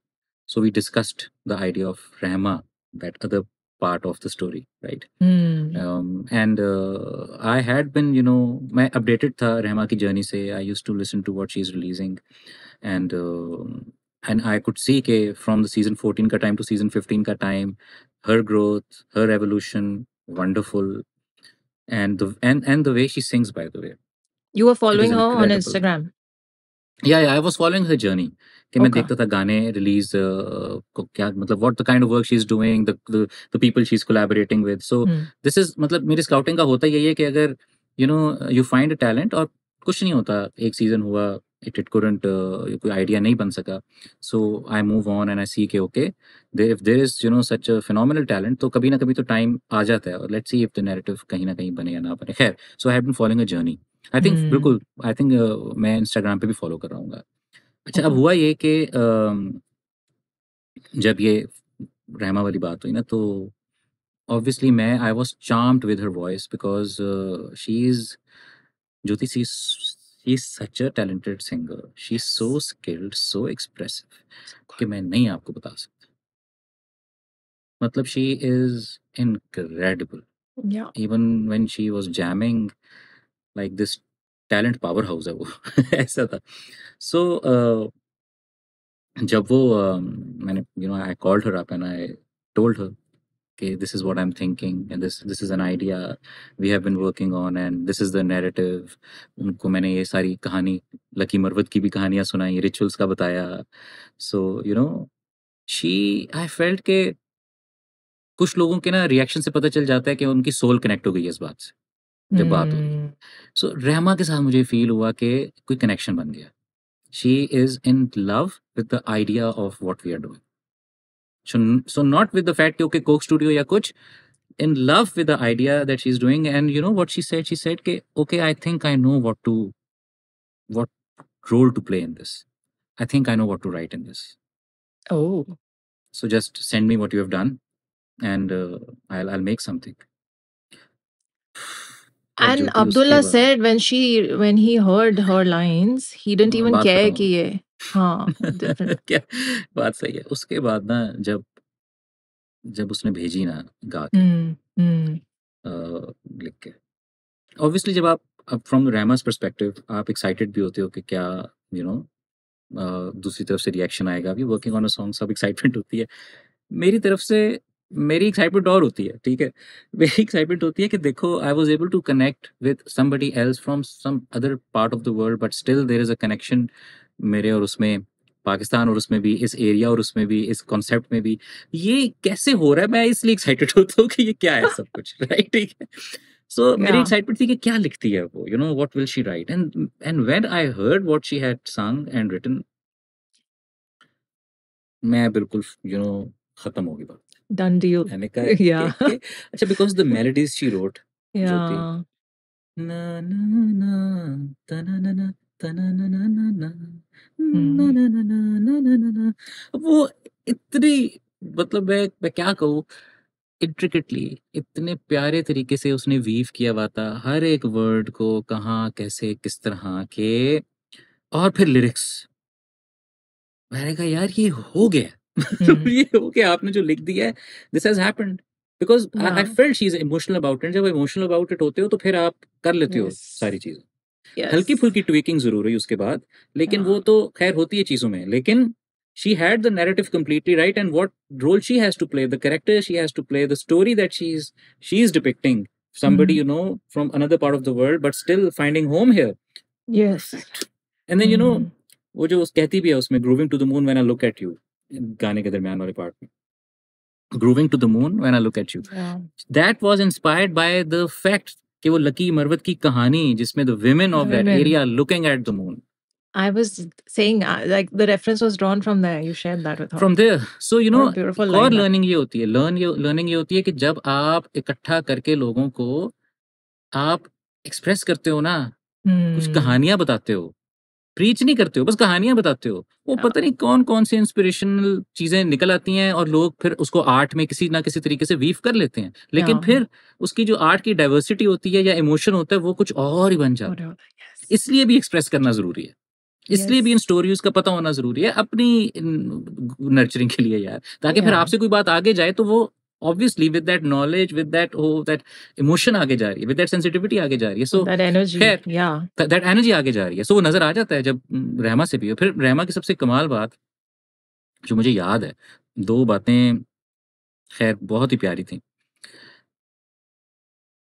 so we discussed the idea of Rahma that other part of the story right mm. um, and uh, i had been you know my updated tha rehma ki journey Say i used to listen to what she's releasing and uh, and i could see ke from the season 14 ka time to season 15 ka time her growth her evolution wonderful and the and and the way she sings by the way you were following her on instagram या I was following her journey कि मैं देखता था गाने release को क्या मतलब what the kind of work she is doing the the people she is collaborating with so this is मतलब मेरी स्काउटिंग का होता यही है कि अगर you know you find a talent और कुछ नहीं होता एक सीजन हुआ इट इट कुडंट कोई आइडिया नहीं बन सका so I move on and I see के okay there if there is you know such phenomenal talent तो कभी ना कभी तो टाइम आ जाता है और let's see if the narrative कहीं ना कहीं बने या ना बने खैर so I have been following a journey I think hmm. बिल्कुल आई थिंक मैं इंस्टाग्राम पे भी फॉलो कर रहा हूँ अच्छा अब हुआ ये कि जब ये रहमा वाली बात हुई ना तो ऑब्वियसली मैं I was charm with her voice because she is Jyoti she is such a talented singer she is so skilled so expressive कि मैं नहीं आपको बता सकता मतलब she is incredible even when she was jamming like this talent powerhouse है वो ऐसा था सो so, uh, जब वो uh, मैंने you know I called her and I told her कि this is what I am thinking and this this is an idea we have been working on and this is the narrative उनको मैंने ये सारी कहानी lucky Marwat की भी कहानियाँ सुनाई रिचुअल्स का बताया so you know she I felt के कुछ लोगों के ना रिएक्शन से पता चल जाता है कि उनकी सोल कनेक्ट हो गई है इस बात से जब बात हुई सो हम्म। so, रहमा के साथ मुझे फील हुआ कि कोई कनेक्शन बन गया she is in love with the idea of what we are doing so not with the fact okay Coke Studio या कुछ in love with the idea that she is doing and you know what she said she said के okay I think I know what to what role to play in this I think I know what to write in this so just send me what you you have done and uh, i'll i'll And Abdullah said when she when he heard her lines, he didn't हाँ, even care कि ये हाँ, बात सही है उसके बाद ना जब जब उसने भेजी ना गा के हम्म, हम्म। लिख के ऑब्वियसली जब आप फ्रॉम रैमस परस्पेक्टिव आप एक्साइटेड भी होते हो कि क्या यू you नो दूसरी तरफ से रिएक्शन आएगा भी वर्किंग ऑन अ सॉन्ग सब एक्साइटमेंट होती है मेरी तरफ से मेरी एक्साइटमेंट और होती है ठीक है मेरी एक्साइटमेंट होती है कि देखो I was able to connect with somebody else from some other part of the world but still there is a connection मेरे और उसमें पाकिस्तान और उसमें भी इस एरिया और उसमें भी इस कॉन्सेप्ट में भी ये कैसे हो रहा है मैं इसलिए एक्साइटेड होता हूँ कि ये क्या है सब कुछ राइट ठीक है सो मेरी एक्साइटमेंट थी कि क्या लिखती है वो you know what will she write and and when I heard what she had sung and written मैं बिल्कुल यू नो खत्म होगी बात done deal मैंने कहा yeah अच्छा because the melodies she wrote yeah na na na ta na na na ta na na na na na na na na na na na na na वो इतनी मतलब मैं मैं क्या कहूँ इंट्रिकेटली इतने प्यारे तरीके से उसने वीव किया हुआ था हर एक वर्ड को कहाँ कैसे किस तरह के और फिर लिरिक्स मैंने कहा यार ये हो गया ये हो गया आपने जो लिख दिया है this has happened because I felt she is emotional about it जब इमोशनल अबाउट इट होते हो तो फिर आप कर लेते हो सारी चीजें yes. हल्की फुल्की ट्विकिंग जरूर हुई उसके बाद लेकिन yeah. वो तो खैर होती है चीजों में लेकिन she had the narrative completely right and what role she has to play the character she has to play the story that she's she's depicting somebody mm. you know from another part of the world but still finding home here yes and then mm. you know वो जो कहती भी है उसमें grooving to the moon when I look at you गाने के दरमियान वाले पार्ट में grooving to the moon when I look at you that was inspired by the fact कि वो लकी मरवत की कहानी जिसमें the women of that area looking at the moon I was saying uh, like the reference was drawn from there. You shared that with her. From there, so you know, beautiful और learning ये होती है, learn ये learning ये होती है कि जब आप इकट्ठा करके लोगों को आप express करते हो ना hmm. कुछ कहानियाँ बताते हो प्रीच नहीं करते हो बस कहानियां बताते हो वो हाँ। पता नहीं कौन कौन सी इंस्पिरेशनल चीजें निकल आती हैं और लोग फिर उसको आर्ट में किसी ना किसी तरीके से वीव कर लेते हैं लेकिन हाँ। फिर उसकी जो आर्ट की डाइवर्सिटी होती है या इमोशन होता है वो कुछ और ही बन जाता है इसलिए भी एक्सप्रेस करना जरूरी है इसलिए yes. भी इन स्टोरीज का पता होना जरूरी है अपनी नर्चरिंग के लिए यार ताकि yeah. फिर आपसे कोई बात आगे जाए तो वो obviously with that knowledge with that oh that emotion आगे जा रही है विद दैट सेंसिटिविटी आगे जा रही है so that energy that energy आगे जा रही है सो so, वो नजर आ जाता है जब रहमा से भी फिर रहमा की सबसे कमाल बात जो मुझे याद है दो बातें खैर बहुत ही प्यारी थी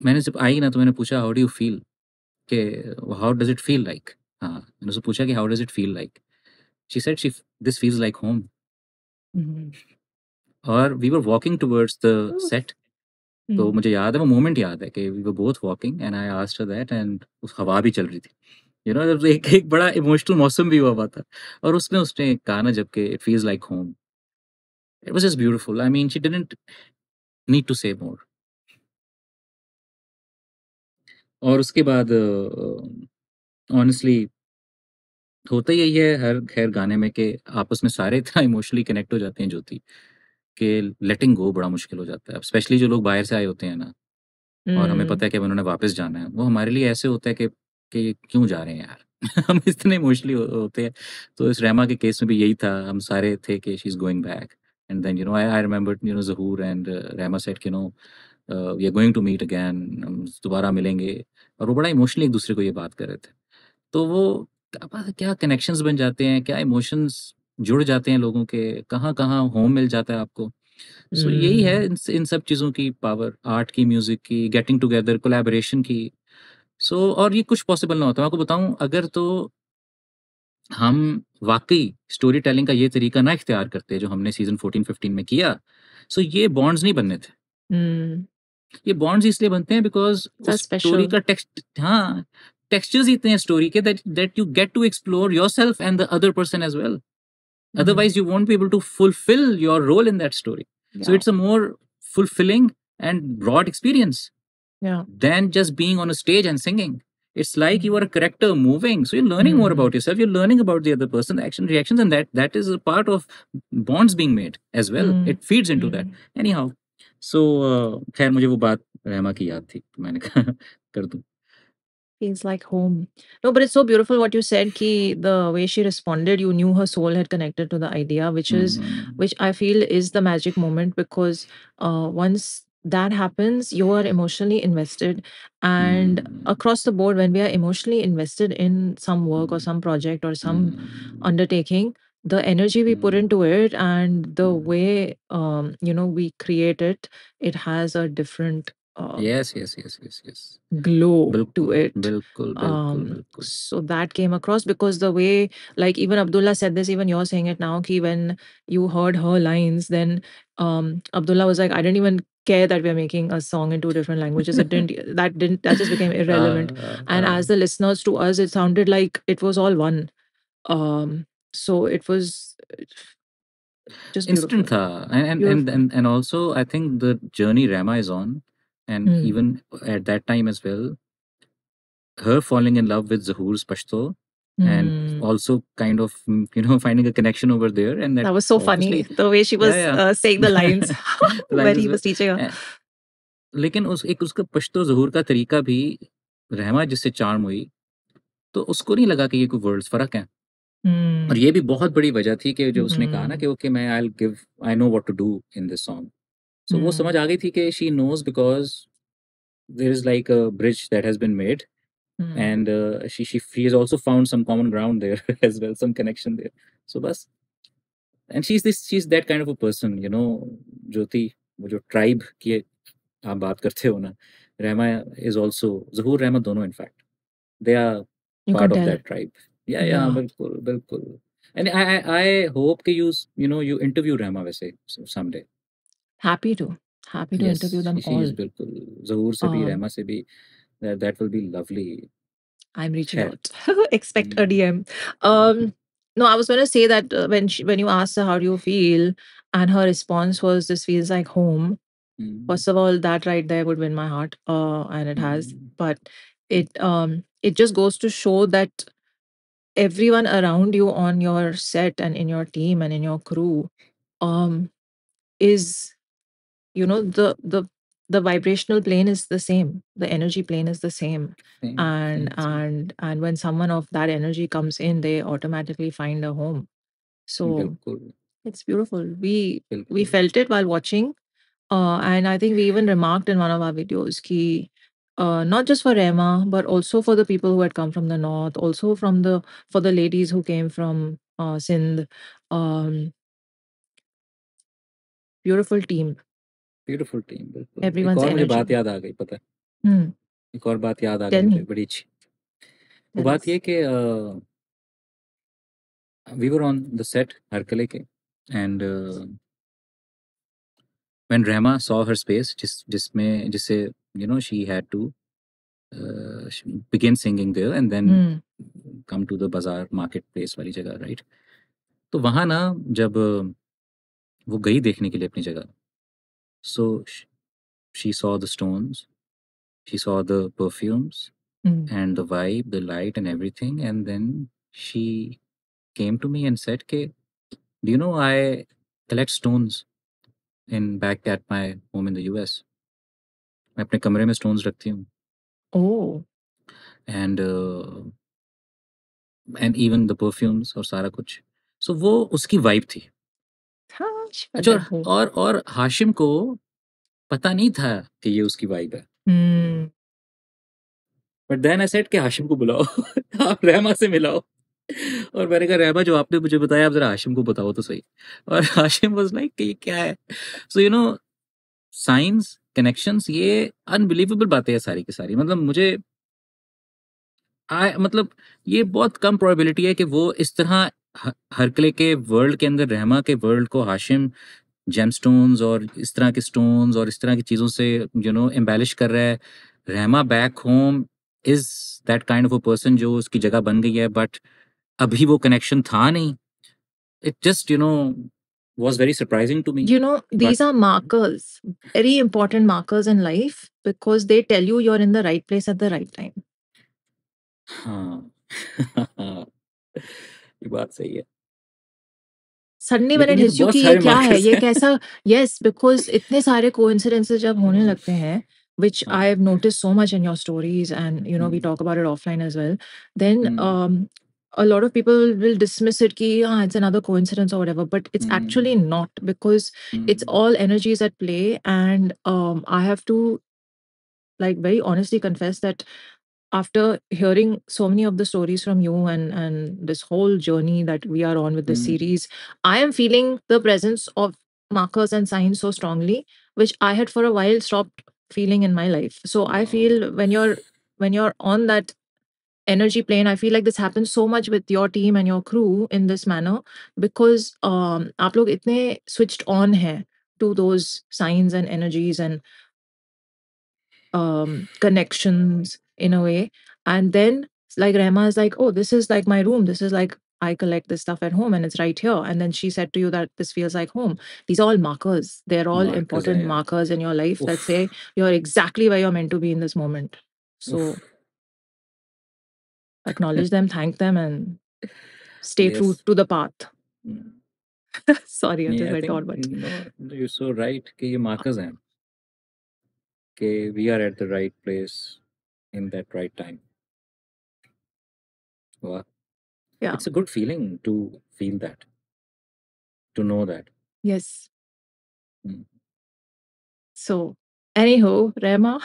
मैंने जब आई ना तो मैंने पूछा हाउ डू यू फील के how does it feel like हाँ मैंने उससे पूछा कि how does it feel like she said she this feels like home और we were walking towards the set तो hmm. मुझे याद है वो मोमेंट याद है कि we were both walking and I asked that and उस हवा भी चल रही थी यू you नो know, एक एक बड़ा इमोशनल मौसम भी हुआ हुआ था और उसमें उसने गाना जबकि it feels like home it was just beautiful I mean she didn't need to say more और उसके बाद ऑनेस्टली होता यही है हर खैर गाने में कि आपस में सारे इतना इमोशनली कनेक्ट हो जाते हैं ज्योति के लेटिंग गो बड़ा मुश्किल हो जाता है स्पेशली जो लोग बाहर से आए होते हैं ना और हमें हम्म। पता है कि उन्होंने वापस जाना है वो हमारे लिए ऐसे होता है कि कि क्यों जा रहे हैं यार हम इतने इमोशनली होते हैं तो इस रैमा के केस में भी यही था हम सारे थे कि she is going back and then you know I I remember you know Zahoor and Rahma said you know we are going to meet again हम दोबारा मिलेंगे और वो बड़ा इमोशनली एक दूसरे को ये बात कर रहे थे तो वो क्या कनेक्शंस बन जाते हैं क्या इमोशंस जुड़ जाते हैं लोगों के कहाँ कहाँ होम मिल जाता है आपको सो so, यही है हम्म। इन, इन सब चीज़ों की पावर आर्ट की म्यूज़िक की गेटिंग टुगेदर कोलेबोरेशन की सो so, और ये कुछ पॉसिबल ना होता तो मैं आपको बताऊं अगर तो हम वाकई स्टोरी टेलिंग का ये तरीका ना इख्तियार करते जो हमने सीजन फोर्टीन फिफ्टीन में किया सो so ये बॉन्ड्स नहीं बनने थे हम्म। ये बॉन्ड्स इसलिए बनते हैं बिकॉज स्टोरी का टेक्स्ट हाँ टेक्सचर्स इतने हैं स्टोरी के that that you get to explore yourself and the other person as well Mm-hmm. Otherwise, you won't be able to fulfill your role in that story. Yeah. So it's a more fulfilling and broad experience yeah. than just being on a stage and singing. It's like you mm-hmm. are a character moving, so you're learning mm-hmm. more about mm-hmm. yourself. You're learning about the other person, the action, reactions, and that that is a part of bonds being made as well. Mm-hmm. It feeds into that. Mm-hmm. Anyhow, so uh, खैर मुझे वो बात रहमा की याद थी मैंने कर दूं feels like home. No, but it's so beautiful what you said. Ki the way she responded, you knew her soul had connected to the idea, which is, mm-hmm. which I feel is the magic moment because uh, once that happens, you are emotionally invested, and mm-hmm. across the board, when we are emotionally invested in some work or some project or some mm-hmm. undertaking, the energy we put mm-hmm. into it and the way um, you know we create it, it has a different uh, yes yes yes yes yes glow to it um so that came across because the way like even abdullah said this even you're saying it now ki when you heard her lines then um abdullah was like i didn't even care that we're making a song in two different languages it didn't that didn't that just became uh, irrelevant uh, and uh, as the listeners to us it sounded like it was all one um so it was just instant tha. Uh, and, and and and and also i think the journey rama is on And mm. even at that time as well, her falling in love with Zahur Pashto mm. and also kind of, you know, finding a connection over there. And that, that was so funny, the way she was yeah, yeah. Uh, saying the lines, the when he was teaching her. लेकिन उस एक उसका पश्तो जहूर का तरीका भी रहमा जिससे charm हुई तो उसको नहीं लगा कि ये कोई वर्ड्स फर्क है hmm. और ये भी बहुत बड़ी वजह थी कि जो उसने hmm. कहा ना कि ओके मैं I give I know what to do in this song so hmm. वो हम्म। समझ आ गई थी कि she knows because there is like a bridge that has been made and she she she has also found some common ground there as well some connection there so बस and she is this she is that kind of a person you know Jyoti वो जो tribe की आप बात करते हो ना रहमा is also Zahoor Rahma दोनों in fact they are part of that tribe या या बिल्कुल बिल्कुल एंड आई आई होप कि you you know you interview Rahma वैसे someday happy to happy to yes interview them all. जी बिल्कुल जहूर से भी Um, रहमा से भी that will be lovely I'm reaching खैर out. Expect a hmm. DM. Um, no, I was going to say that uh, when she, when you asked her how do you feel, and her response was this feels like home. Hmm, hmm. First of all, that right there would win my heart, uh, and it has. Hmm. But it um it just goes to show that everyone around you on your set and in your team and in your crew um is you know the the the vibrational plane is the same the energy plane is the same, and and and when someone of that energy comes in they automatically find a home so beautiful. it's beautiful we beautiful. we felt it while watching uh, and i think we even remarked in one of our videos ki uh, not just for Emma, but also for the people who had come from the north, also from the for the ladies who came from uh, Sindh. Um, beautiful team beautiful team बिल्कुल मुझे बात याद आ गई पता है एक और बात याद आ गई बड़ी अच्छी वो बात ये कि we were on the set हरकले के and when Rahma saw her space जिस जिसमें जिसे you know she had to begin singing there and then come to the bazaar market place वाली जगह राइट तो वहां ना जब वो गई देखने के लिए अपनी जगह So sh- she saw the stones, she saw the perfumes mm. and the vibe, the light, and everything. And then she came to me and said, "Okay, do you know I collect stones in back at my home in the U.S. मैं apne kamre mein stones rakhti हूँ." Oh. And uh, and even the perfumes और sara kuch So wo uski vibe थी. अच्छा और, और हाशिम को पता नहीं था कि ये उसकी वाइफ है बट देन आई सेड कि हाशिम को बुलाओ आप रहमा से मिलाओ और मैंने कहा रहमा जो आपने मुझे बताया आप जरा हाशिम को बताओ तो सही और हाशिम वाज लाइक कि ये क्या है so you know science connections ये अनबिलीवेबल बातें हैं सारी की सारी मतलब मुझे आ, मतलब ये बहुत कम प्रोबेबिलिटी है कि वो इस तरह हरकले के वर्ल्ड के अंदर रहमा के वर्ल्ड को हाशिम जेम और इस तरह के स्टोन्स और इस तरह की चीज़ों से यू नो एम्बेलिश कर रहा है Rahma back home is that kind of a person जो उसकी जगह बन गई है बट अभी वो कनेक्शन था नहीं it just you know was very surprising to me you know these are markers very important markers in life because they tell you you're in the right place at the right time ये बात सही है suddenly मैंने ढिस्यू की ये क्या है ये कैसा यस बिकॉज इतने सारे कोइंसिडेंसेस जब होने लगते हैं which oh. I've noticed so much in your stories, and you know, mm. we talk about it offline as well. Then mm. um, a lot of people will dismiss it, ki, ah, it's another coincidence or whatever, but it's mm. actually not because it's all energies at play. And um, I have to, like, very honestly confess that after hearing so many of the stories from you and and this whole journey that we are on with the mm. series i am feeling the presence of markers and signs so strongly which i had for a while stopped feeling in my life so i feel when you're when you're on that energy plane i feel like this happens so much with your team and your crew in this manner because um aap log itne switched on here to those signs and energies and um connections in a way. And then like grandma is like, oh, this is like my room. This is like I collect this stuff at home and it's right here. And then she said to you that this feels like home. These are all markers. They're all markers, important yeah. markers in your life Oof. that say you're exactly where you're meant to be in this moment. So Oof. acknowledge them, thank them, and stay yes. true to the path. Sorry, yeah, I thought, but you you're so right. Markers, we are at the right place in that right time. Wow. Yeah. It's a good feeling to feel that, to know that. Yes. Mm. So, anywho, Rema,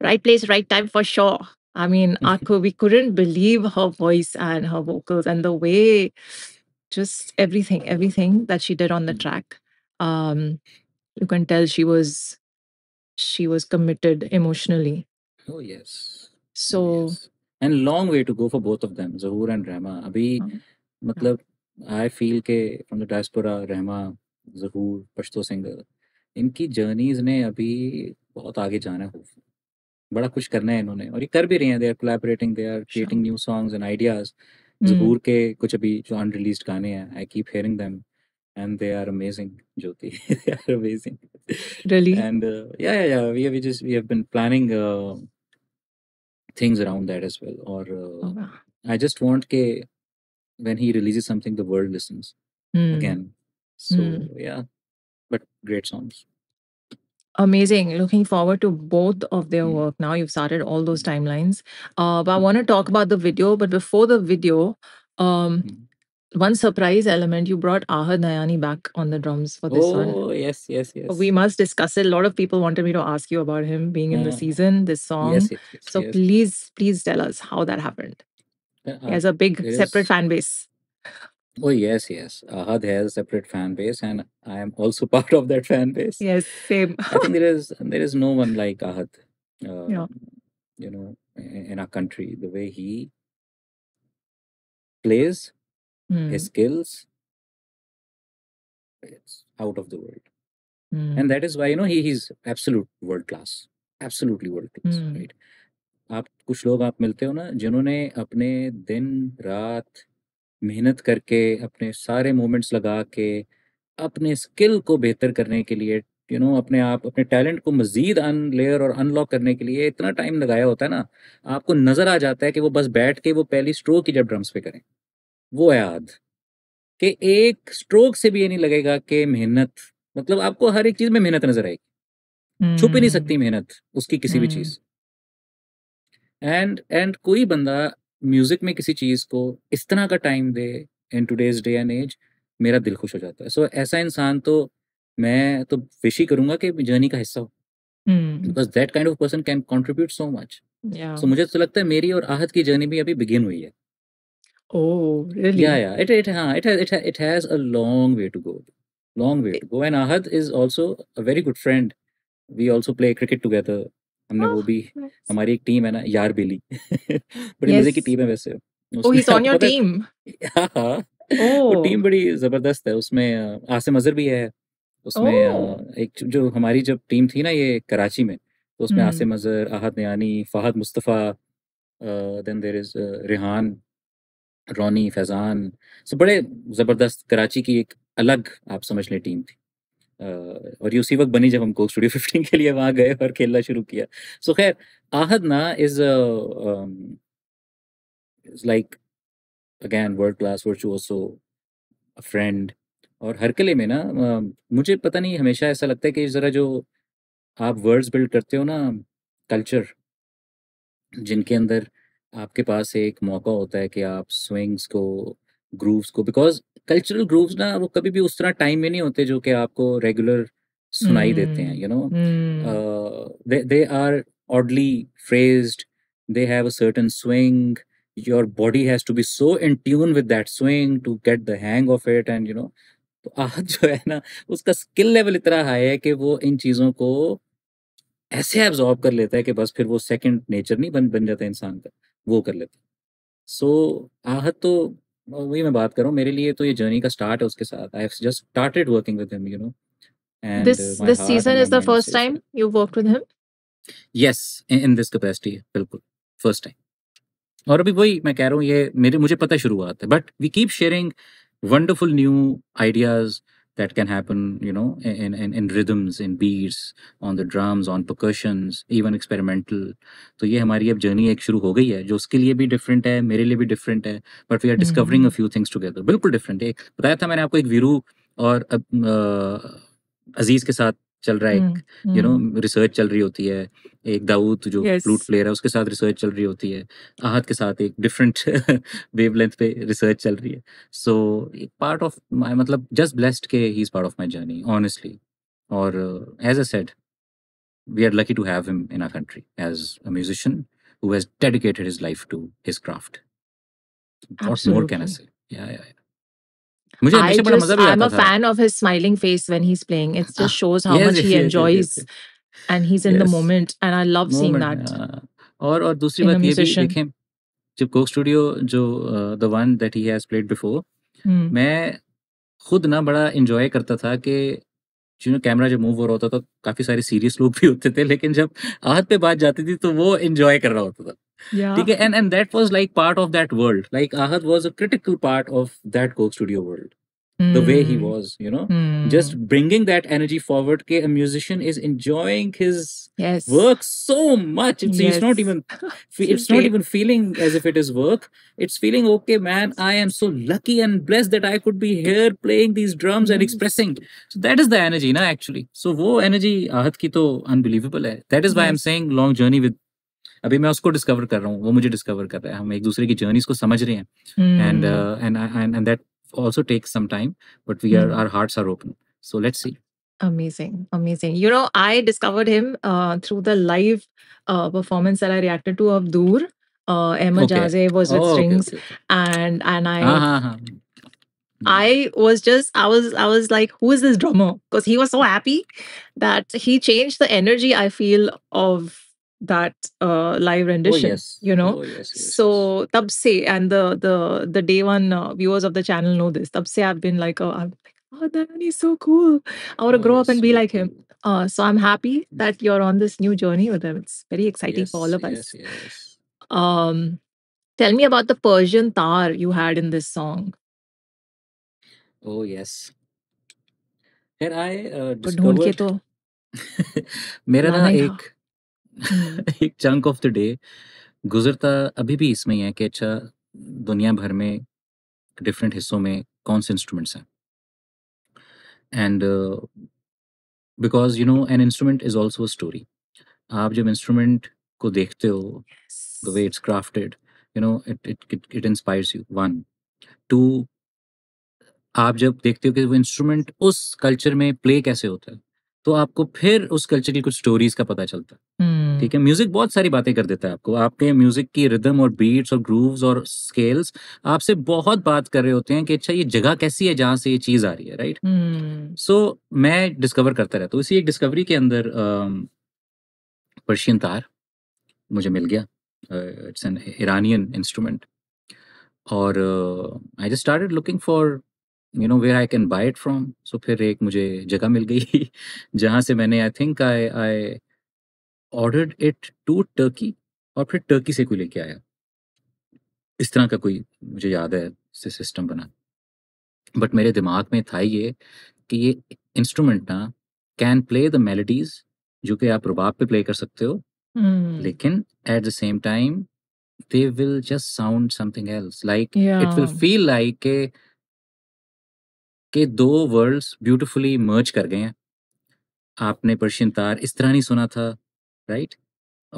right place, right time for sure. I mean, Akko, we couldn't believe her voice and her vocals and the way, just everything, everything that she did on the hmm. track. Um, you can tell she was she was committed emotionally. Oh yes. So and long way to go for both of them, Zahoor and Rama. Abhi, uh-huh. I feel ke from the diaspora, Rama, Zahoor, Pashto singer, inki journeys ne abhi बहुत आगे जाना है बड़ा कुछ करना है इन्होंने और ये कर भी रहे हैं they are They are are creating new songs and ideas Zahoor के कुछ अभी जो अनरिलीज्ड गाने हैं I keep hearing them and they are amazing Jyoti they really? And uh, yeah, yeah, yeah. We we just we have been planning uh, things around that as well. Or oh, uh, oh, wow. I just want k when he releases something, the world listens mm. again. So mm. yeah, but great songs. Amazing. Looking forward to both of their mm. work now. You've started all those timelines. Uh, but I want to talk about the video. But before the video, um, hmm one surprise element you brought Ahad Nayani back on the drums for this oh, one. Oh yes, yes, yes. We must discuss it. A lot of people wanted me to ask you about him being in yeah. the season, this song. Yes, yes, yes so yes. please, please tell us how that happened. Uh, he has a big separate fan base. Oh yes, yes. Ahad has a separate fan base, and I am also part of that fan base. Yes, same. I think there is there is no one like Ahad. Uh, yeah. You know, in our country, the way he plays His Mm. skills, it's out of the world. And hmm. that is why, you know, he he's absolute world class. Absolutely world class, Mm. right? आप कुछ लोग आप मिलते हो ना जिन्होंने अपने दिन रात मेहनत करके अपने सारे मोमेंट्स लगा के अपने स्किल को बेहतर करने के लिए यू नो अपने आप अपने टैलेंट को मजीद अनलेयर और अनलॉक करने के लिए इतना टाइम लगाया होता है ना आपको नजर आ जाता है कि वो बस बैठ के वो पहली स्ट्रोक ही जब ड्रम्स पे करें वो याद कि एक स्ट्रोक से भी ये नहीं लगेगा कि मेहनत मतलब आपको हर एक चीज में मेहनत नजर आएगी छुप ही नहीं सकती हम्म। मेहनत उसकी किसी भी चीज हम्म। एंड एंड कोई बंदा म्यूजिक में किसी चीज को इस तरह का टाइम दे in today's day and age मेरा दिल खुश हो जाता है सो so, ऐसा इंसान तो मैं तो विश ही करूंगा कि जर्नी का हिस्सा हो हम्म। Because that kind of person can contribute so much so मुझे तो लगता है मेरी और आहत की जर्नी भी अभी बिगिन हुई है Oh, really? Yeah, yeah. It it it has it has, it has a long way to go, long way to go. And Ahad is also a very good friend. We also play cricket together. हमने oh, वो भी nice. हमारी एक team है ना यार बेली बड़ी yes. मजे की टीम है वैसे oh he is on your team वो टीम बड़ी जबरदस्त है उसमें आसिम अजहर भी है उसमें oh. एक जो हमारी जब टीम थी ना ये कराची में तो उसमें hmm. Asim Azhar Ahad Nayani Fahad Mustafa then there is Rehan Roni Faizan so बड़े ज़बरदस्त कराची की एक अलग आप समझ लें टीम थी और ये उसी वक्त बनी जब हम कोक स्टूडियो फिफ्टीन के लिए वहाँ गए और खेलना शुरू किया सो खैर आहद ना is is like again world class virtuoso friend और हर किले में ना मुझे पता नहीं हमेशा ऐसा लगता है कि ज़रा जो आप वर्ड्स बिल्ड करते हो ना कल्चर जिनके अंदर आपके पास एक मौका होता है कि आप स्विंग्स को ग्रूव्स को बिकॉज कल्चरल ग्रूव्स ना वो कभी भी उस तरह टाइम में नहीं होते जो कि आपको रेगुलर सुनाई देते हैं you know they are oddly phrased they have a certain swing your body has to be so in tune with that swing to get the hang of it and you know तो आज जो है ना उसका skill level इतना high है कि वो इन चीज़ों को ऐसे एब्जॉर्ब कर लेता है कि बस फिर वो सेकंड नेचर नहीं बन बन जाता इंसान का वो कर लेता सो so, आहत तो वही मैं बात कर रहा हूँ मेरे लिए तो ये जर्नी का स्टार्ट है उसके साथ I have just started working with him you know and this this season is the first time you worked with him yes in this capacity बिल्कुल फर्स्ट टाइम और अभी वही मैं कह रहा हूँ ये मेरे मुझे पता शुरुआत है but we keep sharing wonderful new ideas that can happen you know in, in, in rhythms in beats on the drums on percussions even experimental तो ये हमारी अब जर्नी एक शुरू हो गई है जो उसके लिए भी डिफरेंट है मेरे लिए भी डिफरेंट है but we are discovering a few things together बिल्कुल डिफरेंट है बताया था मैंने आपको एक वीरू और अजीज के साथ चल रहा है हम्म, एक यू नो रिसर्च चल रही होती है एक दाऊद जो yes. फ्लूट प्लेयर है उसके साथ रिसर्च चल रही होती है आहत के साथ एक डिफरेंट वेवलेंथ पे रिसर्च चल रही है सो एक पार्ट ऑफ माई मतलब जस्ट ब्लेस्ड के he is part of my journey honestly और as I said we are lucky to have him in our country as a musician who has dedicated his life to his craft. Absolutely. What more can I say? Yeah, yeah, yeah. मुझे I just, I'm a fan of his smiling face when he's playing. It just shows how yes, much he enjoys and he's in yes. the moment and i love moment, seeing that uh, और और दूसरी बात ये भी देखें जब Coke Studio जो the one that he has played before मैं खुद ना बड़ा इंजॉय करता था कि यू नो कैमरा जब मूव हो रहा होता था तो काफी सारे सीरियस लोग भी होते थे लेकिन जब हाथ पे बात जाती थी तो वो एंजॉय कर रहा होता था ठीक है and and that was like part of that world like Ahad was a critical part of that Coke Studio world the way he hmm. was you know mm. just bringing that energy forward a musician is enjoying his yes. work so much it's, yes. not even it's not even feeling as if it is work it's feeling okay man i am so lucky and blessed that i could be here playing these drums mm. and hmm. expressing so that is the energy na actually so wo energy ahat ki to unbelievable hai that is why i'm saying long journey with अभी मैं उसको discover कर रहा हूँ वो मुझे discover कर रहा है हम एक दूसरे की जर्नीज को समझ रहे हैं and and and that also takes some time, but we are mm. our hearts are open. So let's see. Amazing, amazing. You know, I discovered him uh, through the live uh, performance that I reacted to of Dur. Uh, Emma okay. Jaze was with oh, strings, okay, okay. and and I. Uh-huh. I was just I was I was like, who is this drummer? Because he was so happy that he changed the energy I feel of that uh, live rendition oh, yes. you know oh, yes, yes, so tab and the the the day one uh, viewers of the channel know this Tabse, i've been like oh, i'm like oh Dhavan is so cool i want to oh, grow up and be like him uh, so i'm happy that you're on this new journey with him it's very exciting for all of us um tell me about the persian tar you had in this song oh yes and i uh, discovered मेरा ना एक हम्म। एक chunk of the day गुजरता अभी भी इसमें ही है कि अच्छा दुनिया भर में डिफरेंट हिस्सों में कौन से इंस्ट्रूमेंट्स हैं and because you know an instrument is also story आप जब इंस्ट्रूमेंट को देखते हो the way it's crafted you know it it it inspires you one two आप जब देखते हो कि वो इंस्ट्रूमेंट उस कल्चर में प्ले कैसे होता है तो आपको फिर उस कल्चर की कुछ स्टोरीज का पता चलता है हम्म। ठीक है म्यूजिक बहुत सारी बातें कर देता है आपको आपके म्यूजिक की रिदम और बीट्स और ग्रूव्स और स्केल्स आपसे बहुत बात कर रहे होते हैं कि अच्छा ये जगह कैसी है जहाँ से ये चीज आ रही है राइट सो हम्म। so, मैं डिस्कवर करता रहता हूँ इसी एक डिस्कवरी के अंदर पर्शियन तार मुझे मिल गया इट्स एन ईरानियन इंस्ट्रूमेंट और I just started looking for you know where I can buy it from so फिर एक मुझे जगह मिल गई जहाँ से मैंने I think I I order it to Turkey और फिर टर्की से कोई लेके आया इस तरह का कोई मुझे याद है सिस्टम बना बट मेरे दिमाग में था ये कि ये इंस्ट्रूमेंट ना कैन प्ले द मेलोडीज जो कि आप रुबाब पे प्ले कर सकते हो hmm. लेकिन at the same time they will just sound something else like it will feel like कि दो वर्ल्ड्स ब्यूटीफुली मर्ज कर गए हैं आपने पर्शियन तार इस तरह नहीं सुना था राइट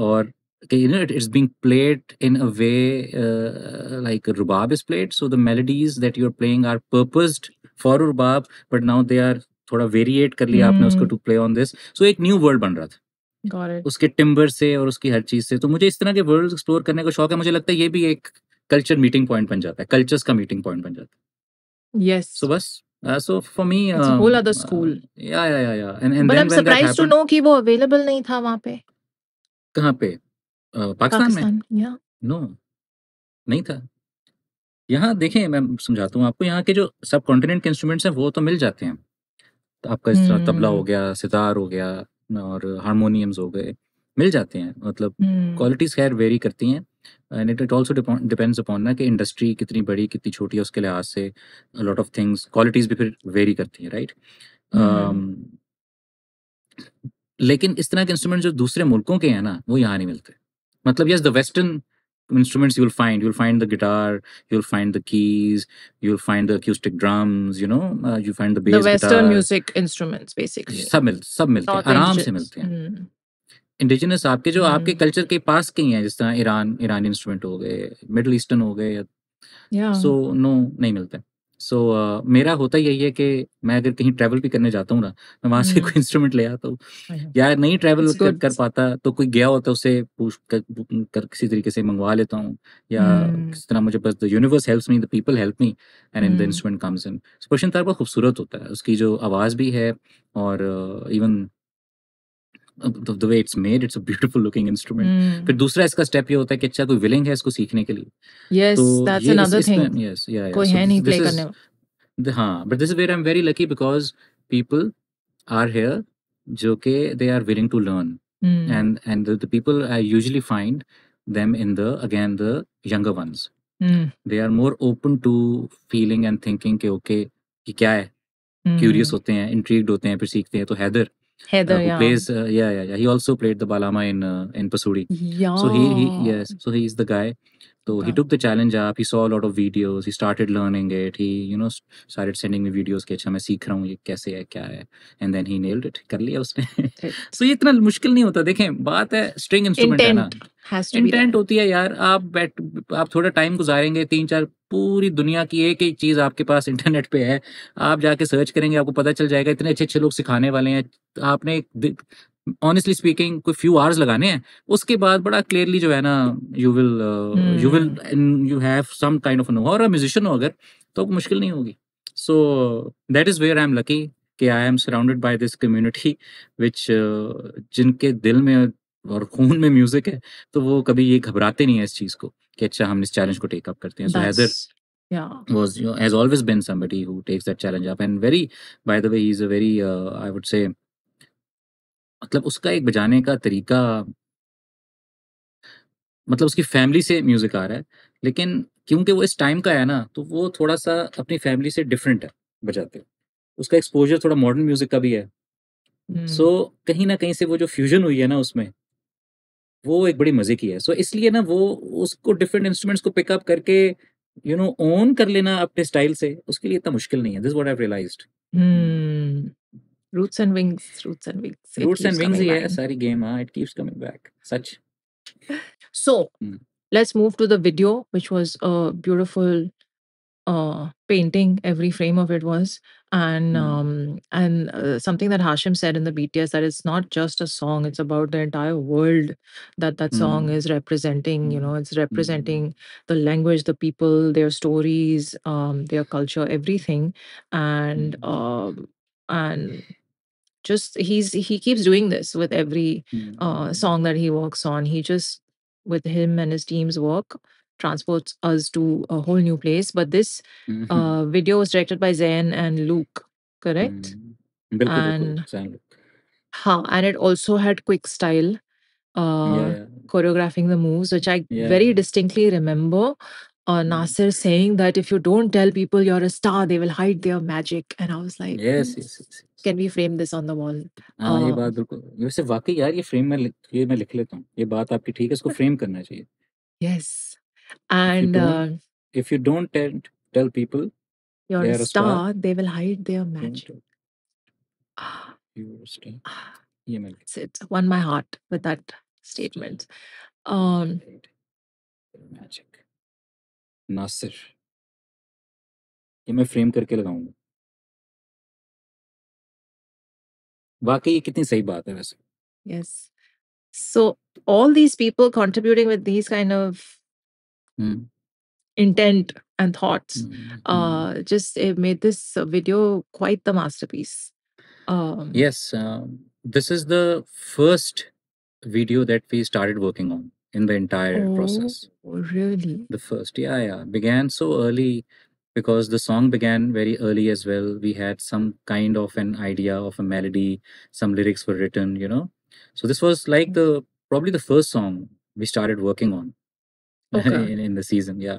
और it's being played in a way like rubab is played so the melodies that you are playing are that for rubab but now they are थोड़ा वेरिएट कर लिया आपने उसको to play on this so एक न्यू वर्ल्ड बन रहा था उसके टिम्बर से और उसकी हर चीज से तो मुझे इस तरह के वर्ल्ड एक्सप्लोर करने का शौक है मुझे लगता है ये भी एक कल्चर मीटिंग पॉइंट बन जाता है कल्चर्स का मीटिंग पॉइंट बन जाता है यस yes. सो so बस Uh, so for me, it's um, whole other uh, school. Uh, yeah, yeah, yeah, yeah. And, and but then I'm when happened, कि वो available नहीं था वहाँ पे. कहाँ पे? पाकिस्तान, में? Yeah. No, नहीं था. यहाँ देखें मैं समझाता हूँ आपको यहाँ के जो सब कॉन्टिनेंट के इंस्ट्रूमेंट्स हैं वो तो मिल जाते हैं तो आपका इस तरह तबला हो हम्म। गया सितार हो गया और हारमोनियम्स हो गए मिल जाते हैं मतलब क्वालिटीज हम्म। खैर वेरी करती हैं and it it also depends upon ना कि इंडस्ट्री कितनी बड़ी कितनी छोटी है उसके लिहाज से लॉट ऑफ थिंग्स क्वालिटीज भी फिर वेरी करती हैं राइट लेकिन इस तरह के इंस्ट्रूमेंट जो दूसरे मुल्कों के हैं ना वो यहाँ नहीं मिलते मतलब yes the western instruments you'll find you'll find the guitar you'll find the keys you'll find the acoustic drums you know uh, you find the bass the western guitar. music instruments basically sab mil sab milte hain aaram se milte hain indigenous आपके जो आपके culture हम्म। के पास के ही हैं जिस तरह Iran ईरानी instrument हो गए मिडल ईस्टर्न हो गए सो नो नहीं मिलते सो so, uh, मेरा होता यही है कि मैं अगर कहीं ट्रैवल भी करने जाता हूँ ना मैं वहां से हम्म। कोई इंस्ट्रूमेंट ले आता हूँ हाँ, हाँ। या नहीं ट्रैवल कर, कर पाता तो कोई गया होता उसे पूछ कर, कर किसी तरीके से मंगवा लेता हूँ या हम्म। किस तरह मुझे बस the universe helps me the people help me and in the instrument comes in स्पेशन तार बहुत खूबसूरत होता है उसकी जो आवाज़ भी है और even uh, the way it's made it's a beautiful looking instrument फिर दूसरा इसका स्टेप ये होता है कि अच्छा कोई विलिंग है इसको सीखने के लिए yes that's another thing yes या कोई है नहीं प्ले करने हाँ but this is where I am very lucky because people are here जो कि they are willing to learn and and the people I usually find them in the again the younger ones mm. they are more कि क्या है curious hmm. होते हैं intrigued होते हैं फिर सीखते हैं तो Haider Heather, uh, who yeah. plays uh, yeah, yeah yeah he also played the Balama in uh, in Pasudi. Yeah. So he, he yes so he's the guy तो ही टुक the challenge up he saw lot of videos he started learning it he you know started sending me videos के अच्छा मैं सीख रहा हूँ ये कैसे है क्या है and then he nailed it कर लिया उसने सो so, ये इतना मुश्किल नहीं होता देखें बात है स्ट्रिंग इंस्ट्रूमेंट है ना इंटेंट होती है यार आप बैठ आप थोड़ा टाइम गुजारेंगे तीन चार पूरी दुनिया की एक एक चीज आपके पास इंटरनेट पे है आप जाके सर्च करेंगे आपको पता चल जाएगा इतने अच्छे अच्छे लोग सिखाने वाले हैं आपने ऑनेस्टली स्पीकिंग कोई फ्यू आवर्स लगाने हैं उसके बाद बड़ा क्लियरली जो है ना you will you will you have some kind of know और म्यूजिशियन हो अगर तो मुश्किल नहीं होगी so that is where I am lucky कि I am surrounded by this community which जिनके दिल में और खून में म्यूजिक है तो वो कभी ये घबराते नहीं है इस चीज़ को कि अच्छा हम इस चैलेंज को टेकअप करते हैं सो Haider yeah was you know, has always been somebody who takes that challenge up and very by the way he's a very uh, i would say मतलब उसका एक बजाने का तरीका मतलब उसकी फैमिली से म्यूज़िक आ रहा है लेकिन क्योंकि वो इस टाइम का है ना तो वो थोड़ा सा अपनी फैमिली से डिफरेंट है बजाते उसका एक्सपोजर थोड़ा मॉडर्न म्यूज़िक का भी है सो hmm. so, कहीं ना कहीं से वो जो फ्यूजन हुई है ना उसमें वो एक बड़ी मज़े की है सो so, इसलिए ना वो उसको डिफरेंट इंस्ट्रूमेंट्स को पिकअप करके यू नो ओन कर लेना अपने स्टाइल से उसके लिए इतना मुश्किल नहीं है this what I realized Roots and Wings. Roots and Wings. It Roots and Wings, yeah. Sorry, game. Huh? Ah, it keeps coming back. Such. So mm. let's move to the video, which was a beautiful uh, painting. Every frame of it was, and mm. um, and uh, something that Hashim said in the BTS that it's not just a song; it's about the entire world that that mm. song hmm. is representing. You hmm. know, it's hmm. representing the language, the people, their stories, um, their culture, everything, and. Uh, and just he's he keeps doing this with every mm. uh, song that he works on he just with him and his team's work transports us to a whole new place but this mm-hmm. uh, video was directed by zayn and luke correct mm. and how Huh, and it also had quick style uh, yeah. choreographing the moves which i yeah. very distinctly remember uh, mm-hmm. saying that if you don't tell people you're a star, they will hide their magic. And I was like, yes, hmm, yes, yes, yes. can we frame this on the wall? हाँ ये uh, बात बिल्कुल वैसे वाकई यार ये ये मैं लिख लेता हूँ ये बात आपकी ठीक है इसको करना चाहिए yes and uh, if you don't tell tell people you're a star, they will hide their magic you're a star it won my heart with that statement um magic Nasir. ये मैं फ्रेम करके लगाऊँगा। वाक़ई ये कितनी सही बात है वैसे। Yes. So, all these people contributing with these kind of hmm. intent and thoughts, hmm, hmm, uh, just made this video quite the masterpiece. Um, yes, um, this is the first video that we started working on in the entire oh, process. Really? The first, yeah, yeah. Began so early because the song began very early as well. We had some kind of an idea of a melody, some lyrics were written, you know. So this was like mm. the probably the first song we started working on okay. in, in the season, yeah.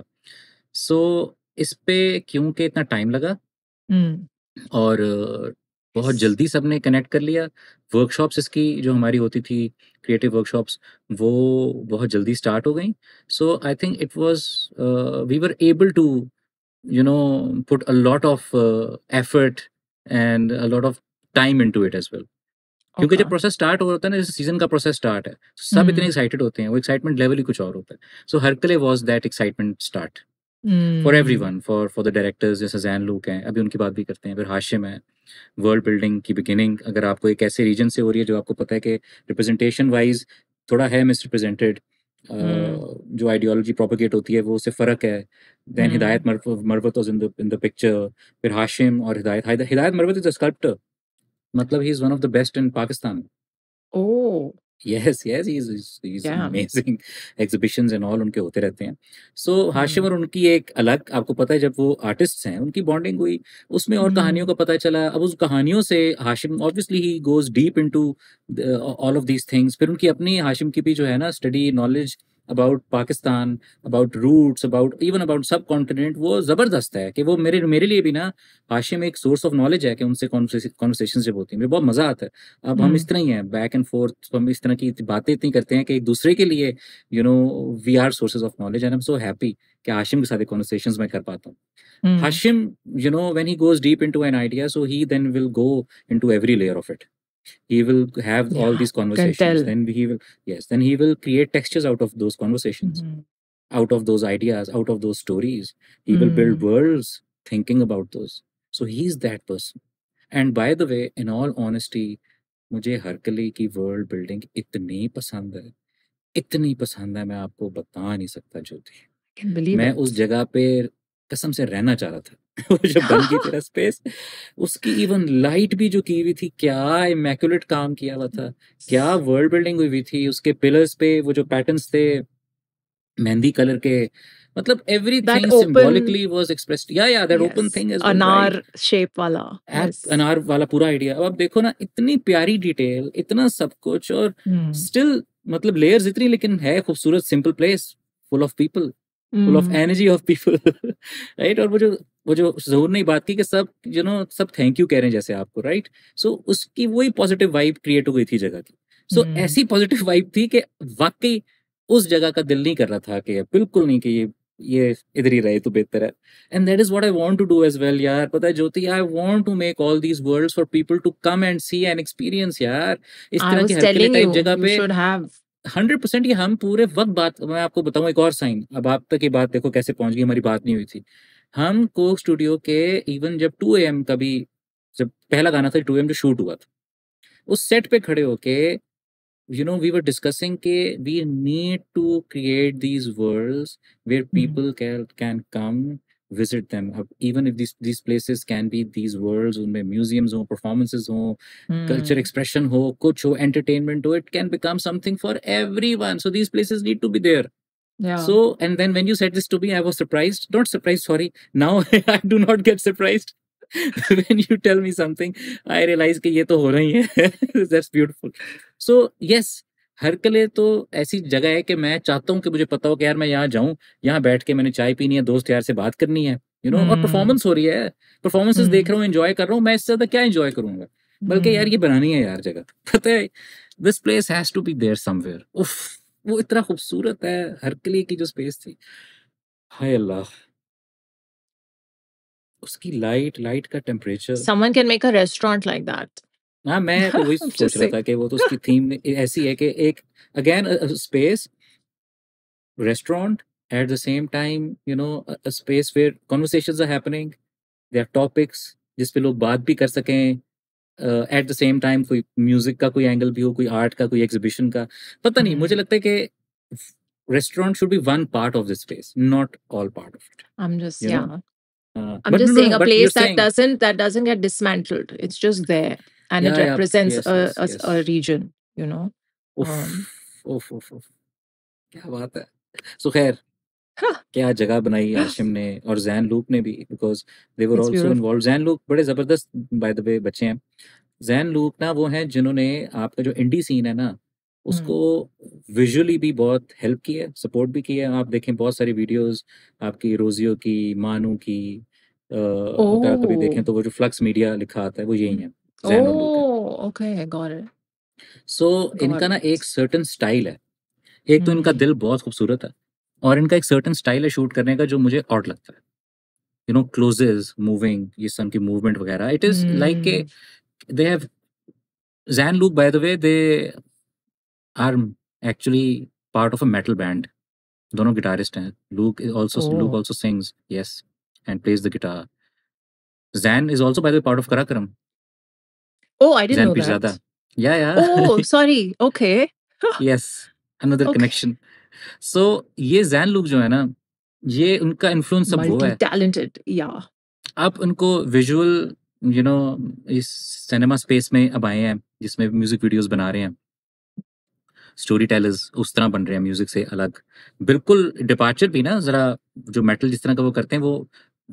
So इस पे क्योंकि इतना time लगा और बहुत जल्दी सब ने कनेक्ट कर लिया वर्कशॉप्स इसकी जो हमारी होती थी क्रिएटिव वर्कशॉप्स वो बहुत जल्दी स्टार्ट हो गई so I think it was we were able to you know put a lot of effort and a lot of time into it as well क्योंकि जब प्रोसेस स्टार्ट हो होता है ना जैसे सीजन का प्रोसेस स्टार्ट है तो सब mm-hmm. इतने एक्साइटेड हम्म। होते हैं वो एक्साइटमेंट लेवल ही कुछ और होता है सो हर कले was that excitement start for every one for for the directors जैसे जैन लूक हैं अभी उनकी बात भी करते हैं फिर हाशिम है वर्ल्ड बिल्डिंग की बिगिनिंग अगर आपको एक ऐसे रीजन से हो रही है जो आपको पता है कि रिप्रेजेंटेशन वाइज थोड़ा है मिसरिप्रेजेंटेड हम्म। Hmm. जो आइडियोलॉजी प्रोपोगेट होती है वो उससे फ़र्क है then hmm. Hmm. Hidayat Marwat in the in the picture फिर हाशिम और हिदायत हिदायत मरवत इज अ स्कल्प्टर मतलब he is one of the best in Pakistan oh yes yes he is Yeah. Amazing exhibitions and all उनके होते रहते हैं सो so, हाशिम हम्म। और उनकी एक अलग आपको पता है जब वो आर्टिस्ट हैं उनकी बॉन्डिंग हुई उसमें और hmm. कहानियों का पता चला अब उस कहानियों से Hashim obviously he goes deep into all of these things फिर उनकी अपनी हाशिम की भी जो है ना study knowledge about Pakistan about roots about even about subcontinent वो ज़बरदस्त है कि वो मेरे मेरे लिए भी ना हाशिम एक सोर्स ऑफ नॉलेज है कि उनसे कॉन्वर्सेशन जब होती है मुझे बहुत मज़ा आता है अब हम हम्म। इस तरह ही हैं बैक एंड फोर्थ हम इस तरह की बातें इतनी करते हैं कि एक दूसरे के लिए you know we are sources of knowledge and am so happy कि हाशिम के साथ कॉन्वर्सेशन मैं कर पाता हूँ Hashim you know when he goes deep into an idea so he then will go into every layer of it he will have yeah, all these conversations then he will yes then he will create textures out of those conversations mm-hmm. out of those ideas out of those stories he mm-hmm. will build mm-hmm. worlds thinking about those so he's that person and by the way in all honesty मुझे हरकली की world building इतनी पसंद है इतनी पसंद है मैं आपको बता नहीं सकता ज्योति मैं it. उस जगह पे कसम से रहना चाह रहा था वो जो बन गई तेरा स्पेस उसकी इवन लाइट भी जो की हुई थी क्या इमेकुलेट काम किया हुआ था क्या वर्ल्ड बिल्डिंग हुई हुई थी उसके पिलर्स पे वो जो पैटर्न्स थे मेहंदी कलर के मतलब everything symbolically was expressed yeah yeah that open thing is अनार शेप वाला yes. अनार वाला पूरा आइडिया अब आप देखो ना इतनी प्यारी डिटेल इतना सब कुछ और स्टिल हम्म। hmm. मतलब लेयर्स इतनी लेकिन है खूबसूरत simple place full of people full of energy of people right और वो जो वो जो जहूर नहीं बात की कि सब यू नो सब थैंक यू कह रहे हैं जैसे आपको राइट right? सो so, उसकी वही पॉजिटिव वाइब क्रिएट हो गई थी जगह की सो so, hmm. ऐसी पॉजिटिव वाइब थी कि वाकई उस जगह का दिल नहीं कर रहा था कि बिल्कुल नहीं कि ये ये इधर ही रहे तो बेहतर है and that is what I want to do as well यार पता है Jyoti I want to make all these worlds for people to come and see and experience यार इस तरह की हर टाइप जगह पे हंड्रेड परसेंट ये हम पूरे वक्त बात मैं आपको बताऊँ एक और साइन अब आप तक ये बात देखो कैसे पहुंच गई हमारी बात नहीं हुई थी हम कोक स्टूडियो के इवन जब टू ए एम का भी जब पहला गाना था टू एम जो शूट हुआ था उस सेट पे खड़े होके you know we were discussing के we need to create these world where people can come visit them even if these these places can be these worlds unme museums or performances or mm. culture hmm. expression or kuch ho entertainment ho it can become something for everyone so these places need to be there yeah. So and then when you said this to me, I was surprised. Not surprised, sorry. Now I do not get surprised. when you tell me something, I realize कि ये तो हो That's beautiful. So yes, हर कले तो ऐसी जगह है कि मैं चाहता हूँ कि मुझे पता हो कि यार मैं यहाँ जाऊँ यहाँ बैठ के मैंने चाय पीनी है दोस्त यार से बात करनी है यू you नो know? और परफॉर्मेंस हम्म। हो रही है परफॉर्मेंसेस देख रहा हम्म। हूँ एंजॉय कर रहा हूँ मैं इससे ज्यादा क्या एंजॉय करूंगा बल्कि यार ये बनानी है यार जगह पता है this place has to be there somewhere उफ वो इतना खूबसूरत है हर किले की जो स्पेस थी हाय अल्लाह उसकी लाइट लाइट का temperature someone can make a restaurant like that हाँ मैं तो वही सोच रहा था कि वो तो उसकी थीम ऐसी है कि एक again space restaurant at the same time you know space where conversations are happening they are topics जिस पे लोग बात भी कर सकें एट द सेम टाइम कोई म्यूजिक का कोई एंगल भी हो कोई आर्ट का कोई एग्जीबिशन का पता नहीं मुझे हम्म। लगता है कि restaurant should be one part of the space not all part of it I am just yeah I am just saying a place that doesn't that doesn't get dismantled it's just there and yeah, it represents yeah. yes, a, yes, a, yes. a, region you know oof, um, oof, oof, oof. क्या बात है so खैर हाँ। क्या जगह बनाई आशिम ने और जैन लूप ने भी because they were also involve Zain Luke बड़े जबरदस्त बाय द वे बच्चे हैं जैन लूप ना वो हैं जिन्होंने आपका जो इंडी सीन है ना उसको विजुअली हम्म। भी बहुत हेल्प की है सपोर्ट भी किया है आप देखें बहुत सारी वीडियोस आपकी रोजियो की मानू की आ, oh. कभी देखें तो वो जो फ्लक्स मीडिया लिखा आता है वो यही हम्म। है hmm. जैनों Oh, okay, सो इनका ना एक सर्टन स्टाइल है एक तो इनका हम्म। दिल बहुत खूबसूरत है और इनका एक सर्टन स्टाइल है शूट करने का जो मुझे ऑड लगता है यू नो क्लोजेज मूविंग ये सन की मूवमेंट वगैरह इट इज लाइक के hmm. They have Zain Luke by the way they are actually part of a metal band दोनों गिटारिस्ट हैं Luke also Luke oh also sings yes and plays the guitar Zain is also by the part of Karakoram Oh, I didn't Zen know Pijada. that. Yeah, yeah. Oh, sorry. Okay. yes, another okay. connection. So ये जैन लोग जो है ना ये उनका influence सब हुआ है टैलेंटेड या आप उनको विजुअल यू नो इस सिनेमा स्पेस में अब आए हैं जिसमें म्यूजिक वीडियोस बना रहे हैं स्टोरी टेलर्स उस तरह बन रहे हैं म्यूजिक से अलग बिल्कुल डिपार्चर भी ना जरा जो मेटल जिस तरह का वो करते हैं वो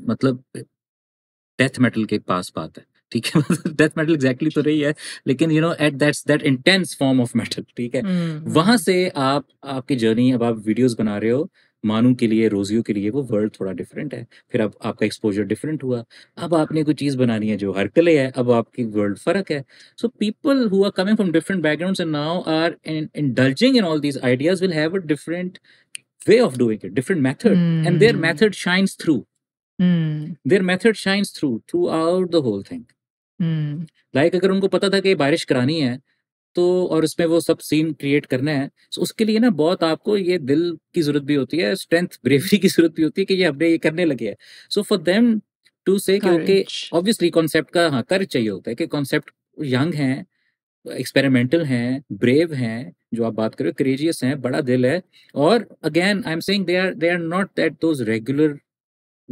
मतलब डेथ मेटल के पास बात है ठीक है डेथ मेटल एग्जैक्टली तो रही है लेकिन you know at that's that intense form of metal ठीक है mm. हम्म, हम्म। वहां से आप आपकी जर्नी अब आप वीडियोस बना रहे हो मानू के लिए रोजियो के लिए वो वर्ल्ड थोड़ा डिफरेंट है फिर अब आपका एक्सपोजर डिफरेंट हुआ अब आपने कोई चीज़ बनानी है जो हर है अब आपकी वर्ल्ड फर्क है so people who are coming from different backgrounds and now are indulging in all these ideas will have a different way of doing it different method and their method shines through their method shines through throughout the whole thing like hmm. अगर उनको पता था कि बारिश करानी है तो और उसमें वो सब सीन क्रिएट करना है तो उसके लिए ना बहुत आपको ये दिल की जरूरत भी होती है स्ट्रेंथ ब्रेवरी की जरूरत भी होती है कि ये हमने ये करने लगे हैं so for them to say obviously concept का हाँ कर चाहिए होता है कि कॉन्सेप्ट यंग हैं एक्सपेरिमेंटल हैं ब्रेव हैं जो आप बात करो क्रेजियस हैं बड़ा दिल है और again I am saying they are they are not that those regular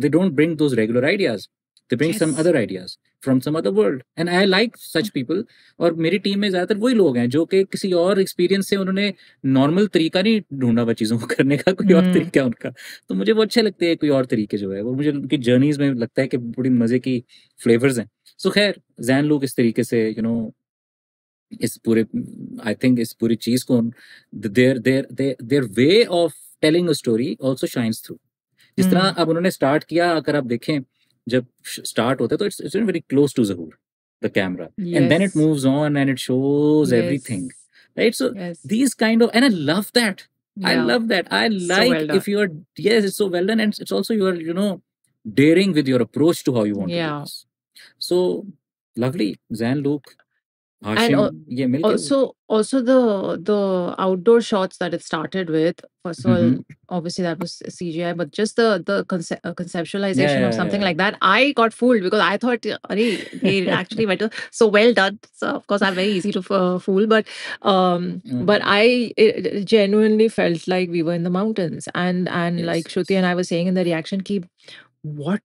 they don't bring those regular ideas they bring some other ideas from some other world and I like such people और मेरी team में ज़्यादातर वही लोग हैं जो कि किसी और एक्सपीरियंस से उन्होंने नॉर्मल तरीका नहीं ढूंढा हुआ चीज़ों को करने का कोई और हम्म। तरीका उनका तो मुझे वो अच्छे लगते हैं कोई और तरीके जो है वो मुझे उनकी जर्नीज में लगता है कि बड़ी मज़े की फ्लेवर्स हैं सो so, खैर जैन लोग इस तरीके से यू you नो know, इस पूरे आई थिंक इस पूरी चीज को their their their way of telling a story also shines through जिस तरह हम्म। अब उन्होंने स्टार्ट किया अगर आप देखें जब स्टार्ट होता है it's it's it's very close to Zahoor the camera and then it moves on and it shows right so these kind of and i love that i love that i like if you're yes it's so well done and it's also your you know daring with your approach to how you want to do this so lovely zan luke and also also the the outdoor shots that it started with. First of all, mm-hmm. obviously that was CGI, but just the the conce- uh, conceptualization yeah, of something yeah, yeah. like that, I got fooled because I thought, uh, they actually went to, so well done." So of course, I'm very easy to uh, fool, but um, mm. but I it, genuinely felt like we were in the mountains, and and yes. like Shruti and I were saying in the reaction, keep what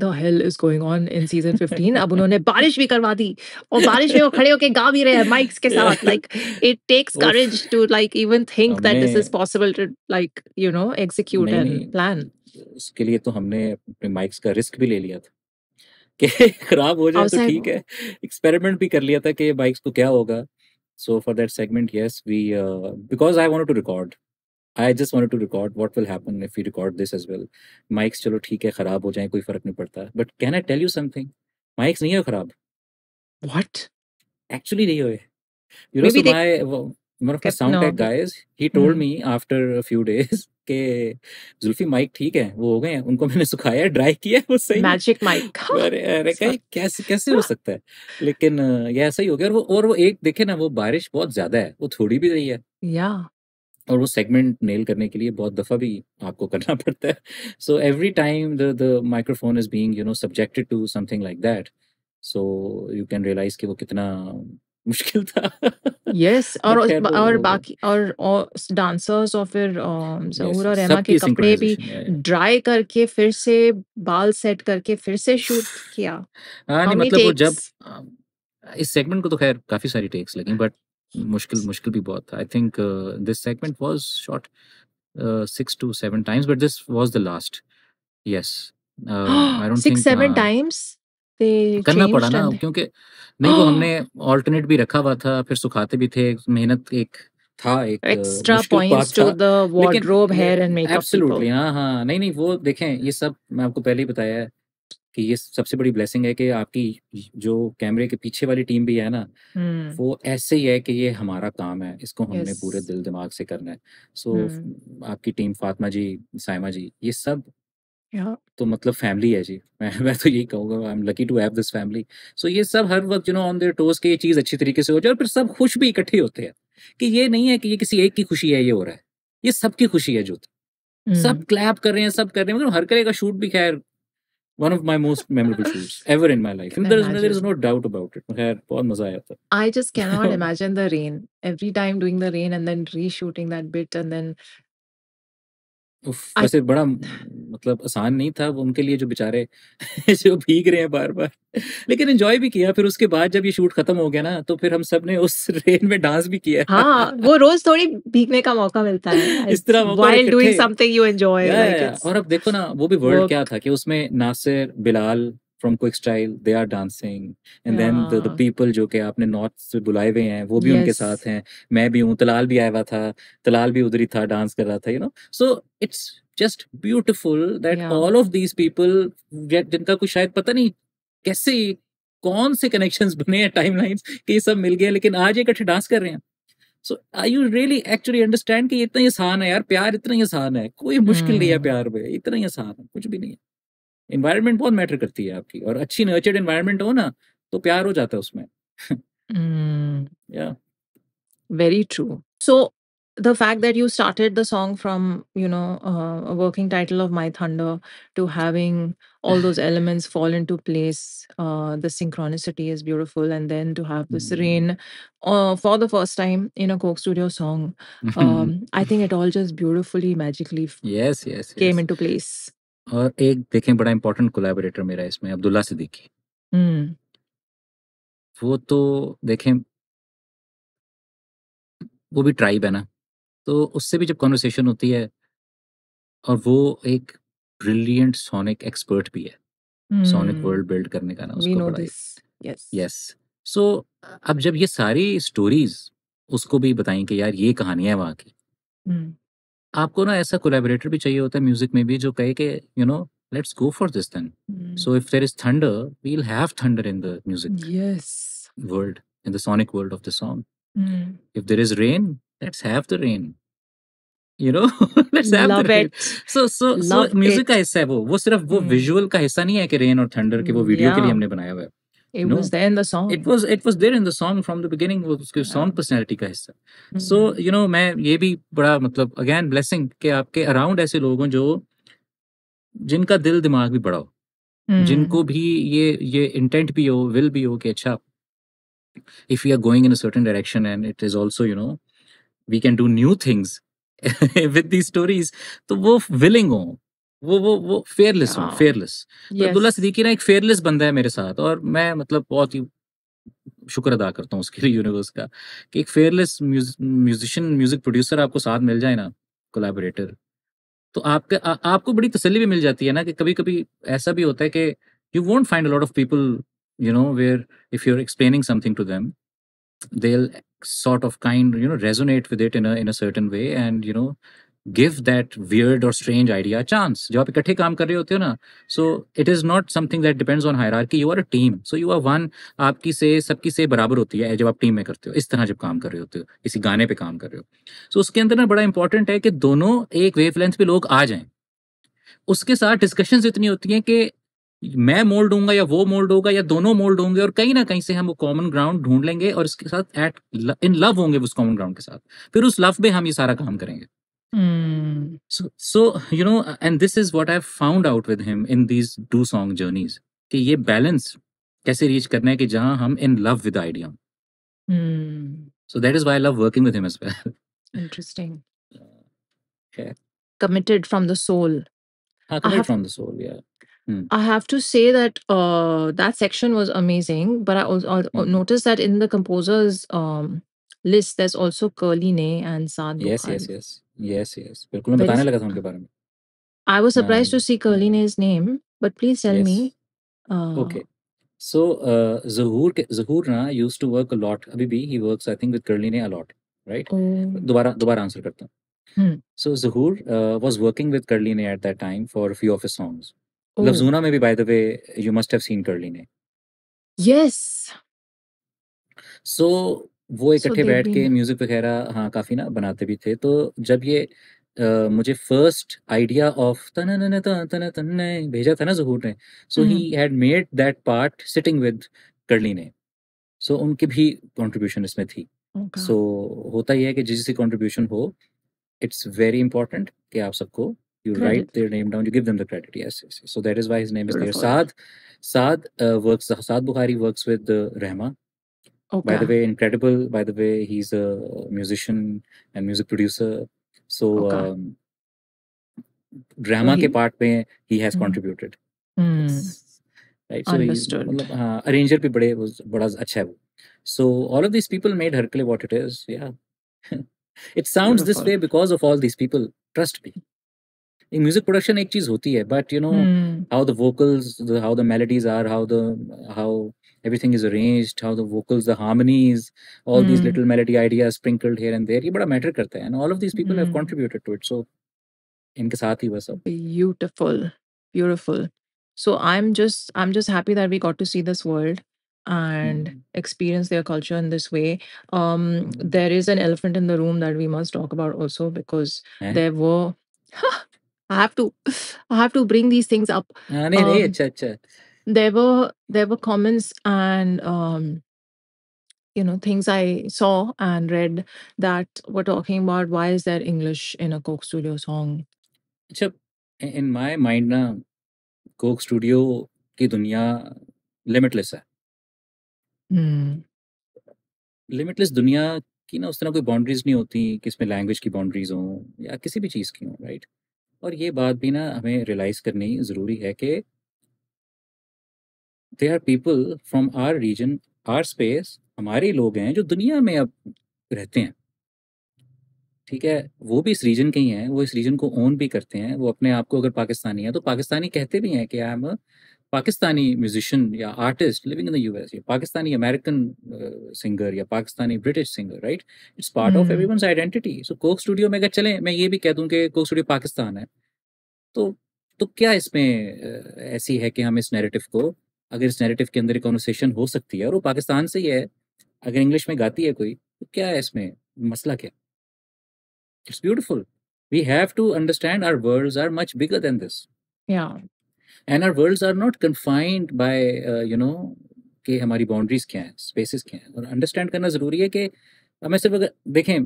the hell is going on in season 15 अब उन्होंने बारिश भी करवा दी और बारिश में वो खड़े होके गा भी रहे हैं माइक्स के साथ like it takes courage to like even think that this is possible to like you know execute and plan उसके लिए तो हमने अपने माइक्स का रिस्क भी ले लिया था कि खराब हो जाए तो ठीक है एक्सपेरिमेंट भी कर लिया था कि बाइक्स को क्या होगा so for that segment yes we because I wanted to record I just want to record what will happen if you record this as well mics चलो ठीक है खराब हो जाए कोई फर्क नहीं पड़ता but can I tell you something mics नहीं है खराब वॉट एक्चुअली नहीं हुए you know so my one of the sound tech guys he told hmm. me after a few के जुल्फी माइक ठीक है वो हो गए उनको मैंने सुखाया ड्राई किया वो सही मैजिक माइक अरे अरे कैसे कैसे हो सकता है लेकिन ये ऐसा ही हो गया और वो और वो एक देखे ना वो बारिश बहुत ज्यादा है वो थोड़ी भी रही है या और वो सेगमेंट नेल करने के लिए बहुत दफ़ा भी आपको करना पड़ता है so every time the the microphone is being you know subjected to something like that so you can realize कि वो कितना मुश्किल था यस yes, और और बाकी और डांसर्स और फिर जहूर और रेमा के कपड़े भी ड्राई करके फिर से बाल सेट करके फिर से शूट किया हाँ नहीं मतलब वो जब इस सेगमेंट को तो खैर काफी सारी टेक्स लगी बट मुश्किल मुश्किल भी बहुत था I think this segment was shot six to seven times but this was the last yes I don't think seven times करना पड़ा ना क्योंकि नहीं वो तो हमने ऑल्टरनेट भी रखा हुआ था फिर सुखाते भी थे मेहनत एक था एक extra points to the wardrobe hair and makeup absolutely हां हां नहीं नहीं वो देखें ये सब मैं आपको पहले ही बताया है कि ये सबसे बड़ी ब्लेसिंग है कि आपकी जो कैमरे के पीछे वाली टीम भी है ना hmm. वो ऐसे ही है कि ये हमारा काम है इसको हमने yes. पूरे दिल दिमाग से करना है सो so, हम्म। hmm. आपकी टीम फातिमा जी साइमा जी ये सब yeah. तो मतलब फैमिली है जी मैं मैं तो यही कहूंगा I am lucky to have this family so ये सब हर वक्त you know on their toes के ये चीज़ अच्छी तरीके से हो जाए और फिर सब खुश भी इकट्ठे होते हैं कि ये नहीं है कि ये किसी एक की खुशी है ये हो रहा है ये सबकी खुशी है जो mm. सब क्लैप कर रहे हैं सब कर रहे हैं मतलब हर तरह का शूट भी खैर one of my most memorable shoots ever in my life. And there is, there is no doubt about it. I just cannot imagine the rain. Every time doing the rain and then reshooting that bit and then वैसे बड़ा मतलब आसान नहीं था वो उनके लिए जो बेचारे जो भीग रहे हैं बार बार लेकिन एंजॉय भी किया फिर उसके बाद जब ये शूट खत्म हो गया ना तो फिर हम सब ने उस रेन में डांस भी किया हाँ वो रोज थोड़ी भीगने का मौका मिलता है इस तरह डूइंग समथिंग यू एंजॉय और अब देखो ना वो भी वर्ल्ड क्या था कि उसमें Nasir Bilal from quick style they are dancing and then the people जो कि आपने नॉर्थ से बुलाए हुए हैं वो भी yes. उनके साथ हैं मैं भी हूँ तलाल भी आया हुआ था तलाल भी उधर ही था डांस कर रहा था you know so it's just beautiful that all of these people जिनका कुछ शायद पता नहीं कैसे कौन से कनेक्शन बने हैं टाइम लाइन के ये सब मिल गए लेकिन आज इकट्ठे डांस कर रहे हैं so I you really actually understand कि इतना ही आसान है यार प्यार इतना ही आसान है कोई मुश्किल नहीं है hmm. प्यार में इतना ही आसान है कुछ भी नहीं है इन्वायरमेंट बहुत मैटर करती है आपकी और अच्छी नर्चर्ड इन्वायरमेंट हो ना तो प्यार हो जाता है उसमें या very true so the fact that you started the song from you know uh, a working title of my thunder to having all those elements fall into place uh, the synchronicity is beautiful and then to have this rain uh, for the first time in a coke studio song um, i think it all just beautifully magically yes yes, yes. came into place और एक देखें बड़ा important collaborator मेरा इसमें अब्दुल्ला सिद्दीकी हम्म। वो तो देखें वो भी ट्राइब है ना तो उससे भी जब कॉन्वर्सेशन होती है और वो एक ब्रिलियंट सोनिक एक्सपर्ट भी है सोनिक वर्ल्ड बिल्ड करने का ना उसको बड़ा यस यस सो अब जब ये सारी स्टोरीज उसको भी बताएं कि यार ये कहानी है वहां की हम्म। आपको ना ऐसा कोलैबोरेटर भी चाहिए होता है म्यूजिक में भी जो कहे कि you know let's go for this thing so if there is thunder we will have thunder in the music yes world in the sonic world of the song if there is rain let's have the rain you know let's have love it so so so music का हिस्सा है वो वो सिर्फ वो visual hmm. का हिस्सा नहीं है कि रेन और थंडर के वो वीडियो hmm, के लिए हमने बनाया हुआ है It no, was there in the song. It was it was there in the song from the beginning. वो उसके song personality का हिस्सा. Hmm. So you know मैं ये भी बड़ा मतलब again blessing कि आपके around ऐसे लोग हों जो जिनका दिल दिमाग भी बड़ा हो. Hmm. जिनको भी ये ये इंटेंट भी हो विल भी हो कि अच्छा if you are going in a certain direction and it is also you know we can do new things with the stories तो वो विलिंग हो वो वो वो फेयरलेस हूँ फेयरलेस तो अब्दुल्ला सदीकी ना एक फेयरलेस बंदा है मेरे साथ और मैं मतलब बहुत ही शुक्र अदा करता हूँ उसके लिए यूनिवर्स का कि एक फेयरलेस म्यूजिशियन म्यूजिक प्रोड्यूसर आपको साथ मिल जाए ना कोलाबोरेटर तो आपके आ, आपको बड़ी तसली भी मिल जाती है ना कि कभी कभी ऐसा भी होता है कि you won't find lot of people you know where if you are explaining something to them they sort of kind you know resonate with it in a in a certain way and you know give that weird और strange idea chance जो जब आप इकट्ठे काम कर रहे होते हो ना so it is not something that depends on hierarchy you are a team so you are one आपकी से सबकी से बराबर होती है जब आप टीम में करते हो इस तरह जब काम कर रहे होते हो किसी गाने पर काम कर रहे हो सो so, उसके अंदर ना बड़ा इंपॉर्टेंट है कि दोनों एक वेव लेंथ पे लोग आ जाएं उसके साथ डिस्कशंस इतनी होती हैं कि मैं मोल्ड होगा या वो मोल्ड होगा या दोनों मोल्ड होंगे और कहीं ना कहीं से हम वो कॉमन ग्राउंड ढूंढ लेंगे और इसके साथ एट इन लव होंगे उस कॉमन ग्राउंड के साथ फिर उस लव में हम ये सारा काम करेंगे Hmm. So, so you know, uh, and this is what I've found out with him in these two song journeys. कि ये बैलेंस कैसे रीच करना है कि जहां हम in love with idea so that is why I love working with committed from the soul ah, committed from the soul yeah hmm. i have to say that uh, that section was amazing but i also hmm. noticed that in the composer's um, list there's also curly ne and saad yes yes yes yes yes बिल्कुल मैं बताने लगा था उनके बारे में I was surprised to see कर्लिन is name but please tell me okay so Zahoor Zahoor ना used to work a lot अभी भी he works I think with कर्लिन अ लॉट राइट दोबारा दोबारा आंसर करता हूं so Zahoor was working with कर्लिन at that time for few of his songs लवजूना में भी by the way you must have seen कर्लिन यस सो वो इकट्ठे बैठ के म्यूजिक वगैरह हाँ काफी ना बनाते भी थे तो जब ये अ, मुझे फर्स्ट आइडिया ऑफ तन तन तन तना भेजा था ना जहूर ने so he had made that part sitting with करली ने सो so, उनके भी कंट्रीब्यूशन इसमें थी होगा oh so, होता ही है कि जिस कंट्रीब्यूशन हो इट्स वेरी इंपॉर्टेंट कि आप सबको you write their name down you give them the credit yes so that is why his name is there Saad Saad works Saad Bukhari works with Rahma Okay. By the way, incredible. By the way, he's a musician and music producer. So, okay. um, drama so he, ke part mein he has mm. contributed. Mm. Right. So Understood. He, मतलब हाँ arranger भी बड़े बड़ा अच्छा है वो. So all of these people made Hercule what it is. Yeah. it sounds Beautiful. this way because of all these people. Trust me. In music production एक चीज होती but you know mm. how the vocals, the, how the melodies are, how the how everything is arranged how the vocals the harmonies all mm. these hmm. little melody ideas sprinkled here and there ye bada matter karta hai and all of these people mm. have hmm. contributed to it so इनके saath hi बस beautiful beautiful so i'm just i'm just happy that we got to see this world and mm. experience their culture in this way um mm. there is an elephant in the room that we must talk about also because eh? there were i have to i have to bring these things up ah, nahin, um, nahin, eh, achha, achha there were there were comments and um, you know things i saw and read that were talking about why is there english in a coke studio song अच्छा in my mind na Coke Studio ki दुनिया limitless hai. हम्म limitless दुनिया की ना उस तरह कोई boundaries नहीं होती कि language ki boundaries ho ya kisi bhi cheez ki ho, right? और ये बात भी ना हमें रियलाइज़ करनी ज़रूरी है कि they are people from our region our space हमारे लोग हैं जो दुनिया में अब रहते हैं ठीक है वो भी इस रीजन के ही हैं वो इस रीजन को ओन भी करते हैं वो अपने आप को अगर पाकिस्तानी है तो पाकिस्तानी कहते भी हैं कि आई एम पाकिस्तानी म्यूजिशियन या artist living in the US या पाकिस्तानी अमेरिकन सिंगर uh, या Pakistani British singer right it's part of every identity so Coke Studio में अगर चले मैं ये भी कह दूँ कि कोक स्टूडियो पाकिस्तान है तो तो क्या इसमें uh, ऐसी है कि हम इस नैरेटिव को अगर इस नैरेटिव के अंदर कॉन्वर्सेशन हो सकती है और वो पाकिस्तान से ही है अगर इंग्लिश में गाती है कोई तो क्या है इसमें मसला क्या it's beautiful we have to understand our worlds are much bigger than this and our worlds are not confined by you know कि हमारी बाउंड्रीज क्या हैं स्पेसिस क्या हैं और अंडरस्टैंड करना ज़रूरी है कि मैं सिर्फ अगर देखें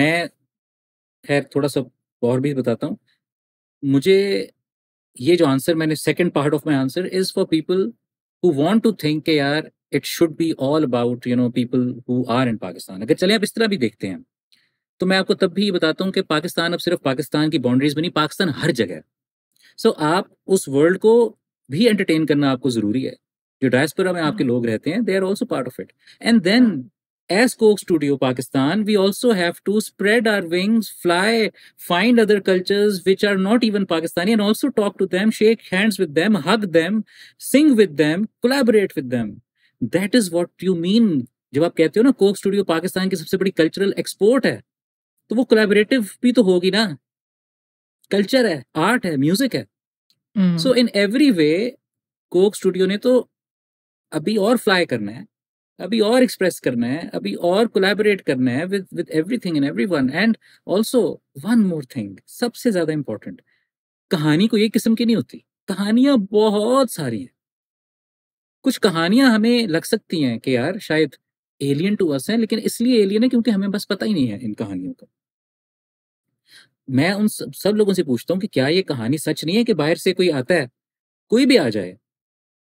मैं खैर थोड़ा सा और भी बताता हूँ मुझे ये जो आंसर मैंने second part of my answer is for people who want to think के यार it should be all about you know people who are in Pakistan अगर चले आप इस तरह भी देखते हैं तो मैं आपको तब भी बताता हूँ कि पाकिस्तान अब सिर्फ पाकिस्तान की बाउंड्रीज बनी पाकिस्तान हर जगह सो so, आप उस वर्ल्ड को भी एंटरटेन करना आपको जरूरी है जो डायस्पोरा में आपके हाँ। लोग रहते हैं they are also part of it and then as Coke Studio Pakistan, we also have to spread our wings, fly, find other cultures which are not even Pakistani, and also talk to them, shake hands with them, hug them, sing with them, collaborate with them. That is what you mean. जब आप कहते हो ना Coke studio Pakistan की सबसे बड़ी cultural export है तो वो कोलेबरेटिव भी तो होगी ना कल्चर है आर्ट है म्यूजिक है so in every way Coke Studio ने तो अभी और फ्लाई करना है अभी और एक्सप्रेस करना है अभी और कोलैबोरेट करना है with with everything and everyone and also one more thing सबसे ज्यादा इंपॉर्टेंट कहानी को एक किस्म की नहीं होती कहानियां बहुत सारी हैं कुछ कहानियां हमें लग सकती हैं कि यार शायद एलियन टू अस हैं लेकिन इसलिए एलियन है क्योंकि हमें बस पता ही नहीं है इन कहानियों का मैं उन सब, सब लोगों से पूछता हूँ कि क्या ये कहानी सच नहीं है कि बाहर से कोई आता है कोई भी आ जाए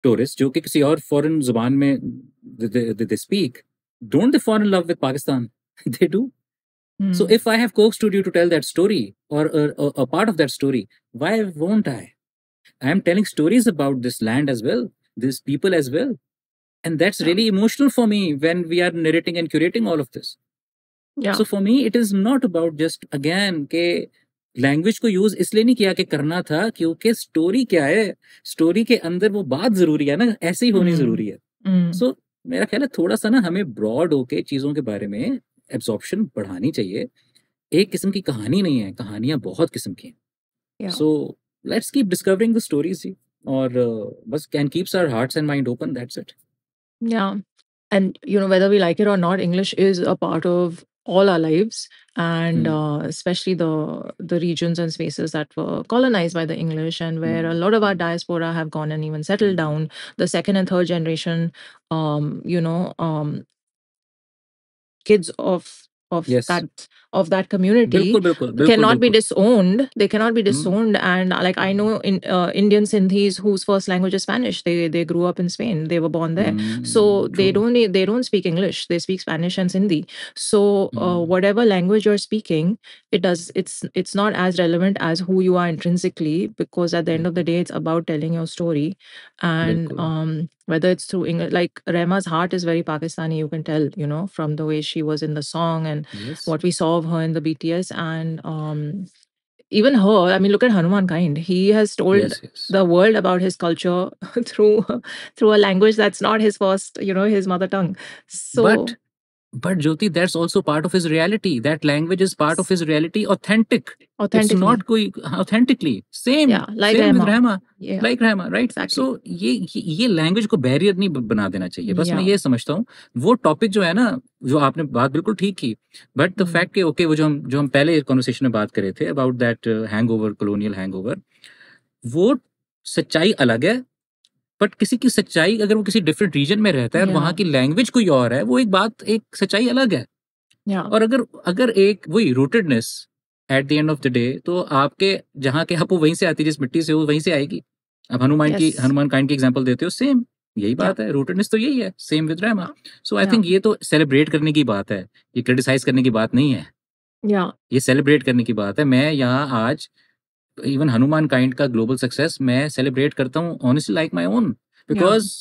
tourists जो कि किसी और foreign जुबान में they, they, they speak don't they fall in love with Pakistan they do mm. so if I have coaxed you to tell that story or a, a, a part of that story why won't I I am telling stories about this land as well these people as well and that's really emotional for me when we are narrating and curating all of this yeah. so for me it is not about just again okay language को use इसलिए नहीं किया कि करना था क्योंकि story क्या है स्टोरी के अंदर वो बात जरूरी है ना ऐसे ही होनी हम्म, जरूरी है सो हम्म। so, मेरा ख्याल है थोड़ा सा ना हमें ब्रॉड होके चीजों के बारे में एब्जॉर्प्शन बढ़ानी चाहिए एक किस्म की कहानी नहीं है कहानियां बहुत किस्म की हैं so let's keep discovering the stories और uh, बस can keeps our hearts and mind open that's it या and you know whether we like it or not English is a part of all our lives and mm. uh, especially the the regions and spaces that were colonized by the English and where mm. a hmm. lot of our hmm. diaspora have gone and even settled hmm. down. The second and third generation, um, you know, um, kids of of yes. that of that community bilkul, bilkul, bilkul, cannot be disowned. They cannot be hmm. disowned. mm And like I know in uh, Indian Sindhis whose first language is Spanish. They they grew up in Spain. They were born there, mm so True. they don't they don't speak English. They speak Spanish and Sindhi. So mm uh, hmm. whatever language you're speaking, it does it's it's not as relevant as who you are intrinsically because at the end hmm. of the day, it's about telling your story, and um, whether it's through English, like Rema's heart is very Pakistani. You can tell, you know, from the way she was in the song and yes. what we saw her in the BTS and um, even her, I mean, look at Hanuman Kind. He has told yes, yes. the world about his culture through through a language that's not his first, you know, his mother tongue. So, but but Jyoti that's also part of his reality that language is part of his reality authentic not कोई authentically same like right so ये ये language को barrier नहीं बना देना चाहिए बस yeah. मैं ये समझता हूँ वो टॉपिक जो है ना जो आपने बात बिल्कुल ठीक की बट द फैक्ट के ओके वो जो हम जो हम पहले कॉन्वर्सेशन में बात करे थे about that hangover colonial hang वो सच्चाई अलग है बट किसी की सच्चाई अगर वो किसी डिफरेंट रीजन में रहता है और वहाँ की लैंग्वेज कोई और है वो एक बात एक सच्चाई अलग है और अगर अगर एक वही rootedness at the end of the day तो आपके जहाँ के आप वो वहीं से आती है जिस मिट्टी से वो वहीं से आएगी अब हनुमान yes. की हनुमान कांड की एग्जाम्पल देते हो सेम यही बात yeah. है रूटेडनेस तो यही है same with Rahma so I think ये तो सेलिब्रेट करने की बात है ये क्रिटिसाइज करने की बात नहीं है yeah. ये सेलिब्रेट करने की बात है मैं यहाँ आज इवन हनुमान काइंड का ग्लोबल सक्सेस मैं सेलिब्रेट करता हूँ honestly like my own because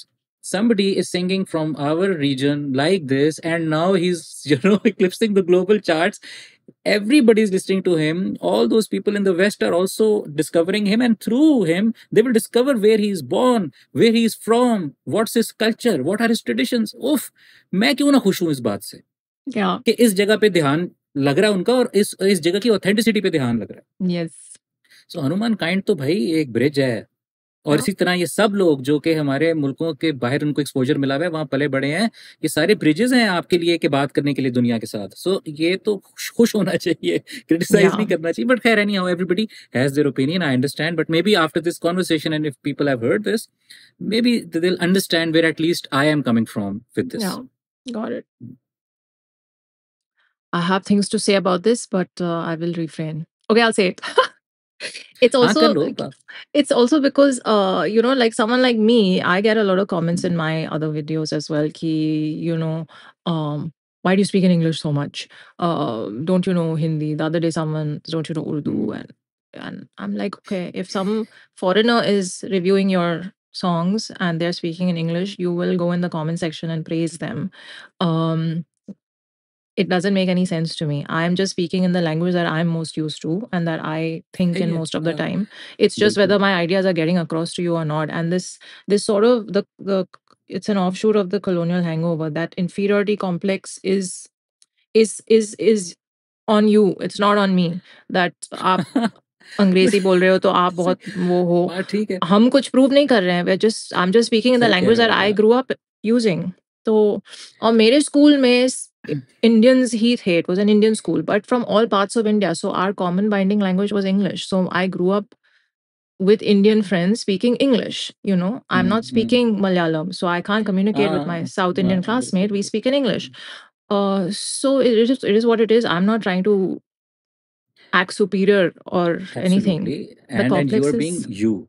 somebody is singing from our region like this and now he's you know eclipsing the global charts everybody is listening to him all those people in the west are also discovering him and through him they will discover where he is born where he is from what's his culture what are his traditions उफ मैं क्यों na खुश हूं इस बात से yeah. कि is जगह pe ध्यान lag raha है उनका और is इस जगह की ऑथेंटिसिटी पे ध्यान लग रहा है yes. सो हनुमान काइंड तो भाई एक ब्रिज है और हाँ। इसी तरह ये सब लोग जो कि हमारे मुल्कों के बाहर उनको एक्सपोजर मिला हुआ है वहां पले बड़े हैं ये सारे ब्रिजेस हैं आपके लिए के बात करने के लिए दुनिया के साथ सो so, ये तो खुश होना चाहिए क्रिटिसाइज नहीं करना चाहिए बट खैर anyhow everybody has their opinion I understand but maybe after this conversation and if people have heard this maybe they will understand where at least I am coming from with this got it I have things to say about this but I will refrain okay I will say it it's also it's also because uh you know like someone like me i get a lot of comments in my other videos as well ki you know um why do you speak in english so much uh don't you know hindi the other day someone don't you know urdu mm. and and i'm like okay if some foreigner is reviewing your songs and they're speaking in english you will go in the comment section and praise them um it doesn't make any sense to me. I'm just speaking in the language that I'm most used to and that I think in yeah, most of the yeah. time. It's just whether my ideas are getting across to you or not. And this this sort of the the it's an offshoot of the colonial hangover. That inferiority complex is is is is on you. It's not on me. That up. अंग्रेजी बोल रहे हो तो आप बहुत वो हो ठीक है हम कुछ प्रूव नहीं कर रहे हैं just I am just speaking in the language that I grow up using तो और मेरे स्कूल में Indians he it was an Indian school, but from all parts of India. So our common binding language was English. So I grew up with Indian friends speaking English. You know, mm-hmm. I'm not mm-hmm. speaking Malayalam, so I can't communicate with ah, my South Indian right. classmate. We speak in English. Mm-hmm. Uh, so it is it is what it is. I'm not trying to act superior or Absolutely. anything. And, the and you are being you.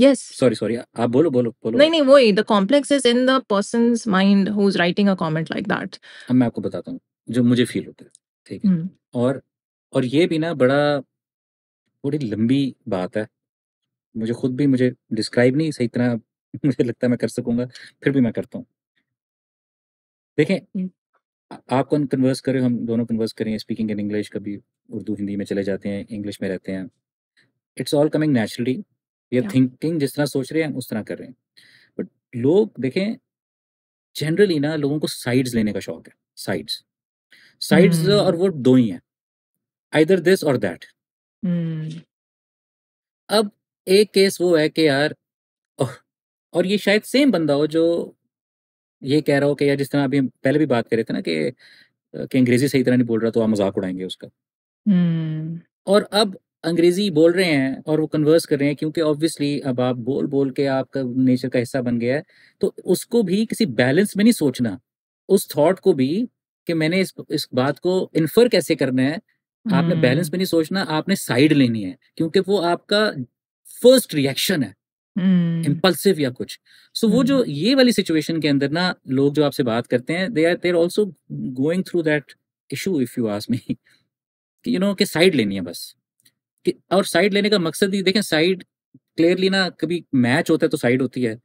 yes sorry sorry आप बोलो बोलो बोलो नहीं नहीं वही the complex is in the person's mind who is writing a comment like that अब मैं आपको बताता हूँ जो मुझे फील होता है ठीक है hmm. और और ये भी ना बड़ा बड़ी लंबी बात है मुझे खुद भी मुझे डिस्क्राइब नहीं सही तरह मुझे लगता है मैं कर सकूंगा फिर भी मैं करता हूँ देखें hmm. आप कौन कन्वर्स करें हम दोनों कन्वर्स करें स्पीकिंग इन इंग्लिश कभी उर्दू हिंदी में चले जाते हैं इंग्लिश में रहते हैं इट्स ऑल कमिंग नेचुरली या थिंकिंग जिस तरह सोच रहे हैं उस तरह कर रहे हैं बट लोग देखें जनरली ना लोगों को साइड्स लेने का शौक है साइड्स साइड्स और हम्म। वो दो ही हैं आइदर दिस और दैट अब एक केस वो है कि यार और ये शायद सेम बंदा हो जो ये कह रहा हो कि यार जिस तरह अभी हम पहले भी बात कर रहे थे ना कि कि अंग्रेजी सही तरह नहीं बोल रहा तो आप मजाक उड़ाएंगे उसका hmm. और अब अंग्रेजी बोल रहे हैं और वो कन्वर्स कर रहे हैं क्योंकि ऑब्वियसली अब आप बोल बोल के आपका नेचर का हिस्सा बन गया है तो उसको भी किसी बैलेंस में नहीं सोचना उस थॉट को भी कि मैंने इस इस बात को इन्फर कैसे करना है आपने बैलेंस हम्म। में नहीं सोचना आपने साइड लेनी है क्योंकि वो आपका फर्स्ट रिएक्शन है इम्पल्सिव हम्म। या कुछ सो so वो जो हम्म। ये वाली सिचुएशन के अंदर ना लोग जो आपसे बात करते हैं they are there also going through that issue if you ask me कि यू नो कि साइड लेनी है बस और साइड लेने का मकसद ही देखें साइड क्लियरली ना कभी मैच होता है तो साइड होती है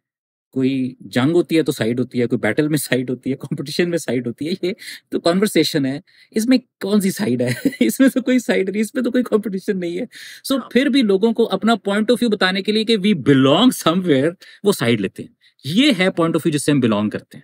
कोई जंग होती है तो साइड होती है कोई बैटल में साइड होती है कंपटीशन में साइड होती है ये तो कॉन्वर्सेशन है इसमें कौन सी साइड है इसमें तो कोई साइड नहीं इसमें तो कोई कंपटीशन नहीं है सो so, हाँ। फिर भी लोगों को अपना पॉइंट ऑफ व्यू बताने के लिए कि वी बिलोंग समवेयर वो साइड लेते हैं ये है पॉइंट ऑफ व्यू जिससे हम बिलोंग करते हैं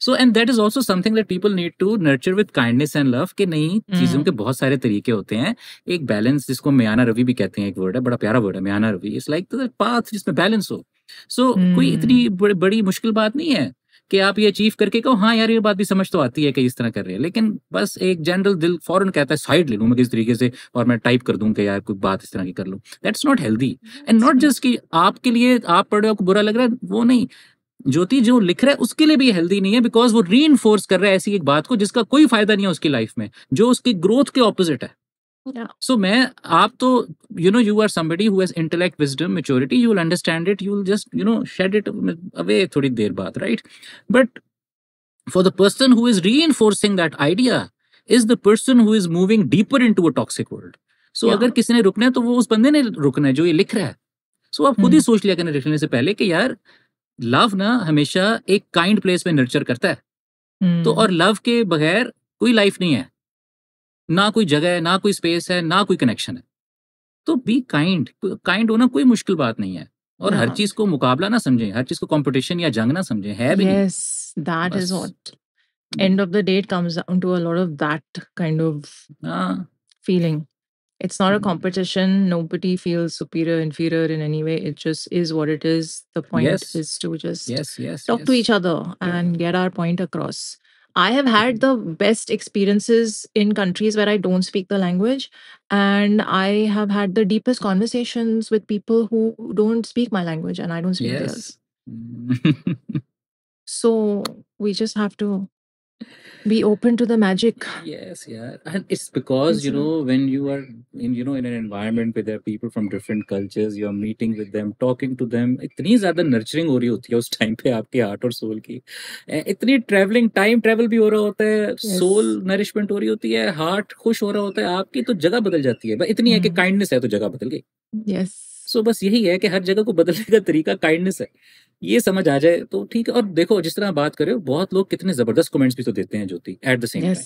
so and that is also something that people need to nurture with kindness and love के नहीं mm. चीजों के बहुत सारे तरीके होते हैं एक बैलेंस जिसको म्याना रवि भी कहते हैं एक वर्ड है बड़ा प्यारा वर्ड है म्याना रवि इट्स लाइक पाथ जिसमें बैलेंस हो सो so, mm. कोई इतनी hmm. बड़ी, बड़ी मुश्किल बात नहीं है कि आप ये अचीव करके कहो हाँ यार ये बात भी समझ तो आती है कि इस तरह कर रहे हैं लेकिन बस एक जनरल दिल फॉरन कहता है साइड ले लूँ मैं किस तरीके से और मैं टाइप कर दूँ कि यार कोई बात इस तरह की कर लूँ that's not healthy and not just कि आपके लिए आप पढ़ रहे हो आपको बुरा लग रहा है वो नहीं ज्योति जो लिख रहा है उसके लिए भी हेल्दी नहीं है बिकॉज वो री कर रहा है ऐसी एक बात को जिसका कोई फायदा नहीं है उसकी लाइफ में जो उसकी ग्रोथ के ऑपोजिट है सो yeah. so, मैं आप तो you know you are somebody who has intellect wisdom maturity you will understand it you will just you know shed it away थोड़ी देर बाद right but for the person who is reinforcing that idea is the person who is moving deeper in to a toxic world so अगर किसी ने रुकना है तो वो उस बंदे ने रुकना है जो ये लिख रहा है सो so, आप खुद ही हम्म। सोच लिया करने लिखने से पहले कि यार लव ना हमेशा एक काइंड प्लेस में नर्चर करता है तो और हम्म। लव के बगैर कोई लाइफ नहीं है ना कोई जगह है ना कोई स्पेस है ना कोई कनेक्शन है तो बी काइंड काइंड होना कोई मुश्किल बात नहीं है और हर हाँ। चीज को मुकाबला ना समझें हर चीज को कंपटीशन या जंग ना समझें है भी yes, that is what end of the day comes down to a lot of that kind of ah. feeling it's not a mm-hmm. competition nobody feels superior inferior in any way it just is what it is the point yes. is to just yes, yes, talk yes. to each other and get our point across i have had mm-hmm. the best experiences in countries where i don't speak the language and i have had the deepest conversations with people who don't speak my language and i don't speak theirs mm-hmm. so we just have to be open to the magic yes yeah and it's because you know when you are in you know in an environment where there are people from different cultures you're meeting with them talking to them इतनी ज्यादा nurturing हो रही होती है उस time पे आपके heart और सोल की इतनी ट्रैवलिंग टाइम ट्रैवल भी हो रहा होता है सोल yes. नरिशमेंट हो रही होती है हार्ट खुश हो रहा होता है आपकी तो जगह बदल जाती है इतनी hai ki kindness hai to jagah badal gayi yes सो बस यही है कि हर जगह को बदलने का तरीका काइंडनेस है ये समझ आ जाए तो ठीक है और देखो जिस तरह बात कर रहे हो बहुत लोग कितने जबरदस्त कमेंट्स भी तो देते हैं Jyoti at the same time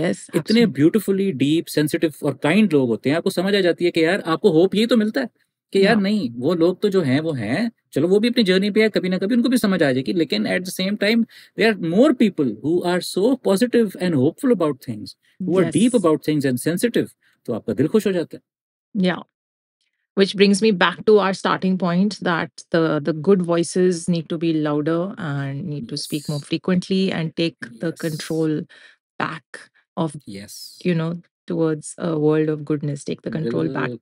yes इतने ब्यूटीफुली डीप सेंसिटिव और काइंड लोग होते हैं आपको समझ आ जाती है कि यार आपको होप यही तो मिलता है कि यार हाँ। नहीं वो लोग तो जो हैं वो हैं चलो वो भी अपनी जर्नी पे है कभी ना कभी उनको भी समझ आ जाएगी लेकिन at the same time they are more people who are so positive and hopeful about things who are deep about things and sensitive तो आपका दिल खुश हो जाता है या which brings me back to our starting point that the the good voices need to be louder and need yes. to speak more frequently and take yes. the control back of yes you know towards a world of goodness take the control back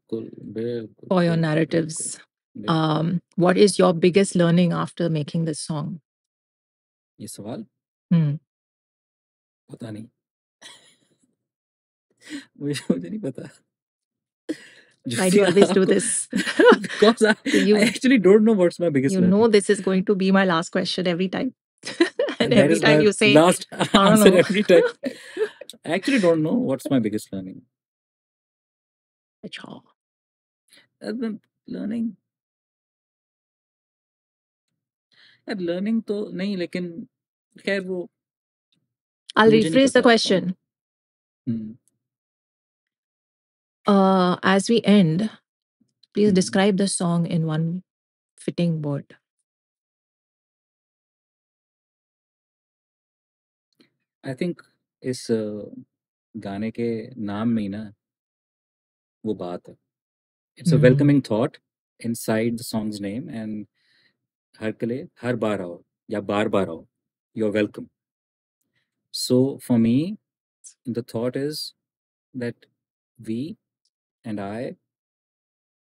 for your narratives um, what is your biggest learning after making this song yes सवाल hmm. पता नहीं मुझे नहीं पता I do always do this? because I, you, I actually don't know what's my biggest. You plan. know, this is going to be my last question every time. and that every time you say last answer every time. I actually don't know what's my biggest learning. Achha. learning. यार learning तो नहीं लेकिन खैर वो I'll rephrase the question. Hmm. Uh, as we end, please describe the song in one fitting word. I think इस गाने के नाम में ही ना वो बात है it's a welcoming thought inside the song's name and हर के लिए हर बार आओ या बार बार आओ you are welcome so for me the thought is that we and I,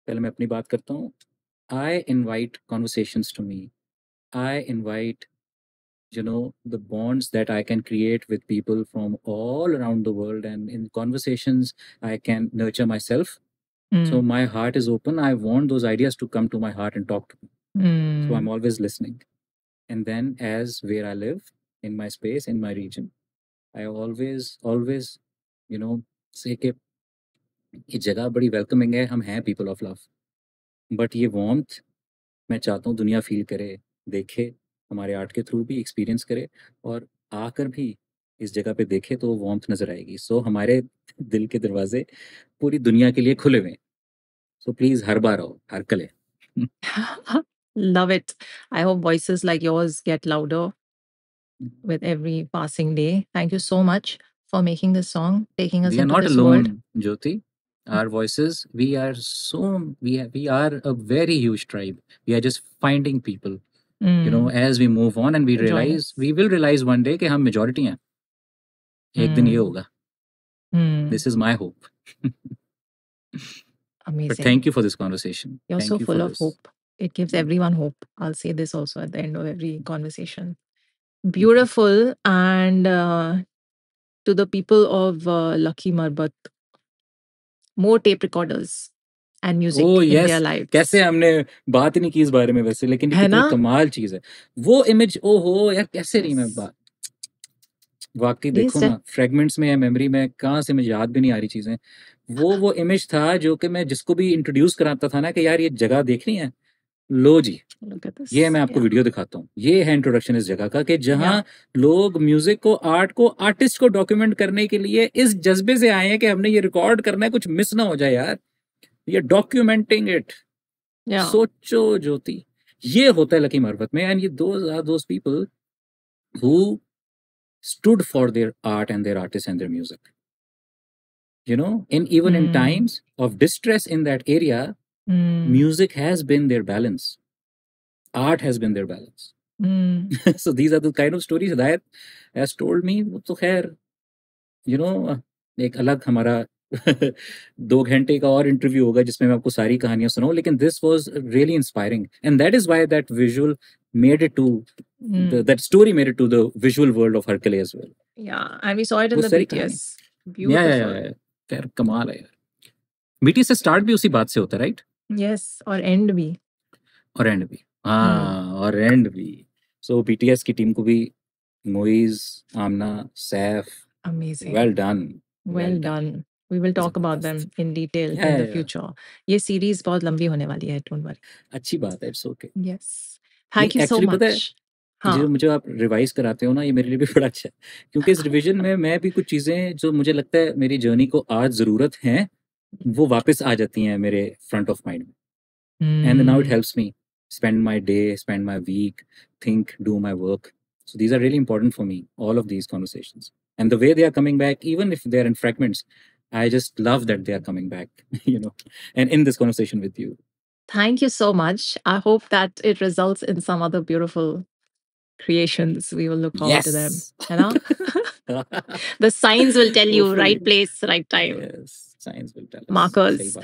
पहले मैं अपनी बात करता हूँ I invite conversations to me. I invite, you know, the bonds that I can create with people from all around the world. And in conversations, I can nurture myself. So hmm. my heart is open. I want those ideas to come to my heart and talk to me. So I'm hmm. always listening. And then, as where I live, in my space, in my region, I always, always, you know, say, okay, ये जगह बड़ी welcoming है हम हैं people of love but ये warmth मैं चाहता हूँ दुनिया फील करे देखे हमारे आर्ट के थ्रू भी एक्सपीरियंस करे और आकर भी इस जगह पे देखे तो वॉम्थ नजर आएगी सो so, हमारे दिल के दरवाजे पूरी दुनिया के लिए खुले हुए सो प्लीज हर बार आओ हर कले love it I hope voice like yours get louder with every passing day thank you so much for making this song taking us We this world Jyoti our voices we are so we are, we are a very huge tribe we are just finding people mm. you know hmm. as we move on and we realize we will realize one day कि majority हैं एक mm. this is my hope amazing but thank you for this conversation you're thank so you full of this. hope it gives hmm. everyone hope i'll say this also at the end of every conversation beautiful and uh, to the people of uh, lucky marbat more tape recorders and music oh, in yes. their lives. कैसे हमने बात नहीं की इस बारे में वैसे लेकिन है ना कमाल चीज है वो इमेज ओ हो यार कैसे रही मैं बात वाकई देखो ना फ्रेगमेंट्स में या मेमोरी में कहाँ से मुझे याद भी नहीं आ रही चीजें वो वो इमेज था जो कि मैं जिसको भी इंट्रोड्यूस कराता था ना कि यार ये जगह देखनी है लो जी ये मैं आपको वीडियो दिखाता हूँ ये है इंट्रोडक्शन इस जगह का कि जहाँ लोग म्यूजिक को आर्ट को आर्टिस्ट को डॉक्यूमेंट करने के लिए इस जज्बे से आए हैं कि हमने ये रिकॉर्ड करना है कुछ मिस ना हो जाए यार ये डॉक्यूमेंटिंग इट सोचो ज्योति ये होता है लकी मार्फत में एंड ये दो are those people who stood for their art and their artist and their music you know in even in times of distress in that area Mm. Music has been their balance. Art has been their balance. Mm. so these are the kind of stories that has told me. तो खैर, you know, एक अलग हमारा दो घंटे का और interview होगा जिसमें मैं आपको सारी कहानियां सुनाऊं लेकिन this was really inspiring and that is why that visual made it to mm. the, that story made it to the visual world of Hercules as well. Yeah, and we saw it in the BTS. Beautiful. Yeah, yeah, yeah. कमाल है यार. BTS से start भी उसी बात से होता है, right? यस और एंड भी और एंड भी हाँ, हाँ और एंड भी सो बीटीएस की टीम को भी Moiz Aamna Saif amazing well done well done we will talk about them in detail in the future ये सीरीज बहुत लंबी होने वाली है डोंट वरी अच्छी बात है it's okay yes thank you so much हाँ. जो मुझे आप रिवाइज कराते हो ना ये मेरे लिए भी बड़ा अच्छा है क्योंकि इस रिवीजन में मैं भी कुछ चीज़ें जो मुझे लगता है मेरी जर्नी को आज ज़रूरत है वो वापस आ जाती हैं मेरे फ्रंट ऑफ माइंड में and now it helps me spend my day spend my week think do my work so these are really important for me all of these conversations and the way they are coming back even if they are in fragments I just love that they are coming back, you know, and in this conversation with you. Thank you so much. I hope that it results in some other beautiful creations. We will look forward yes. to them. You know? the signs will tell you right place, right time. Yes science will tell markers.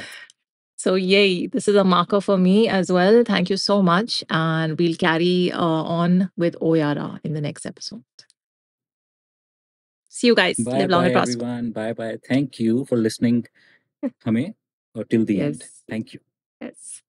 So, yay, this is a marker for me as well. Thank you so much. And we'll carry uh, on with Oyara in the next episode. See you guys. Bye, Live long bye, and prosper. everyone. Bye bye. Thank you for listening, Hame, or uh, till the yes. end. Thank you. Yes.